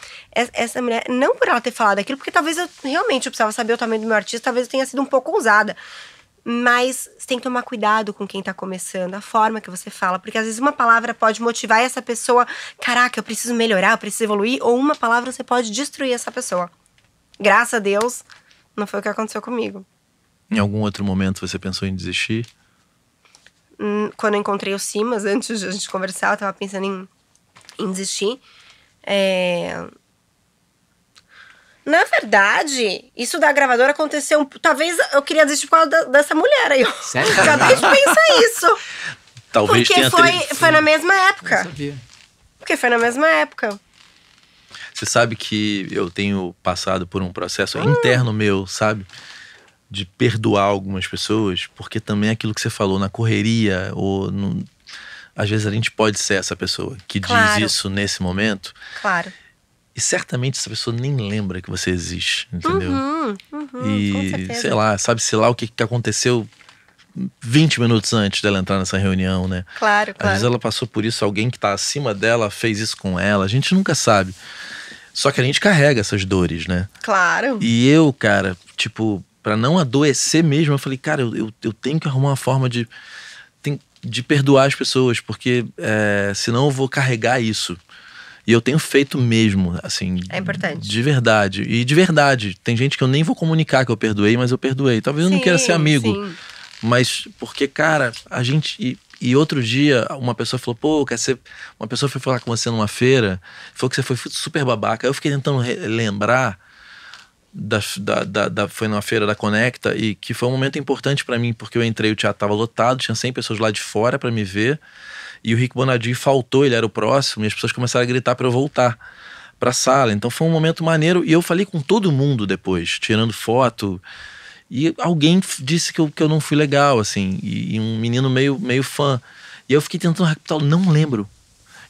Speaker 3: Essa mulher, não por ela ter falado aquilo, porque talvez eu realmente eu precisava saber o tamanho do meu artista, talvez eu tenha sido um pouco ousada. Mas você tem que tomar cuidado com quem tá começando, a forma que você fala, porque às vezes uma palavra pode motivar essa pessoa, caraca, eu preciso melhorar, eu preciso evoluir, ou uma palavra você pode destruir essa pessoa. Graças a Deus, não foi o que aconteceu comigo.
Speaker 2: Em algum outro momento você pensou em desistir?
Speaker 3: Hum, quando eu encontrei o Simas, antes de a gente conversar, eu tava pensando em em desistir. É... Na verdade, isso da gravadora aconteceu. Talvez eu queria desistir por causa da, dessa mulher aí.
Speaker 2: Sério? Acabei de pensar isso. Talvez Porque tenha foi, foi
Speaker 3: na mesma época. Eu sabia. Porque foi na mesma época.
Speaker 2: Você sabe que eu tenho passado por um processo hum. interno meu, sabe? De perdoar algumas pessoas, porque também é aquilo que você falou na correria, ou no, às vezes a gente pode ser essa pessoa que claro. diz isso nesse momento. Claro. E certamente essa pessoa nem lembra que você existe, entendeu?
Speaker 3: Uhum, uhum, e sei lá,
Speaker 2: sabe-se lá o que, que aconteceu 20 minutos antes dela entrar nessa reunião, né? Claro, claro. Às vezes ela passou por isso, alguém que tá acima dela fez isso com ela, a gente nunca sabe. Só que a gente carrega essas dores, né? Claro. E eu, cara, tipo, para não adoecer mesmo, eu falei, cara, eu, eu, eu tenho que arrumar uma forma de de perdoar as pessoas, porque é, senão eu vou carregar isso. E eu tenho feito mesmo, assim. É importante. De verdade. E de verdade. Tem gente que eu nem vou comunicar que eu perdoei, mas eu perdoei. Talvez sim, eu não queira ser amigo. Sim. Mas porque, cara, a gente. E, e, outro dia, uma pessoa falou, pô, quer ser. Uma pessoa foi falar com você numa feira, falou que você foi super babaca. Eu fiquei tentando lembrar da, da, da, foi numa feira da Conecta e que foi um momento importante para mim, porque eu entrei, o teatro estava lotado, tinha 100 pessoas lá de fora para me ver, e o Rick Bonadinho faltou, ele era o próximo, e as pessoas começaram a gritar para eu voltar para a sala. Então foi um momento maneiro, e eu falei com todo mundo depois, tirando foto. E alguém disse que eu, que eu não fui legal, assim, e, e um menino meio, meio fã. E eu fiquei tentando recapitular não lembro.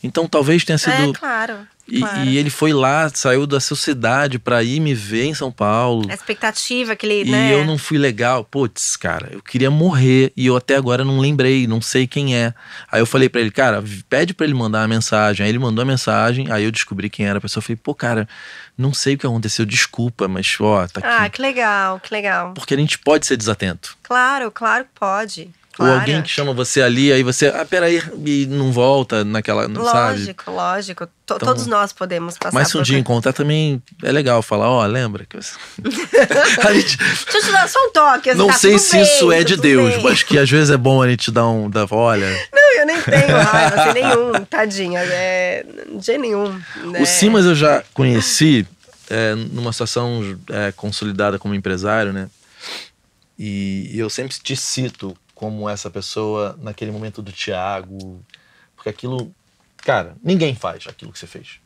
Speaker 2: Então talvez tenha é, sido. É,
Speaker 3: claro. E, claro. e,
Speaker 2: ele foi lá, saiu da sua cidade pra ir me ver em São Paulo. A
Speaker 3: expectativa que ele. E né? eu não
Speaker 2: fui legal. Putz, cara, eu queria morrer e eu até agora não lembrei, não sei quem é. Aí eu falei para ele, cara, pede para ele mandar uma mensagem. Aí ele mandou a mensagem, aí eu descobri quem era a pessoa. Eu falei, pô, cara, não sei o que aconteceu, desculpa, mas ó, tá ah,
Speaker 3: aqui. Ah, que legal, que legal.
Speaker 2: Porque a gente pode ser desatento.
Speaker 3: Claro, claro que pode.
Speaker 2: Claro. Ou alguém que chama você ali, aí você, ah, peraí, e não volta naquela, não sabe? Lógico,
Speaker 3: lógico. Então, todos nós podemos passar Mas se um por... dia
Speaker 2: encontrar também é legal falar, ó, oh, lembra? Que você...
Speaker 3: gente... Deixa eu te dar só um toque. Assim, não tá, sei se bem, isso é tá de Deus, bem. mas
Speaker 2: que às vezes é bom a gente dar um, dar, olha...
Speaker 3: Não, eu nem tenho raiva, sem assim, nenhum, tadinha, é, de jeito nenhum. Né? O Simas
Speaker 2: eu já conheci é, numa situação é, consolidada como empresário, né? E eu sempre te cito como essa pessoa naquele momento do Tiago. Porque aquilo. Cara, ninguém faz aquilo que você fez.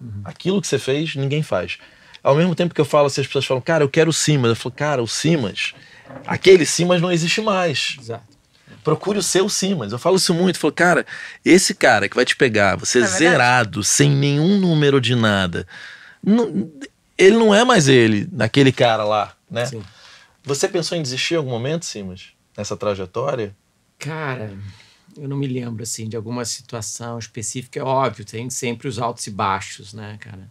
Speaker 2: Uhum. Aquilo que você fez, ninguém faz. Ao mesmo tempo que eu falo, se as pessoas falam, cara, eu quero o Simas. Eu falo, cara, o Simas, aquele Simas não existe mais. Exato. Procure o seu Simas. Eu falo isso muito. Eu falo, cara, esse cara que vai te pegar, você é, é zerado, sem nenhum número de nada, não, ele não é mais ele, naquele cara lá, né? Sim. Você pensou em desistir
Speaker 1: em algum momento, Simas?
Speaker 2: nessa trajetória?
Speaker 1: Cara, eu não me lembro assim de alguma situação específica. É óbvio, tem sempre os altos e baixos, né, cara?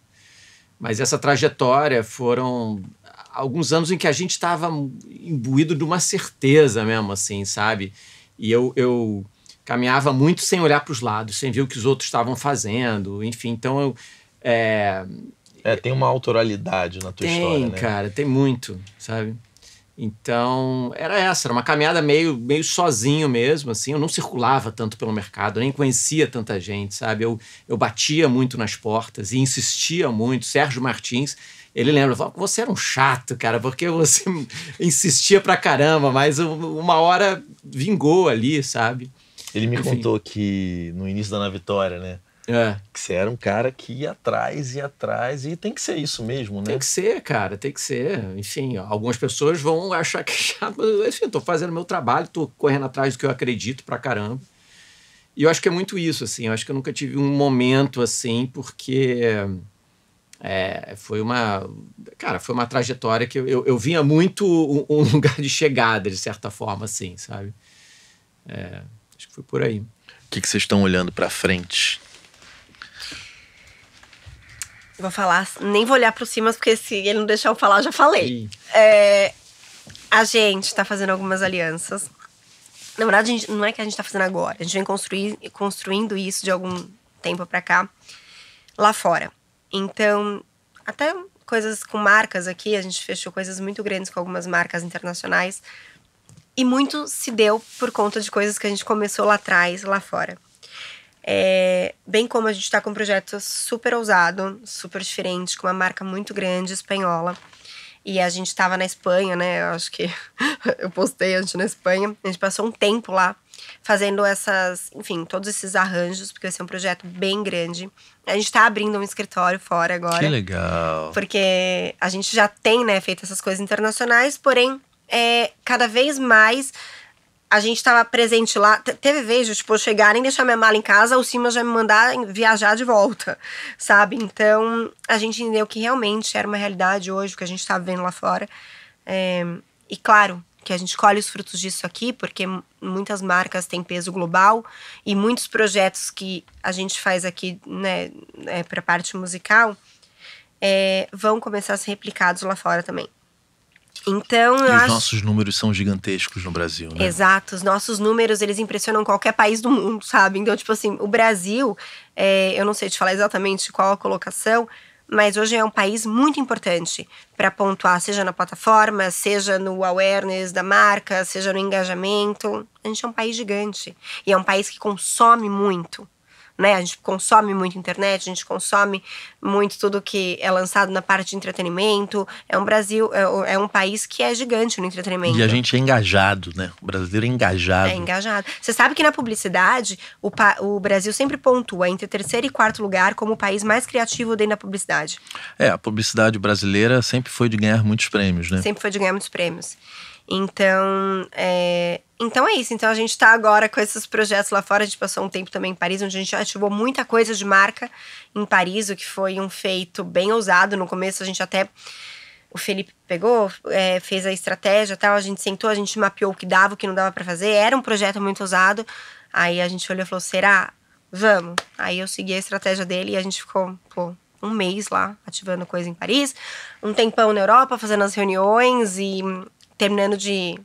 Speaker 1: Mas essa trajetória foram alguns anos em que a gente estava imbuído de uma certeza mesmo, assim, sabe? E eu, eu caminhava muito sem olhar para os lados, sem ver o que os outros estavam fazendo, enfim. Então eu. É, é tem uma autoralidade na tua tem, história, né? Tem, cara, tem muito, sabe? Então, era essa, era uma caminhada meio, meio sozinho mesmo, assim. Eu não circulava tanto pelo mercado, nem conhecia tanta gente, sabe? Eu, eu batia muito nas portas e insistia muito. Sérgio Martins, ele lembra, falou você era um chato, cara, porque você insistia pra caramba,
Speaker 2: mas uma hora vingou ali, sabe? Ele me Enfim. contou que no início da Na Vitória, né? É. Que você era um cara que ia atrás, e atrás, e tem que
Speaker 1: ser isso mesmo, né? Tem que ser, cara, tem que ser. Enfim, algumas pessoas vão achar que é chato, enfim, tô fazendo meu trabalho, tô correndo atrás do que eu acredito pra caramba. E eu acho que é muito isso, assim, eu acho que eu nunca tive um momento assim, porque é, foi uma. Cara, foi uma trajetória que eu, eu, eu vinha muito um, um, lugar de chegada, de certa forma, assim, sabe? É,
Speaker 2: acho que foi por aí. O que, que vocês estão olhando para frente
Speaker 3: Vou falar, nem vou olhar pro Simas, porque se ele não deixar eu falar, já falei. É, a gente tá fazendo algumas alianças. Na verdade, gente, não é que a gente tá fazendo agora. A gente vem construir, construindo isso de algum tempo para cá, lá fora. Então, até coisas com marcas aqui, a gente fechou coisas muito grandes com algumas marcas internacionais. E muito se deu por conta de coisas que a gente começou lá atrás, lá fora. É, bem como a gente está com um projeto super ousado, super diferente, com uma marca muito grande, espanhola. E a gente estava na Espanha, né? Eu acho que eu postei antes na Espanha. A gente passou um tempo lá fazendo essas, enfim, todos esses arranjos, porque vai ser um projeto bem grande. A gente está abrindo um escritório fora agora. Que
Speaker 2: legal.
Speaker 3: Porque a gente já tem, né, feito essas coisas internacionais, porém, é, cada vez mais a gente estava presente lá. Teve vez de, tipo, chegarem, deixar minha mala em casa, o Simas já me mandar viajar de volta, sabe? Então, a gente entendeu que realmente era uma realidade hoje, o que a gente estava tá vendo lá fora. É, e claro que a gente colhe os frutos disso aqui, porque muitas marcas têm peso global e muitos projetos que a gente faz aqui, né, é, né, para parte musical, é, vão começar a ser replicados lá fora também. Então, e os nossos
Speaker 2: números são gigantescos no Brasil, né?
Speaker 3: Exato, os nossos números eles impressionam qualquer país do mundo, sabe? Então, tipo assim, o Brasil, é, eu não sei te falar exatamente qual a colocação, mas hoje é um país muito importante para pontuar, seja na plataforma, seja no awareness da marca, seja no engajamento. A gente é um país gigante e é um país que consome muito né? A gente consome muito internet, a gente consome muito tudo que é lançado na parte de entretenimento. É um Brasil, é, é, um país que é gigante no entretenimento. E a gente é
Speaker 2: engajado, né? O brasileiro é engajado. É
Speaker 3: engajado. Você sabe que na publicidade, o, o Brasil sempre pontua entre terceiro e quarto lugar como o país mais criativo dentro da publicidade.
Speaker 2: É, a publicidade brasileira sempre foi de ganhar muitos prêmios, né? Sempre
Speaker 3: foi de ganhar muitos prêmios. Então, é, então é isso. Então a gente está agora com esses projetos lá fora. A gente passou um tempo também em Paris, onde a gente ativou muita coisa de marca em Paris, o que foi um feito bem ousado. No começo a gente até. O Felipe pegou, é, fez a estratégia tal. A gente sentou, a gente mapeou o que dava, o que não dava para fazer. Era um projeto muito ousado. Aí a gente olhou e falou: será? Vamos. Aí eu segui a estratégia dele e a gente ficou, pô, um mês lá ativando coisa em Paris, um tempão na Europa fazendo as reuniões e terminando de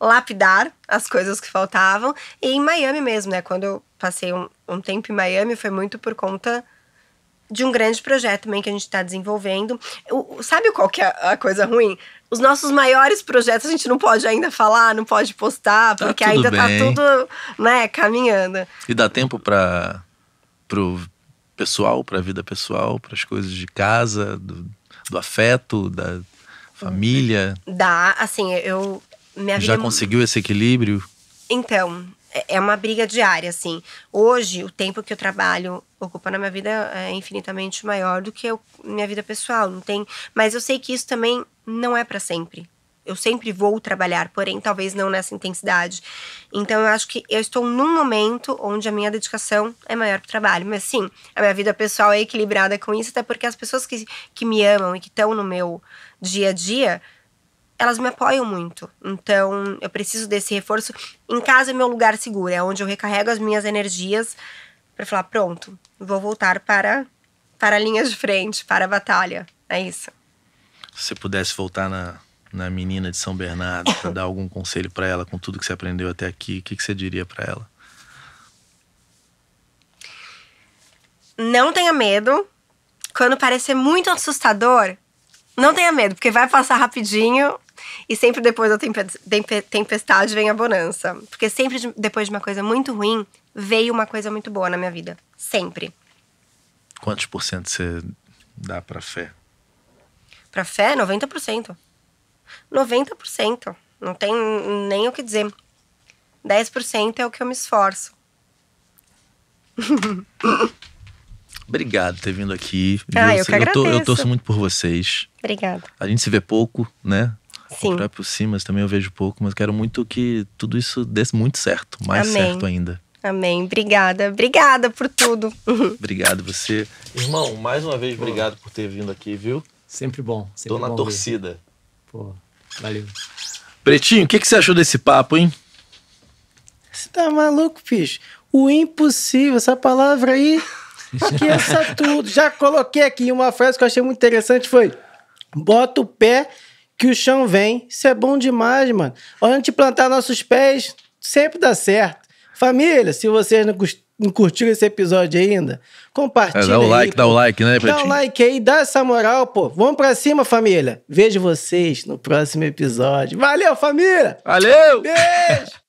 Speaker 3: lapidar as coisas que faltavam. E em Miami mesmo, né? Quando eu passei um, um tempo em Miami, foi muito por conta de um grande projeto também que a gente está desenvolvendo. O, sabe qual que é a coisa ruim? Os nossos maiores projetos a gente não pode ainda falar, não pode postar, tá porque ainda tá bem. tá tudo, né, caminhando.
Speaker 2: E dá tempo para pro pessoal, para a vida pessoal, para as coisas de casa, do, do afeto, da Família?
Speaker 3: Dá, assim, eu. Já é conseguiu
Speaker 2: esse equilíbrio?
Speaker 3: Então, é, é uma briga diária, assim. Hoje, o tempo que eu trabalho ocupa na minha vida é infinitamente maior do que eu, minha vida pessoal. Não tem. Mas eu sei que isso também não é para sempre eu sempre vou trabalhar, porém talvez não nessa intensidade. Então eu acho que eu estou num momento onde a minha dedicação é maior para o trabalho. Mas sim, a minha vida pessoal é equilibrada com isso, até porque as pessoas que, que me amam e que estão no meu dia a dia elas me apoiam muito. Então, eu preciso desse reforço. Em casa é meu lugar seguro, é onde eu recarrego as minhas energias para falar: pronto, vou voltar para, para a linha de frente, para a batalha. É isso.
Speaker 2: Se pudesse voltar na, na menina de São Bernardo para dar algum conselho para ela com tudo que você aprendeu até aqui, o que, que você diria para ela?
Speaker 3: Não tenha medo. Quando parecer muito assustador, não tenha medo, porque vai passar rapidinho e sempre depois da tempestade vem a bonança. Porque sempre depois de uma coisa muito ruim, veio uma coisa muito boa na minha vida. Sempre.
Speaker 2: Quantos por cento você dá pra fé?
Speaker 3: Pra fé? 90%. 90%. Não tem nem o que dizer. 10% é o que eu me esforço.
Speaker 2: Obrigado por ter vindo aqui. Ah, eu, eu, que eu, tô, eu torço muito por vocês. Obrigada. A gente se vê pouco, né? Sim. vai por cima, mas também eu vejo pouco, mas quero muito que tudo isso desse muito certo, mais Amém. certo ainda.
Speaker 3: Amém. Obrigada. Obrigada por tudo.
Speaker 2: obrigado você. Irmão, mais uma vez, obrigado por ter vindo aqui, viu? Sempre bom. Sempre Tô na torcida. Ver. Pô, valeu. Pretinho, o que, que você achou desse papo, hein? Você tá maluco, bicho? O impossível,
Speaker 1: essa palavra aí esqueça tudo. Já coloquei aqui uma frase que eu achei muito interessante, foi bota o pé que o chão vem. Isso é bom demais, mano. de plantar nossos pés, sempre dá certo. Família, se vocês não não curtiu esse episódio ainda, compartilha. É, dá o like, dá o like, né, Dá o like aí, dá essa moral, pô. Vamos pra cima, família. Vejo vocês no próximo episódio. Valeu, família!
Speaker 2: Valeu! Beijo!